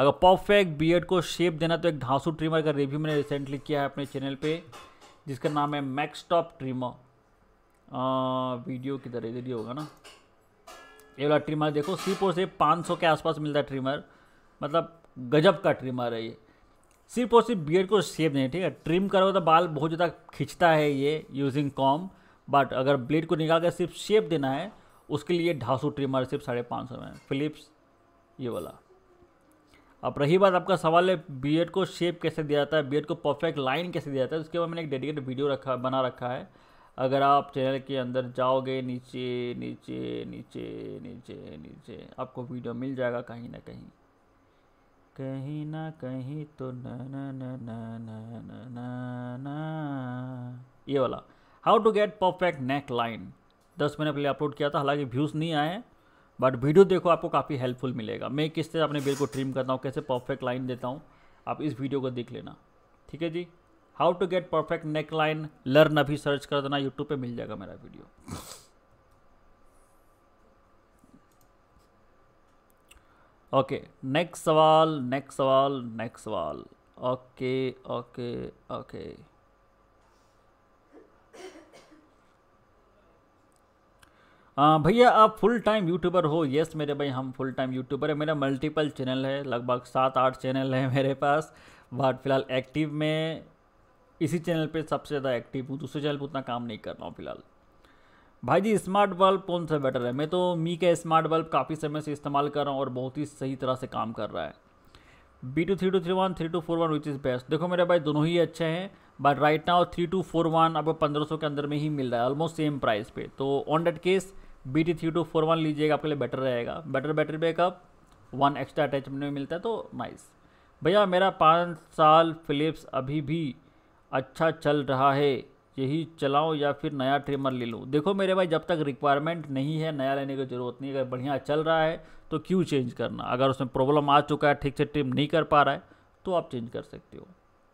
Speaker 1: अगर परफेक्ट बियर्ड को शेप देना तो एक धांसू ट्रिमर का रिव्यू मैंने रिसेंटली किया है अपने चैनल पे जिसका नाम है मैक्स टॉप ट्रिमर वीडियो की तरह इधर ही होगा ना ये वाला ट्रिमर देखो सिर्फ और सिर्फ पाँच सौ के आसपास मिलता है ट्रिमर मतलब गजब का ट्रिमर है ये सिर्फ और सिर्फ बियर्ड को शेप देना ठीक है ट्रिम करोगे तो बाल बहुत ज़्यादा खिंचता है ये यूजिंग कॉम बट अगर ब्लेड को निकाल कर सिर्फ शेप देना है उसके लिए ढासू ट्रिमर सिर्फ साढ़े पाँच सौ में फिलिप्स ये वाला अब रही बात आपका सवाल है बीएड को शेप कैसे दिया जाता है बीएड को परफेक्ट लाइन कैसे दिया जाता है उसके बाद मैंने एक डेडिकेटेड वीडियो रखा बना रखा है अगर आप चैनल के अंदर जाओगे नीचे नीचे नीचे नीचे नीचे आपको वीडियो मिल जाएगा कहीं ना कहीं कहीं ना कहीं तो न न न न न न न न ये वाला how to get perfect neck line दस महीने पहले अपलोड किया था हालांकि व्यूज़ नहीं आए बट वीडियो देखो आपको काफ़ी हेल्पफुल मिलेगा मैं किस तरह अपने बिल को ट्रिम करता हूँ कैसे परफेक्ट लाइन देता हूँ आप इस वीडियो को देख लेना ठीक है जी how to get perfect neck line learn अभी सर्च कर देना यूट्यूब पे मिल जाएगा मेरा वीडियो ओके नेक्स्ट सवाल नेक्स्ट सवाल नेक्स्ट सवाल ओके ओके ओके भैया आप फुल टाइम यूट्यूबर हो यस मेरे भाई हम फुल टाइम यूट्यूबर है मेरा मल्टीपल चैनल है लगभग सात आठ चैनल है मेरे पास बट फिलहाल एक्टिव में इसी चैनल पे सबसे ज़्यादा एक्टिव हूँ दूसरे चैनल पर उतना काम नहीं कर रहा हूँ फिलहाल भाई जी स्मार्ट बल्ब कौन सा बेटर है मैं तो मी का स्मार्ट बल्ब काफ़ी समय से इस्तेमाल कर रहा हूँ और बहुत ही सही तरह से काम कर रहा है B two three two three one three two four one which is best देखो मेरे भाई दोनों ही अच्छे हैं but right now three two four one आपको पंद्रह सौ के अंदर में ही मिल रहा है ऑलमोस्ट सेम प्राइस पे तो on that case B T three two four one लीजिएगा आपके लिए बेटर रहेगा better battery backup one extra attachment में मिलता है तो नाइस भैया मेरा पाँच साल फिलिप्स अभी भी अच्छा चल रहा है यही चलाऊं या फिर नया ट्रिमर ले लूँ देखो मेरे भाई जब तक रिक्वायरमेंट नहीं है नया लेने की ज़रूरत नहीं अगर बढ़िया चल रहा है तो क्यों चेंज करना अगर उसमें प्रॉब्लम आ चुका है ठीक से ट्रिम नहीं कर पा रहा है तो आप चेंज कर सकते हो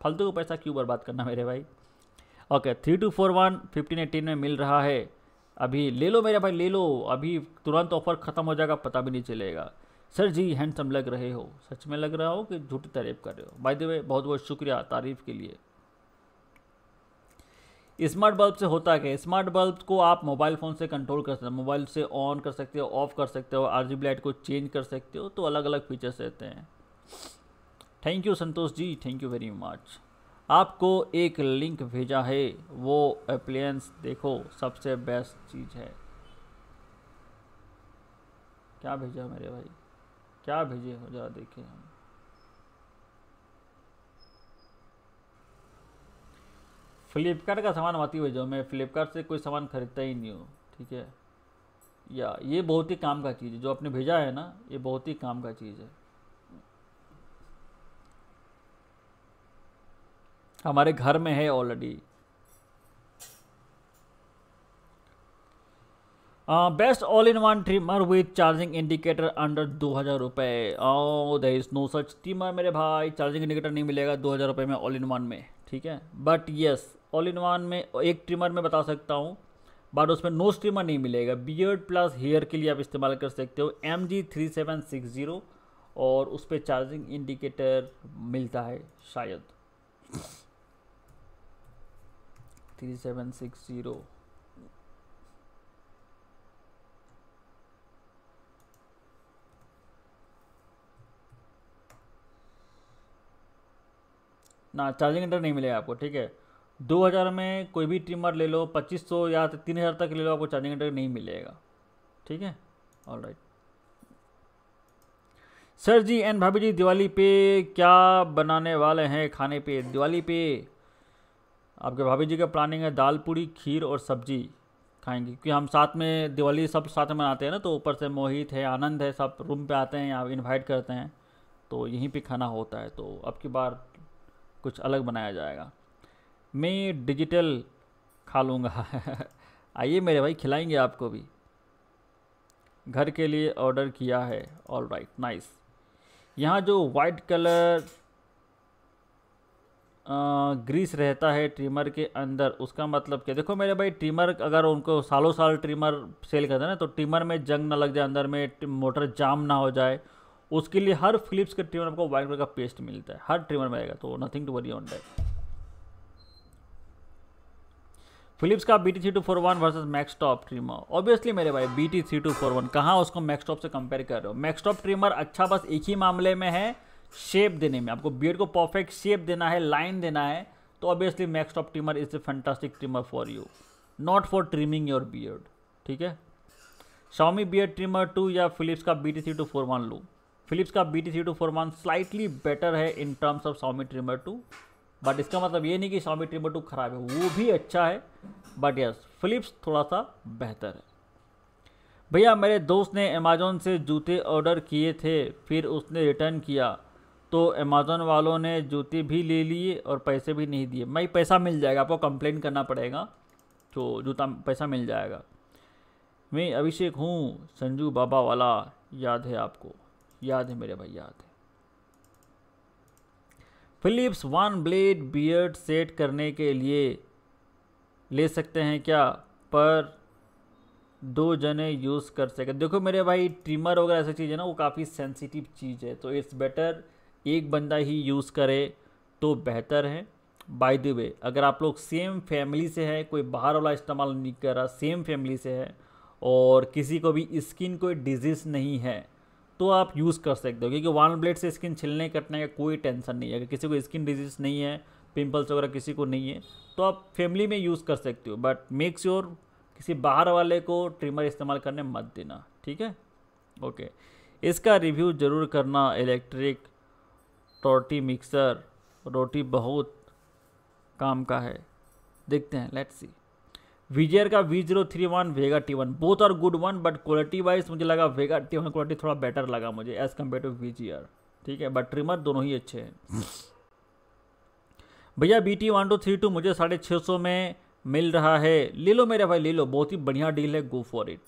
Speaker 1: फालतू को पैसा क्यों बर्बाद करना मेरे भाई okay three two four one fifteen eighteen में मिल रहा है अभी ले लो मेरा भाई ले लो अभी तुरंत ऑफर ख़त्म हो जाएगा पता भी नहीं चलेगा सर जी हैंडसम लग रहे हो सच में लग रहा हो कि झूठी तारीफ कर रहे हो बाय द वे बहुत बहुत शुक्रिया तारीफ के लिए स्मार्ट बल्ब से होता क्या स्मार्ट बल्ब को आप मोबाइल फ़ोन से कंट्रोल कर सकते हो मोबाइल से ऑन कर सकते हो ऑफ कर सकते हो आर लाइट को चेंज कर सकते हो तो अलग अलग फीचर्स रहते हैं thank you Santosh ji thank you very much आपको एक लिंक भेजा है वो एप्लियंस देखो सबसे बेस्ट चीज़ है क्या भेजा मेरे भाई क्या भेजे हो जरा देखे हम फ्लिपकार्ट का सामान मत ही भेजो मैं फ्लिपकार्ट से कोई सामान खरीदता ही नहीं हूँ ठीक है या ये बहुत ही काम का चीज़ है जो आपने भेजा है ना ये बहुत ही काम का चीज़ है हमारे घर में है already best all in one trimmer with charging indicator under दो हज़ार रुपये oh is no such trimmer मेरे भाई चार्जिंग इंडिकेटर नहीं मिलेगा दो हज़ार रुपये में ऑल इन वन में ठीक है but yes all in one में एक ट्रिमर में बता सकता हूँ बट उसमें नो स्ट्रीमर नहीं मिलेगा बियर्ड प्लस हेयर के लिए आप इस्तेमाल कर सकते हो M G three seven six zero और उस पर चार्जिंग इंडिकेटर मिलता है शायद थ्री सेवन सिक्स ज़ीरो ना चार्जिंग इंटर नहीं मिलेगा आपको ठीक है 2000 में कोई भी ट्रिमर ले लो 2500 या 3000 तक ले लो आपको चार्जिंग इंटर नहीं मिलेगा ठीक है ऑल राइट सर जी एन भाभी जी दिवाली पे क्या बनाने वाले हैं खाने पे दिवाली पे आपके भाभी जी का प्लानिंग है दाल पूड़ी खीर और सब्जी खाएंगे क्योंकि हम साथ में दिवाली सब साथ में मनाते हैं ना तो ऊपर से मोहित है आनंद है सब रूम पे आते हैं यहाँ इनवाइट करते हैं तो यहीं पे खाना होता है तो अब की बार कुछ अलग बनाया जाएगा मैं डिजिटल खा लूँगा [LAUGHS] आइए मेरे भाई खिलाएंगे आपको भी घर के लिए ऑर्डर किया है ऑल राइट नाइस यहाँ जो वाइट कलर ग्रीस रहता है ट्रिमर के अंदर उसका मतलब क्या देखो मेरे भाई ट्रिमर अगर उनको सालों साल ट्रिमर सेल करते हैं ना तो ट्रिमर में जंग ना लग जाए अंदर में मोटर जाम ना हो जाए उसके लिए हर फिलिप्स के ट्रिमर आपको वाइट कलर का पेस्ट मिलता है हर ट्रिमर में आएगा तो nothing to worry on that Philips का B T three two four one versus Max top trimmer obviously मेरे भाई B T three two four one कहाँ उसको मैक्स टॉप से कंपेयर कर रहे हो मैक्स टॉप ट्रिमर अच्छा बस एक ही मामले में है शेप देने में आपको बियर्ड को परफेक्ट शेप देना है लाइन देना है तो obviously Max top trimmer is a fantastic trimmer for you not for trimming your beard ठीक है शॉमी बियर्ड ट्रिमर टू या फिलिप्स का B T C two four one लो फिलिप्स का B T C two four one slightly better है in terms of Xiaomi trimmer two but इसका मतलब ये नहीं कि शॉमी ट्रिमर टू खराब है वो भी अच्छा है बट यस फिलिप्स थोड़ा सा बेहतर है भैया मेरे दोस्त ने अमेजोन से जूते ऑर्डर किए थे फिर उसने रिटर्न किया तो अमेज़ोन वालों ने जूते भी ले लिए और पैसे भी नहीं दिए भाई पैसा मिल जाएगा आपको कंप्लेन करना पड़ेगा तो जूता पैसा मिल जाएगा मैं अभिषेक हूँ संजू बाबा वाला याद है आपको याद है मेरे भाई याद है Philips one blade beard set करने के लिए ले सकते हैं क्या पर दो जने यूज़ कर सके देखो मेरे भाई ट्रिमर वगैरह ऐसी चीज़ है ना वो काफ़ी सेंसिटिव चीज़ है तो इट्स बेटर एक बंदा ही यूज़ करे तो बेहतर है बाय द वे अगर आप लोग सेम फैमिली से है कोई बाहर वाला इस्तेमाल नहीं कर रहा सेम फैमिली से है और किसी को भी स्किन कोई डिजीज़ नहीं है तो आप यूज़ कर सकते हो क्योंकि वन ब्लेड से स्किन छिलने कटने का कोई टेंशन नहीं है अगर किसी को स्किन डिजीज़ नहीं है पिंपल्स वगैरह किसी को नहीं है तो आप फैमिली में यूज़ कर सकते हो बट मेक श्योर किसी बाहर वाले को ट्रिमर इस्तेमाल करने मत देना ठीक है ओके इसका रिव्यू ज़रूर करना इलेक्ट्रिक रोटी मिक्सर रोटी बहुत काम का है देखते हैं लेट्स सी विजयर का V zero three one Vega T one both are good one but quality wise मुझे लगा वेगा टी वन क्वालिटी थोड़ा बेटर लगा मुझे as compare to V G R ठीक है बट ट्रिमर दोनों ही अच्छे हैं भैया B T one two three two मुझे साढ़े छः सौ में मिल रहा है ले लो मेरे भाई ले लो बहुत ही बढ़िया डील है go for it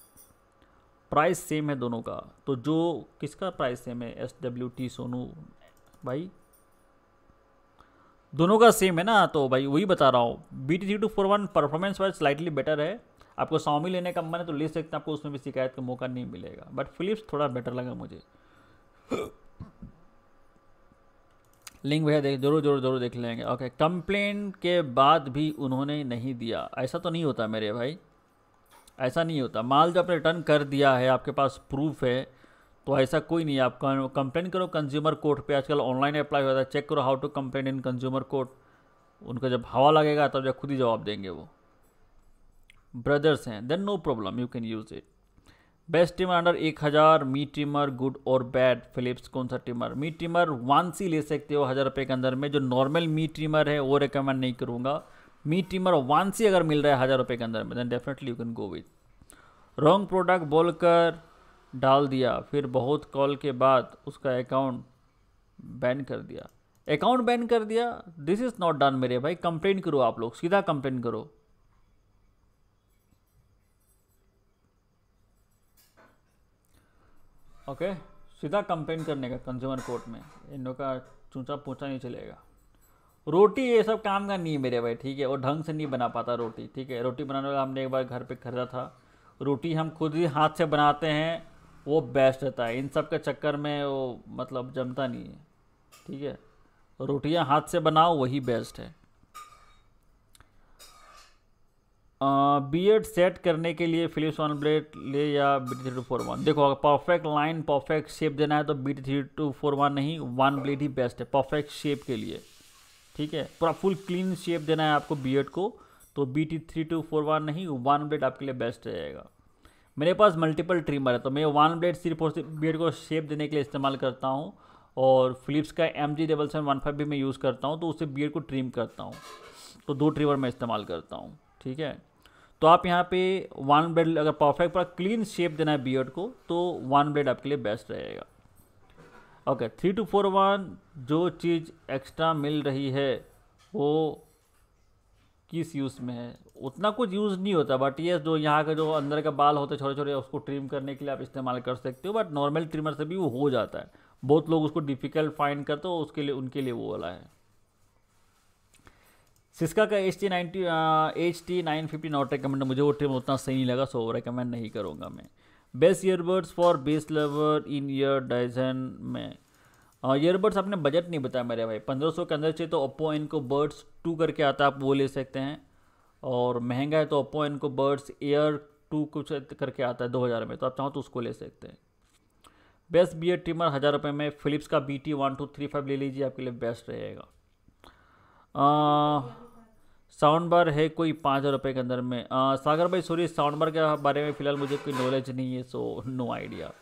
Speaker 1: price same है दोनों का तो जो किसका प्राइस सेम है एस डब्ल्यू टी सोनू भाई दोनों का सेम है ना तो भाई वही बता रहा हूँ B T three two four one performance wise slightly better है आपको स्वामी लेने का मन है तो ले सकते हैं आपको उसमें भी शिकायत का मौका नहीं मिलेगा बट फिलिप्स थोड़ा बेटर लगा मुझे लिंक भैया देख जरूर जरूर जरूर देख लेंगे ओके कंप्लेन के बाद भी उन्होंने नहीं दिया ऐसा तो नहीं होता मेरे भाई ऐसा नहीं होता माल जब आपने रिटर्न कर दिया है आपके पास प्रूफ है तो ऐसा कोई नहीं आप कंप्लेन करो कंज्यूमर कोर्ट पे आजकल ऑनलाइन अप्लाई होता है चेक करो how to complain in consumer court उनका जब हवा लगेगा तब जब खुद ही जवाब देंगे वो ब्रदर्स हैं then no problem you can use it best trimmer under एक हज़ार मी टीमर गुड और बैड फिलिप्स कौन सा trimmer Mi trimmer one C ले सकते हो हज़ार रुपये के अंदर में जो नॉर्मल मी टीमर है वो रिकमेंड नहीं करूँगा मी टीमर वन सी अगर मिल रहा है हज़ार रुपये के अंदर में then definitely you can go with wrong product बोलकर डाल दिया फिर बहुत कॉल के बाद उसका अकाउंट बैन कर दिया अकाउंट बैन कर दिया दिस इज़ नॉट डन मेरे भाई कंप्लेन करो आप लोग सीधा कंप्लेंट करो ओके okay, सीधा कंप्लेन करने का कंज्यूमर कोर्ट में इन लोग का चूचा पूछा नहीं चलेगा रोटी ये सब काम का नहीं है मेरे भाई ठीक है और ढंग से नहीं बना पाता रोटी ठीक है रोटी बनाने वाला हमने एक बार घर पे खरीदा था रोटी हम खुद ही हाथ से बनाते हैं वो बेस्ट रहता है इन सब के चक्कर में वो मतलब जमता नहीं है ठीक है रोटियां हाथ से बनाओ वही बेस्ट है बी एड सेट करने के लिए फिलिप्स वन ब्लेड ले या B T three two four one देखो अगर परफेक्ट लाइन परफेक्ट शेप देना है तो B T three two four one नहीं वन ब्लेड ही बेस्ट है परफेक्ट शेप के लिए ठीक है पूरा फुल क्लीन शेप देना है आपको बी एड को तो B T three two four one नहीं वन ब्लेड आपके लिए बेस्ट रहेगा मेरे पास मल्टीपल ट्रिमर है तो मैं वन ब्लेड सिर्फ और सिर्फ बियड को शेप देने के लिए इस्तेमाल करता हूँ और फिलिप्स का M G double seven one five भी मैं यूज़ करता हूँ तो उससे बियड को ट्रिम करता हूँ तो दो ट्रिमर मैं इस्तेमाल करता हूँ ठीक है तो आप यहाँ पे वन ब्लेड अगर परफेक्ट पर क्लीन शेप देना है बियड को तो वन ब्लेड आपके लिए बेस्ट रहेगा okay three two four one जो चीज़ एक्स्ट्रा मिल रही है वो किस यूज़ में है उतना कुछ यूज़ नहीं होता बट ये जो यहाँ का जो अंदर का बाल होते छोटे छोटे उसको ट्रिम करने के लिए आप इस्तेमाल कर सकते हो बट नॉर्मल ट्रिमर से भी वो हो जाता है बहुत लोग उसको डिफ़िकल्ट फाइंड करते हो उसके लिए उनके लिए वो वाला है सिस्का का H T ninety H T nine fifty not recommend मुझे वो ट्रिम उतना सही नहीं लगा सो रिकमेंड नहीं करूँगा मैं best earbuds for best lover in ear डाइजन में ईयरबड्स हाँ, आपने बजट नहीं बताया मेरे भाई पंद्रह सौ के अंदर चाहिए तो ओप्पो इनको बर्ड्स टू करके आता है आप वो ले सकते हैं और महंगा है तो ओप्पो इनको बर्ड्स एयर टू कुछ करके आता है दो हज़ार में तो आप चाहो तो उसको ले सकते हैं बेस्ट बी एड ट्रिमर हज़ार रुपये में फिलिप्स का B T one two three five ले लीजिए आपके लिए बेस्ट रहेगा साउंड बार है कोई पाँच हज़ार रुपये के अंदर में आ, सागर भाई सॉरी साउंड बार के बारे में फ़िलहाल मुझे कोई नॉलेज नहीं है सो नो आइडिया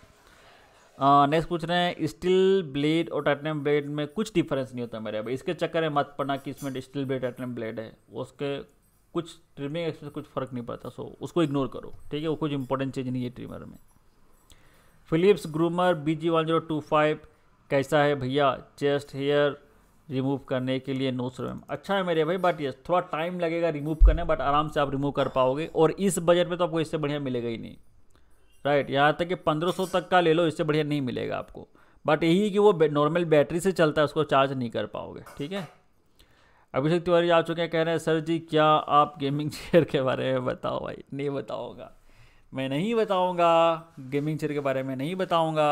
Speaker 1: नेक्स्ट पूछ रहे हैं स्टील ब्लेड और टाइटनियम ब्लेड में कुछ डिफरेंस नहीं होता मेरे भाई इसके चक्कर में मत पड़ना कि इसमें स्टील ब्लेड टाइटनियम ब्लेड है उसके कुछ ट्रिमिंग एक्सप्रेस कुछ फ़र्क नहीं पड़ता सो उसको इग्नोर करो ठीक है वो कुछ इंपॉर्टेंट चीज़ नहीं है ट्रिमर में Philips groomer B G one zero two five कैसा है भैया चेस्ट हेयर रिमूव करने के लिए नो सर्वेम अच्छा है मेरे भाई बट यस थोड़ा टाइम लगेगा रिमूव करने बट आराम से आप रिमूव कर पाओगे और इस बजट में तो आपको इससे बढ़िया मिलेगा ही नहीं राइट यहाँ तक कि सौ तक का ले लो इससे बढ़िया नहीं मिलेगा आपको बट यही कि वो नॉर्मल बैटरी से चलता है उसको चार्ज नहीं कर पाओगे ठीक है अभिषेक तिवारी आ चुके हैं कह रहे हैं सर जी क्या आप गेमिंग चेयर [LAUGHS] के बारे में बताओ भाई नहीं बताऊँगा मैं नहीं बताऊँगा गेमिंग चेयर के बारे में नहीं बताऊँगा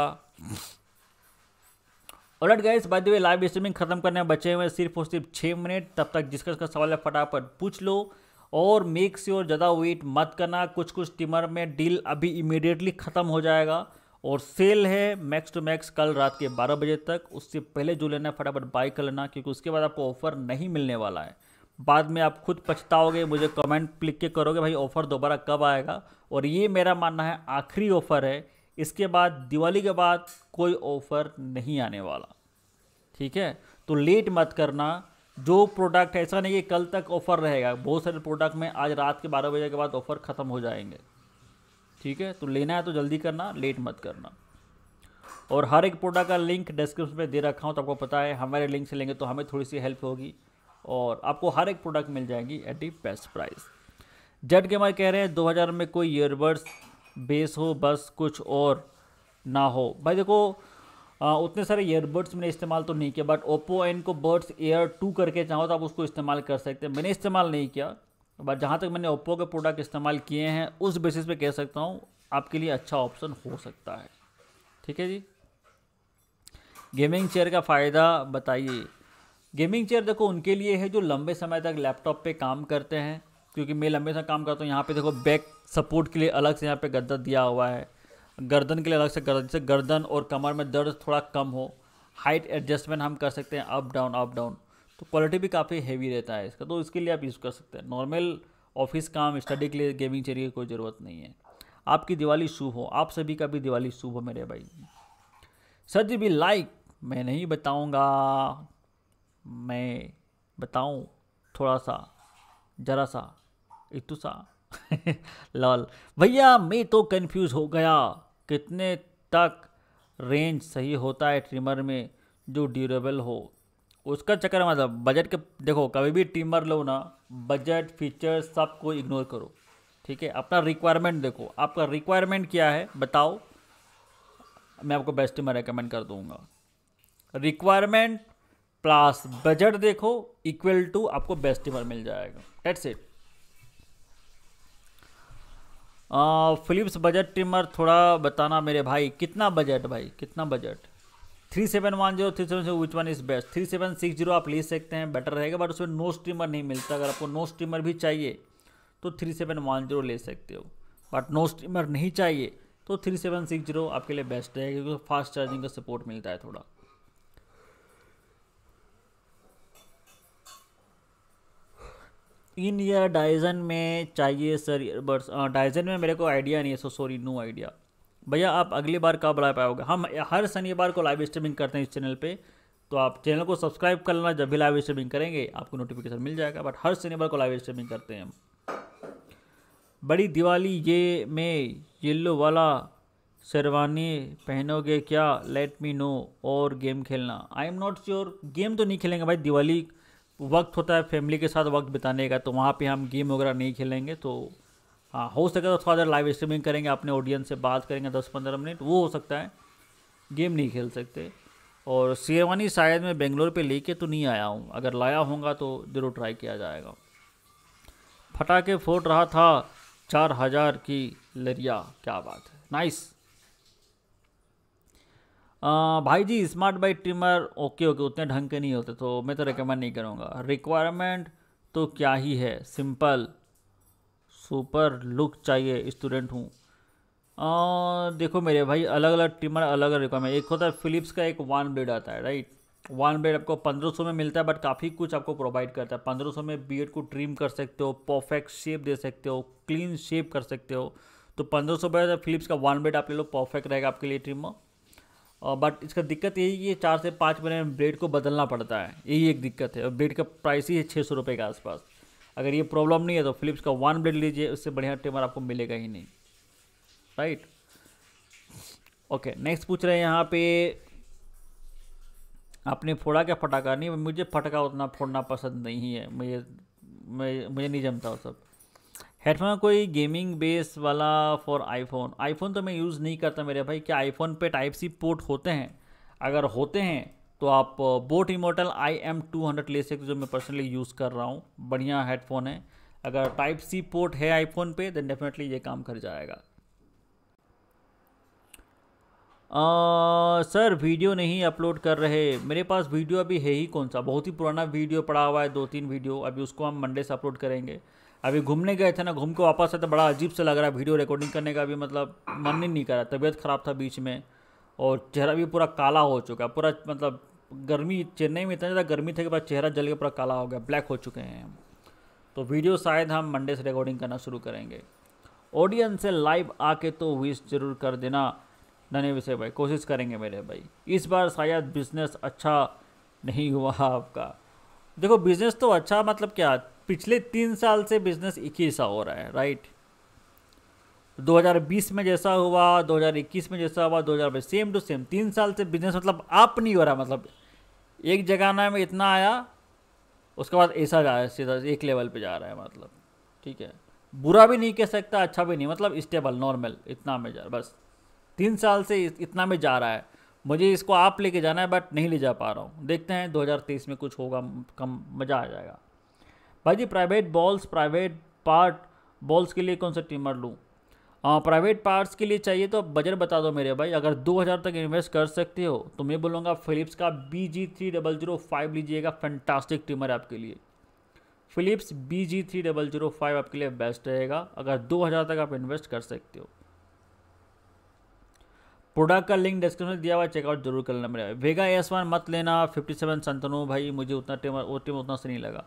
Speaker 1: और लट गए द लाइव स्ट्रीमिंग खत्म करने बचे हुए सिर्फ और सिर्फ छः मिनट तब तक जिसका उसका सवाल है फटाफट पूछ लो और मेक श्योर ज़्यादा वेट मत करना कुछ कुछ टिमर में डील अभी इमीडिएटली ख़त्म हो जाएगा और सेल है मैक्स टू मैक्स कल रात के 12 बजे तक उससे पहले जो लेना है फटाफट बाई कर लेना क्योंकि उसके बाद आपको ऑफ़र नहीं मिलने वाला है बाद में आप खुद पछताओगे मुझे कमेंट क्लिक के करोगे भाई ऑफ़र दोबारा कब आएगा और ये मेरा मानना है आखिरी ऑफ़र है इसके बाद दिवाली के बाद कोई ऑफ़र नहीं आने वाला ठीक है तो लेट मत करना जो प्रोडक्ट है ऐसा नहीं कि कल तक ऑफर रहेगा बहुत सारे प्रोडक्ट में आज रात के बारह बजे के बाद ऑफर ख़त्म हो जाएंगे ठीक है तो लेना है तो जल्दी करना लेट मत करना और हर एक प्रोडक्ट का लिंक डिस्क्रिप्शन में दे रखा हूँ तो आपको पता है हमारे लिंक से लेंगे तो हमें थोड़ी सी हेल्प होगी और आपको हर एक प्रोडक्ट मिल जाएगी एट दी बेस्ट प्राइस के हमारे कह रहे हैं 2000 में कोई ईयरबड्स बेस हो बस कुछ और ना हो भाई देखो उतने सारे ईयरबड्स मैंने इस्तेमाल तो नहीं किया but Oppo Enco buds air two करके चाहो तो आप उसको इस्तेमाल कर सकते हैं मैंने इस्तेमाल नहीं किया बट जहाँ तक मैंने ओप्पो के प्रोडक्ट इस्तेमाल किए हैं उस बेसिस पे कह सकता हूँ आपके लिए अच्छा ऑप्शन हो सकता है ठीक है जी गेमिंग चेयर का फ़ायदा बताइए गेमिंग चेयर देखो उनके लिए है जो लंबे समय तक लैपटॉप पर काम करते हैं क्योंकि मैं लंबे समय काम करता हूँ यहाँ पर देखो बैक सपोर्ट के लिए अलग से यहाँ पर गद्दा दिया हुआ है गर्दन के लिए अलग से गर्दन जैसे गर्दन और कमर में दर्द थोड़ा कम हो हाइट एडजस्टमेंट हम कर सकते हैं अप डाउन अप डाउन तो क्वालिटी भी काफ़ी हैवी रहता है इसका तो इसके लिए आप यूज़ कर सकते हैं नॉर्मल ऑफिस काम स्टडी के लिए गेमिंग चेयर की कोई ज़रूरत नहीं है आपकी दिवाली शुभ हो आप सभी का भी दिवाली शुभ हो मेरे भाई सर जी भी लाइक मैं नहीं बताऊंगा मैं बताऊं थोड़ा सा जरा सा इतु सा [LAUGHS] लाल भैया मैं तो कंफ्यूज हो गया कितने तक रेंज सही होता है ट्रिमर में जो ड्यूरेबल हो उसका चक्कर मतलब बजट के देखो कभी भी ट्रिमर लो ना बजट फीचर सब को इग्नोर करो ठीक है अपना रिक्वायरमेंट देखो आपका रिक्वायरमेंट क्या है बताओ मैं आपको बेस्ट ट्रिमर रिकमेंड कर दूंगा रिक्वायरमेंट प्लस बजट देखो इक्वल टू आपको बेस्ट ट्रिमर मिल जाएगा that's it Philips budget trimmer थोड़ा बताना मेरे भाई कितना बजट भाई कितना budget three seven one zero three seven which one is best three seven six zero आप ले सकते हैं बेटर रहेगा बट उसमें नो स्ट्रीमर नहीं मिलता अगर आपको नो स्ट्रीमर भी चाहिए तो थ्री सेवन वन जीरो ले सकते हो बट नो स्ट्रीमर नहीं चाहिए तो थ्री सेवन सिक्स जीरो आपके लिए बेस्ट रहेगा क्योंकि फास्ट चार्जिंग का सपोर्ट मिलता है थोड़ा इन या डाइजन में चाहिए सर ईयरबड्स डाइजन में मेरे को आइडिया नहीं है सो सॉरी नो आइडिया भैया आप अगली बार कब ला पाओगे हम हर शनिवार को लाइव स्ट्रीमिंग करते हैं इस चैनल पे तो आप चैनल को सब्सक्राइब कर लेना जब भी लाइव स्ट्रीमिंग करेंगे आपको नोटिफिकेशन मिल जाएगा बट हर शनिवार को लाइव स्ट्रीमिंग करते हैं हम बड़ी दिवाली ये में येल्लो वाला शेरवानी पहनोगे क्या लेट मी नो और गेम खेलना I am not sure game तो नहीं खेलेंगे भाई दिवाली वक्त होता है फैमिली के साथ वक्त बिताने का तो वहाँ पे हम गेम वगैरह नहीं खेलेंगे तो हाँ हो सके तो थोड़ा देर लाइव स्ट्रीमिंग करेंगे अपने ऑडियंस से बात करेंगे दस पंद्रह मिनट वो हो सकता है गेम नहीं खेल सकते और शेरवानी शायद मैं बेंगलोर पे लेके तो नहीं आया हूँ अगर लाया होगा तो ज़रूर ट्राई किया जाएगा फटाके फोड़ रहा था चार हज़ार की लरिया क्या बात है नाइस भाई जी smart bike trimmer okay okay उतने ढंग के नहीं होते तो मैं तो रिकमेंड नहीं करूँगा रिक्वायरमेंट तो क्या ही है सिंपल सुपर लुक चाहिए स्टूडेंट हूँ देखो मेरे भाई अलग अलग ट्रिमर अलग अलग रिक्वायरमेंट एक होता है फिलिप्स का एक वन ब्लेड आता है राइट वन ब्लेड आपको पंद्रह सौ में मिलता है बट काफ़ी कुछ आपको प्रोवाइड करता है पंद्रह सौ में बीएड को ट्रिम कर सकते हो परफेक्ट शेप दे सकते हो क्लीन शेप कर सकते हो तो पंद्रह सौ फिलिप्स का वन ब्लेड आप ले लो परफेक्ट रहेगा आपके लिए ट्रिमर बट इसका दिक्कत यही कि चार से पाँच महीने में ब्रेड को बदलना पड़ता है यही एक दिक्कत है और ब्रेड का प्राइस ही है छः सौ रुपये के आसपास अगर ये प्रॉब्लम नहीं है तो फिलिप्स का वन ब्रेड लीजिए उससे बढ़िया ट्रिमर आपको मिलेगा ही नहीं राइट ओके नेक्स्ट पूछ रहे हैं यहाँ पे आपने फोड़ा क्या फटाका नहीं मुझे फटका उतना फोड़ना पसंद नहीं है मुझे मैं मुझे नहीं जमता वो सब हेडफोन कोई गेमिंग बेस वाला फॉर आईफोन आईफोन तो मैं यूज़ नहीं करता मेरे भाई क्या आईफोन पे टाइप सी पोर्ट होते हैं अगर होते हैं तो आप boAt Immortal I M two hundred ले सकते जो मैं पर्सनली यूज़ कर रहा हूँ बढ़िया हेडफोन है अगर टाइप सी पोर्ट है आईफोन पे देन डेफिनेटली ये काम कर जाएगा आ, सर वीडियो नहीं अपलोड कर रहे मेरे पास वीडियो अभी है ही कौन सा बहुत ही पुराना वीडियो पड़ा हुआ है दो तीन वीडियो अभी उसको हम मंडे से अपलोड करेंगे अभी घूमने गए थे ना घूम के वापस आए तो बड़ा अजीब से लग रहा है वीडियो रिकॉर्डिंग करने का भी मतलब मन ही नहीं कर रहा तबीयत ख़राब था बीच में और चेहरा भी पूरा काला हो चुका है पूरा मतलब गर्मी चेन्नई में इतना ज़्यादा गर्मी थे कि बाद चेहरा जल के पूरा काला हो गया ब्लैक हो चुके हैं तो वीडियो शायद हम मंडे से रिकॉर्डिंग करना शुरू करेंगे ऑडियंस से लाइव आके तो विश जरूर कर देना धन्य विषय भाई कोशिश करेंगे मेरे भाई इस बार शायद बिजनेस अच्छा नहीं हुआ आपका देखो बिजनेस तो अच्छा मतलब क्या पिछले तीन साल से बिजनेस एक ही सा हो रहा है राइट 2020 में जैसा हुआ 2021 में जैसा हुआ 2020 सेम टू सेम तीन साल से बिजनेस मतलब आप नहीं हो रहा मतलब एक ना में इतना आया उसके बाद ऐसा जा रहा है सीधा एक लेवल पे जा रहा है मतलब ठीक है बुरा भी नहीं कह सकता अच्छा भी नहीं मतलब स्टेबल नॉर्मल इतना में जा बस तीन साल से इतना में जा रहा है मुझे इसको आप लेके जाना है बट नहीं ले जा पा रहा हूँ देखते हैं 2023 में कुछ होगा कम मज़ा आ जाएगा भाई जी private balls private part balls के लिए कौन सा ट्रिमर लूँ प्राइवेट पार्ट्स के लिए चाहिए तो बजट बता दो मेरे भाई अगर 2000 तक इन्वेस्ट कर सकते हो तो मैं बोलूँगा फिलिप्स का B G three double zero five लीजिएगा फैंटास्टिक ट्रिमर आपके लिए Philips B G three double zero five आपके लिए बेस्ट रहेगा अगर 2000 तक आप इन्वेस्ट कर सकते हो प्रोडक्ट का लिंक डिस्क्रिप्शन में दिया हुआ चेकआउट जरूर कर लेना मेरा वेगा एस वन मत लेना फिफ्टी सेवन संतनु भाई मुझे उतना टेम वो टेम उतना सही नहीं लगा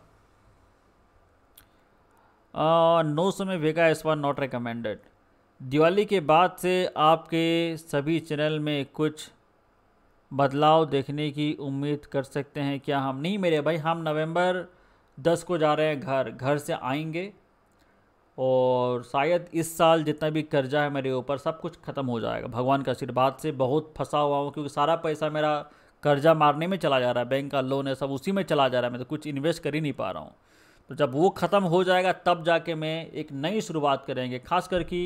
Speaker 1: नो सो में Vega S one not recommended Diwali के बाद से आपके सभी चैनल में कुछ बदलाव देखने की उम्मीद कर सकते हैं क्या हम नहीं मेरे भाई हम नवंबर दस को जा रहे हैं घर घर से आएंगे और शायद इस साल जितना भी कर्जा है मेरे ऊपर सब कुछ ख़त्म हो जाएगा भगवान का आशीर्वाद से बहुत फंसा हुआ हूँ क्योंकि सारा पैसा मेरा कर्जा मारने में चला जा रहा है बैंक का लोन है सब उसी में चला जा रहा है मैं तो कुछ इन्वेस्ट कर ही नहीं पा रहा हूँ तो जब वो ख़त्म हो जाएगा तब जाके मैं एक नई शुरुआत करेंगे खास कर कि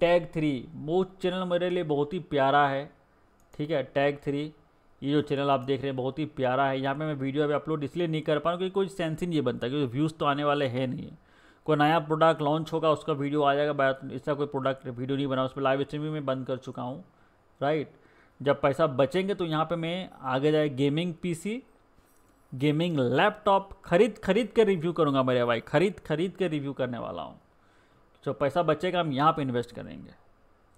Speaker 1: टैग थ्री वो चैनल मेरे लिए बहुत ही प्यारा है ठीक है टैग थ्री ये जो चैनल आप देख रहे हैं बहुत ही प्यारा है यहाँ पे मैं वीडियो अभी अपलोड इसलिए नहीं कर पा रहा क्योंकि कोई सेंस ही नहीं बनता क्योंकि व्यूज़ तो आने वाले हैं नहीं कोई नया प्रोडक्ट लॉन्च होगा उसका वीडियो आ जाएगा भारत इसका कोई प्रोडक्ट वीडियो नहीं बना उस पर लाइव स्ट्रीमिंग में बंद कर चुका हूँ राइट जब पैसा बचेंगे तो यहाँ पे मैं आगे जाए गेमिंग पीसी गेमिंग लैपटॉप खरीद खरीद के रिव्यू करूँगा मेरे भाई खरीद खरीद के रिव्यू करने वाला हूँ जो पैसा बचेगा हम यहाँ पर इन्वेस्ट करेंगे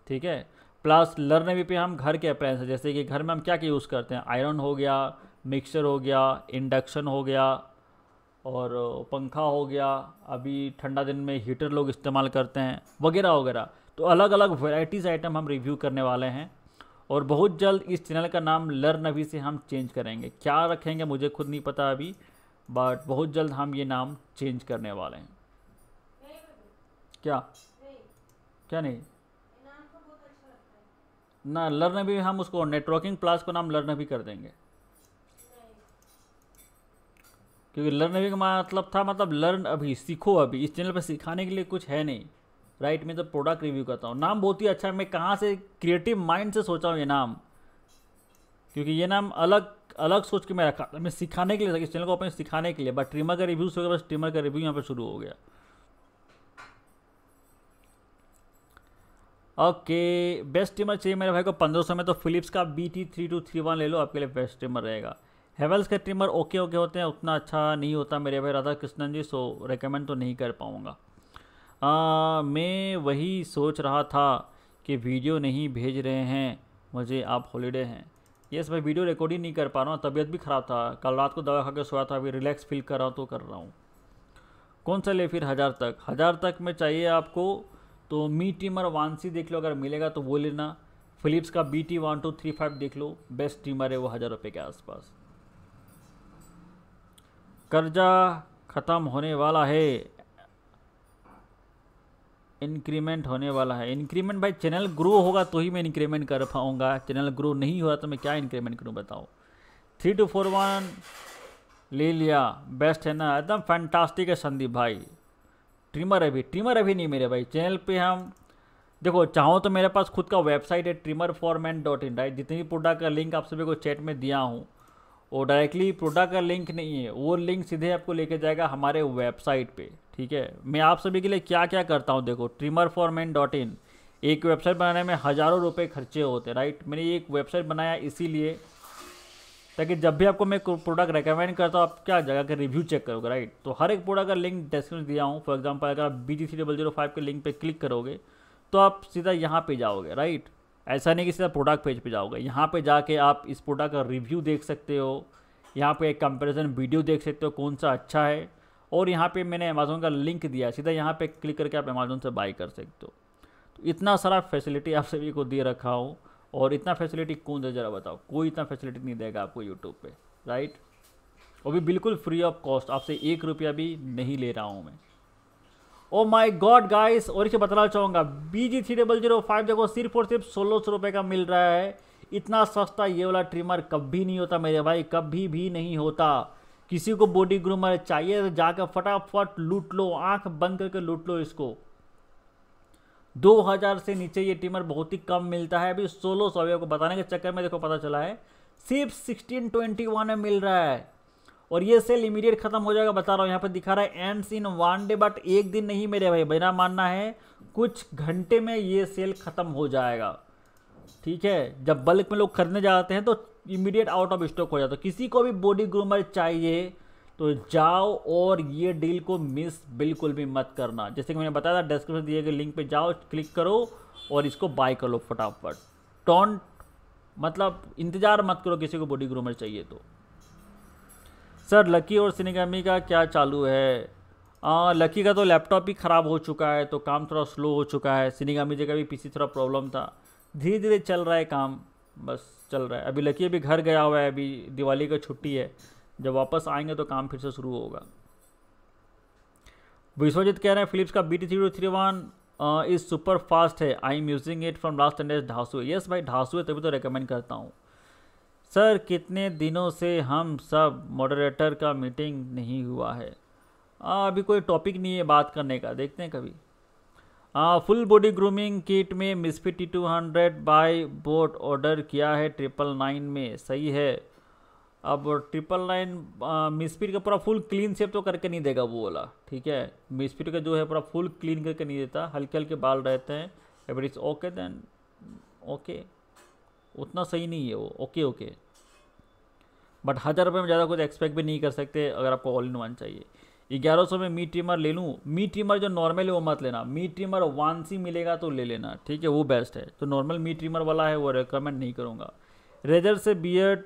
Speaker 1: ठीक है प्लस लर्न पे हम घर के अप्लाइंस जैसे कि घर में हम क्या क्या यूज़ करते हैं आयरन हो गया मिक्सर हो गया इंडक्शन हो गया और पंखा हो गया अभी ठंडा दिन में हीटर लोग इस्तेमाल करते हैं वगैरह वगैरह तो अलग अलग वैराइटीज़ आइटम हम रिव्यू करने वाले हैं और बहुत जल्द इस चैनल का नाम लर्न अभी से हम चेंज करेंगे क्या रखेंगे मुझे खुद नहीं पता अभी बट बहुत जल्द हम ये नाम चेंज करने वाले हैं क्या क्या नहीं ना लर्न अभी हम उसको नेटवर्किंग प्लास को नाम लर्न अभी कर देंगे क्योंकि लर्न अभी का मतलब था मतलब लर्न अभी सीखो अभी इस चैनल पर सिखाने के लिए कुछ है नहीं राइट मैं तो प्रोडक्ट रिव्यू करता हूँ नाम बहुत ही अच्छा है मैं कहाँ से क्रिएटिव माइंड से सोचा हूँ ये नाम क्योंकि ये नाम अलग अलग सोच के मैं रखा था मैं सिखाने के लिए इस चैनल को अपने सिखाने के लिए बट ट्रिमर का रिव्यू हो बस ट्रिमर का रिव्यू यहाँ पर शुरू हो गया ओके बेस्ट ट्रिमर चाहिए मेरे भाई को पंद्रह सौ में तो फिलिप्स का B T three two three one ले लो आपके लिए बेस्ट ट्रिमर रहेगा हेवल्स के ट्रिमर ओके ओके होते हैं उतना अच्छा नहीं होता मेरे भाई राधा कृष्णन जी सो रिकमेंड तो नहीं कर पाऊँगा मैं वही सोच रहा था कि वीडियो नहीं भेज रहे हैं मुझे आप हॉलीडे हैं यस मैं वीडियो रिकॉर्ड ही नहीं कर पा रहा हूँ तबीयत भी ख़राब था कल रात को दवा खा के सोया था अभी रिलैक्स फील कर रहा हूँ तो कर रहा हूँ कौन सा ले फिर हज़ार तक हज़ार तक में चाहिए आपको तो मी ट्रिमर सी देख लो अगर मिलेगा तो वो लेना फिलिप्स का B T one two three five देख लो बेस्ट ट्रिमर है वो हज़ार रुपये के आसपास कर्जा ख़त्म होने वाला है इंक्रीमेंट होने वाला है इंक्रीमेंट भाई चैनल ग्रो होगा तो ही मैं इंक्रीमेंट कर पाऊँगा चैनल ग्रो नहीं हुआ तो मैं क्या इंक्रीमेंट करूँ बताओ थ्री टू फोर वन ले लिया बेस्ट है ना एकदम फैंटास्टिक है संदीप भाई ट्रिमर अभी ट्रिमर अभी नहीं मेरे भाई चैनल पे हम देखो चाहो तो मेरे पास खुद का वेबसाइट है trimmer for man dot in right जितनी भी प्रोडक्ट का लिंक आप सभी को चैट में दिया हूँ वो डायरेक्टली प्रोडक्ट का लिंक नहीं है वो लिंक सीधे आपको लेके जाएगा हमारे वेबसाइट पे ठीक है मैं आप सभी के लिए क्या क्या करता हूँ देखो trimmer for man dot in एक वेबसाइट बनाने में हज़ारों रुपये खर्चे होते हैं राइट मैंने एक वेबसाइट बनाया इसीलिए ताकि जब भी आपको मैं प्रोडक्ट रेकमेंड करता हूँ आप क्या जगह के रिव्यू चेक करोगे राइट तो हर एक प्रोडक्ट का लिंक डिस्क्रिप्शन दिया हूँ फॉर एग्जाम्पल अगर आप B G C double zero five के लिंक पर क्लिक करोगे तो आप सीधा यहाँ पे जाओगे राइट ऐसा नहीं कि सीधा प्रोडक्ट पेज पे जाओगे यहाँ पे जाके आप इस प्रोडक्ट का रिव्यू देख सकते हो यहाँ पे एक कंपैरिजन वीडियो देख सकते हो कौन सा अच्छा है और यहाँ पे मैंने अमेज़ोन का लिंक दिया सीधा यहाँ पे क्लिक करके आप अमेज़ोन से बाई कर सकते हो तो इतना सारा फैसिलिटी आप सभी को दे रखा हो और इतना फैसिलिटी कौन दे जरा बताओ कोई इतना फैसिलिटी नहीं देगा आपको यूट्यूब पर राइट वो भी बिल्कुल फ्री ऑफ कॉस्ट आपसे एक रुपया भी नहीं ले रहा हूँ मैं ओ माय गॉड गाइस और इसे बताना चाहूँगा B G three double zero five देखो सिर्फ और सिर्फ सोलह सौ रुपये का मिल रहा है इतना सस्ता ये वाला ट्रिमर कभी नहीं होता मेरे भाई कभी भी नहीं होता किसी को बॉडी ग्रूमर चाहिए तो जाकर फटाफट लूट लो आंख बंद करके लूट लो इसको 2000 से नीचे ये ट्रिमर बहुत ही कम मिलता है अभी सोलह सौ को बताने के चक्कर में देखो पता चला है सिर्फ सिक्सटीन ट्वेंटी वन में मिल रहा है और ये सेल इमीडिएट खत्म हो जाएगा बता रहा हूँ यहाँ पर दिखा रहा है ends in one day but एक दिन नहीं मेरे भाई मेरा मानना है कुछ घंटे में ये सेल खत्म हो जाएगा ठीक है जब बल्क में लोग खरीदने जाते हैं तो इमीडिएट आउट ऑफ स्टॉक हो जाता है तो किसी को भी बॉडी ग्रूमर चाहिए तो जाओ और ये डील को मिस बिल्कुल भी मत करना जैसे कि मैंने बताया था डिस्क्रिप्शन दिए गए लिंक पे जाओ क्लिक करो और इसको बाय कर लो फटाफट टॉन्ट मतलब इंतज़ार मत करो किसी को बॉडी ग्रूमर चाहिए तो सर लकी और सिनेगामी का क्या चालू है आ, लकी का तो लैपटॉप ही ख़राब हो चुका है तो काम थोड़ा स्लो हो चुका है सिनेगामी जी का भी पीसी थोड़ा प्रॉब्लम था धीरे धीरे चल रहा है काम बस चल रहा है अभी लकी अभी घर गया हुआ है अभी दिवाली का छुट्टी है जब वापस आएंगे तो काम फिर से शुरू होगा विश्वजीत कह रहे हैं फिलिप्स का B T three three one is super fast है I am using it from last ten days ढासू यस भाई ढासू है तभी तो रिकमेंड करता हूँ सर कितने दिनों से हम सब मॉडरेटर का मीटिंग नहीं हुआ है आ, अभी कोई टॉपिक नहीं है बात करने का देखते हैं कभी आ, फुल बॉडी ग्रूमिंग किट में मिसपी T two hundred by boAt order किया है ट्रिपल नाइन में सही है अब ट्रिपल नाइन मिसपीट का पूरा फुल क्लीन सेप तो करके नहीं देगा वो वाला ठीक है मिसपीट का जो है पूरा फुल क्लीन करके नहीं देता हल्के हल्के बाल रहते हैं every is okay then okay उतना सही नहीं है वो ओके ओके बट हज़ार रुपये में ज़्यादा कुछ एक्सपेक्ट भी नहीं कर सकते अगर आपको ऑल इन वन चाहिए ग्यारह सौ में मी ट्रिमर ले लूँ मी ट्रिमर जो नॉर्मल है वो मत लेना मी ट्रिमर वन सी मिलेगा तो ले लेना ठीक है वो बेस्ट है तो नॉर्मल मी ट्रिमर वाला है वो रिकमेंड नहीं करूँगा रेजर से बियर्ड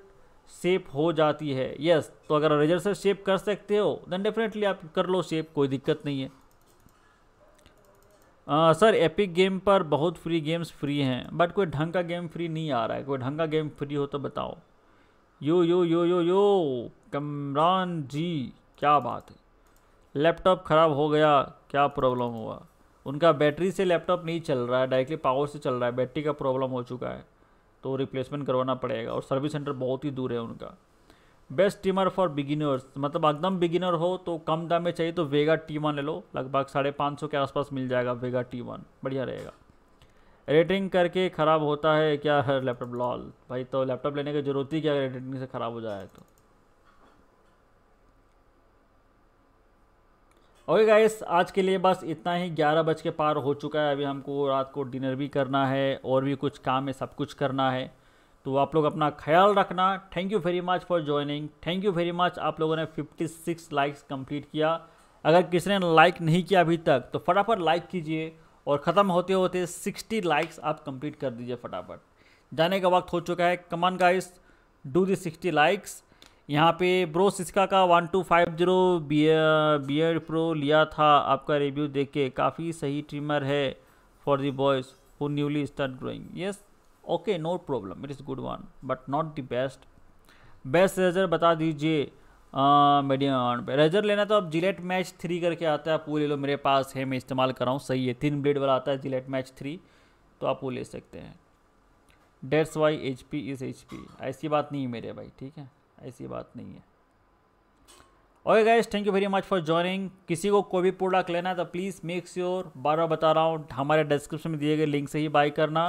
Speaker 1: शेप हो जाती है यस तो अगर रेजर से शेप कर सकते हो देन डेफिनेटली आप कर लो शेप कोई दिक्कत नहीं है सर एपिक गेम पर बहुत फ्री गेम्स फ्री हैं बट कोई ढंग का गेम फ्री नहीं आ रहा है कोई ढंग का गेम फ्री हो तो बताओ यो यो यो यो यो कमरान जी क्या बात है लैपटॉप ख़राब हो गया क्या प्रॉब्लम हुआ उनका बैटरी से लैपटॉप नहीं चल रहा है डायरेक्टली पावर से चल रहा है बैटरी का प्रॉब्लम हो चुका है तो रिप्लेसमेंट करवाना पड़ेगा और सर्विस सेंटर बहुत ही दूर है उनका बेस्ट ट्रिमर फॉर बिगिनर्स मतलब एकदम बिगिनर हो तो कम दाम में चाहिए तो वेगा टी वन ले लो लगभग साढ़े पाँच सौ के आसपास मिल जाएगा वेगा टी वन बढ़िया रहेगा रेटिंग करके ख़राब होता है क्या है लैपटॉप लॉल भाई तो लैपटॉप लेने की जरूरत ही क्या रेटिंग से ख़राब हो जाए तो ओके गाइस आज के लिए बस इतना ही ग्यारह बज के पार हो चुका है अभी हमको रात को डिनर भी करना है और भी कुछ काम है सब कुछ करना है तो आप लोग अपना ख्याल रखना thank you very much for joining thank you very much आप लोगों ने 56 लाइक्स कंप्लीट किया अगर किसी ने लाइक नहीं किया अभी तक तो फटाफट लाइक कीजिए और ख़त्म होते होते 60 लाइक्स आप कंप्लीट कर दीजिए फटाफट जाने का वक्त हो चुका है come on guys do the sixty likes यहाँ पे ब्रो सिस्का का one two five zero beard pro लिया था आपका रिव्यू देख के काफ़ी सही ट्रिमर है for the boys who newly start growing yes okay no problem it is good one but not the best best razor बता दीजिए मीडियम अमाउंट पे रेजर लेना तो अब जिलेट मैच थ्री करके आता है आप वो ले लो मेरे पास है मैं इस्तेमाल कर रहा हूँ सही है तीन ब्लेड वाला आता है जिलेट मैच थ्री तो आप वो ले सकते हैं that's why H P is H P ऐसी बात नहीं है मेरे भाई ठीक है ऐसी बात नहीं है okay guys thank you very much for joining किसी को कोई भी प्रोडक्ट लेना है तो प्लीज़ मेक श्योर बार बार बता रहा हूँ हमारे डिस्क्रिप्शन में दिए गए लिंक से ही बाई करना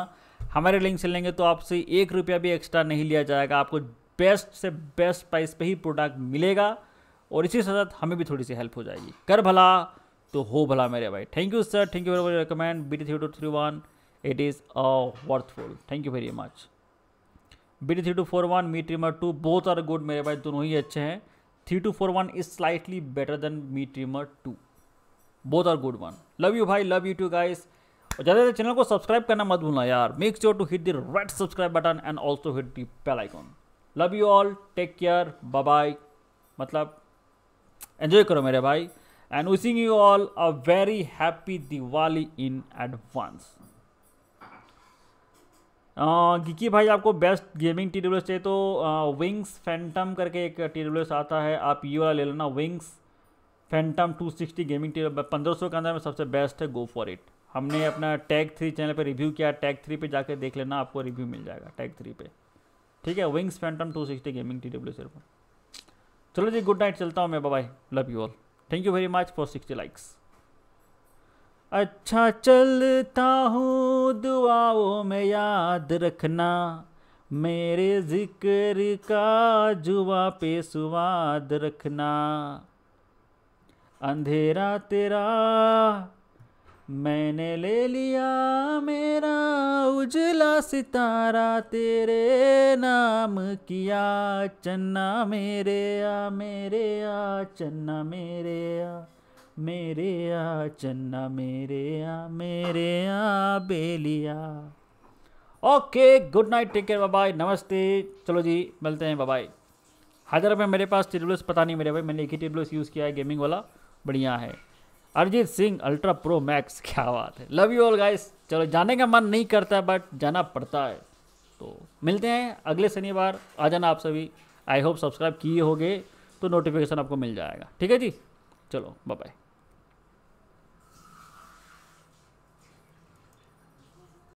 Speaker 1: हमारे लिंक से लेंगे तो आपसे एक रुपया भी एक्स्ट्रा नहीं लिया जाएगा आपको बेस्ट से बेस्ट प्राइस पे ही प्रोडक्ट मिलेगा और इसी साथ हमें भी थोड़ी सी हेल्प हो जाएगी कर भला तो हो भला मेरे भाई thank you sir thank you very much recommend B T three two three one it is a worthful thank you very much B T three two four one Mi trimmer two both are good मेरे भाई दोनों ही अच्छे हैं three two four one is slightly better than Mi trimmer two both are good one love you भाई love you too guys और ज़्यादा channel को सब्सक्राइब करना मत भूलना यार make sure to hit the red subscribe button and also hit the bell icon love you all take care bye मतलब enjoy करो मेरे भाई and wishing you all a very happy Diwali in advance geeky भाई आपको best gaming T W S चाहिए तो wings Phantom करके एक टी डब्ल्यू एस आता है आप ये वाला ले लेना wings phantom two sixty gaming T पंद्रह सौ के अंदर में सबसे बेस्ट है गो फॉर इट हमने अपना टैग थ्री चैनल पे रिव्यू किया टैग थ्री पे जाकर देख लेना आपको रिव्यू मिल जाएगा टैग थ्री पे ठीक है wings phantom two sixty gaming T W सिर्फ चलो जी गुड नाइट चलता हूँ मैं bye love you all thank you very much for sixty likes अच्छा चलता हूँ दुआओं में याद रखना मेरे जिक्र का जुआ पे सुवाद रखना अंधेरा तेरा मैंने ले लिया मेरा उजला सितारा तेरे नाम किया चन्ना मेरे आ मेरे आ चन्ना मेरे आ मेरे आ चन्ना मेरे आ मेरे आ बेलिया okay good night take care bye नमस्ते चलो जी मिलते हैं बाय हज़ार में मेरे पास टेबलेट्स पता नहीं मेरे भाई मैंने एक ही टेबलेट्स यूज़ किया है गेमिंग वाला बढ़िया है Arijit Singh ultra pro max क्या बात है लव यू ऑल गाइस चलो जाने का मन नहीं करता बट जाना पड़ता है तो मिलते हैं अगले शनिवार आ जाना आप सभी आई होप सब्सक्राइब किए होगे तो नोटिफिकेशन आपको मिल जाएगा ठीक है जी चलो बाय बाय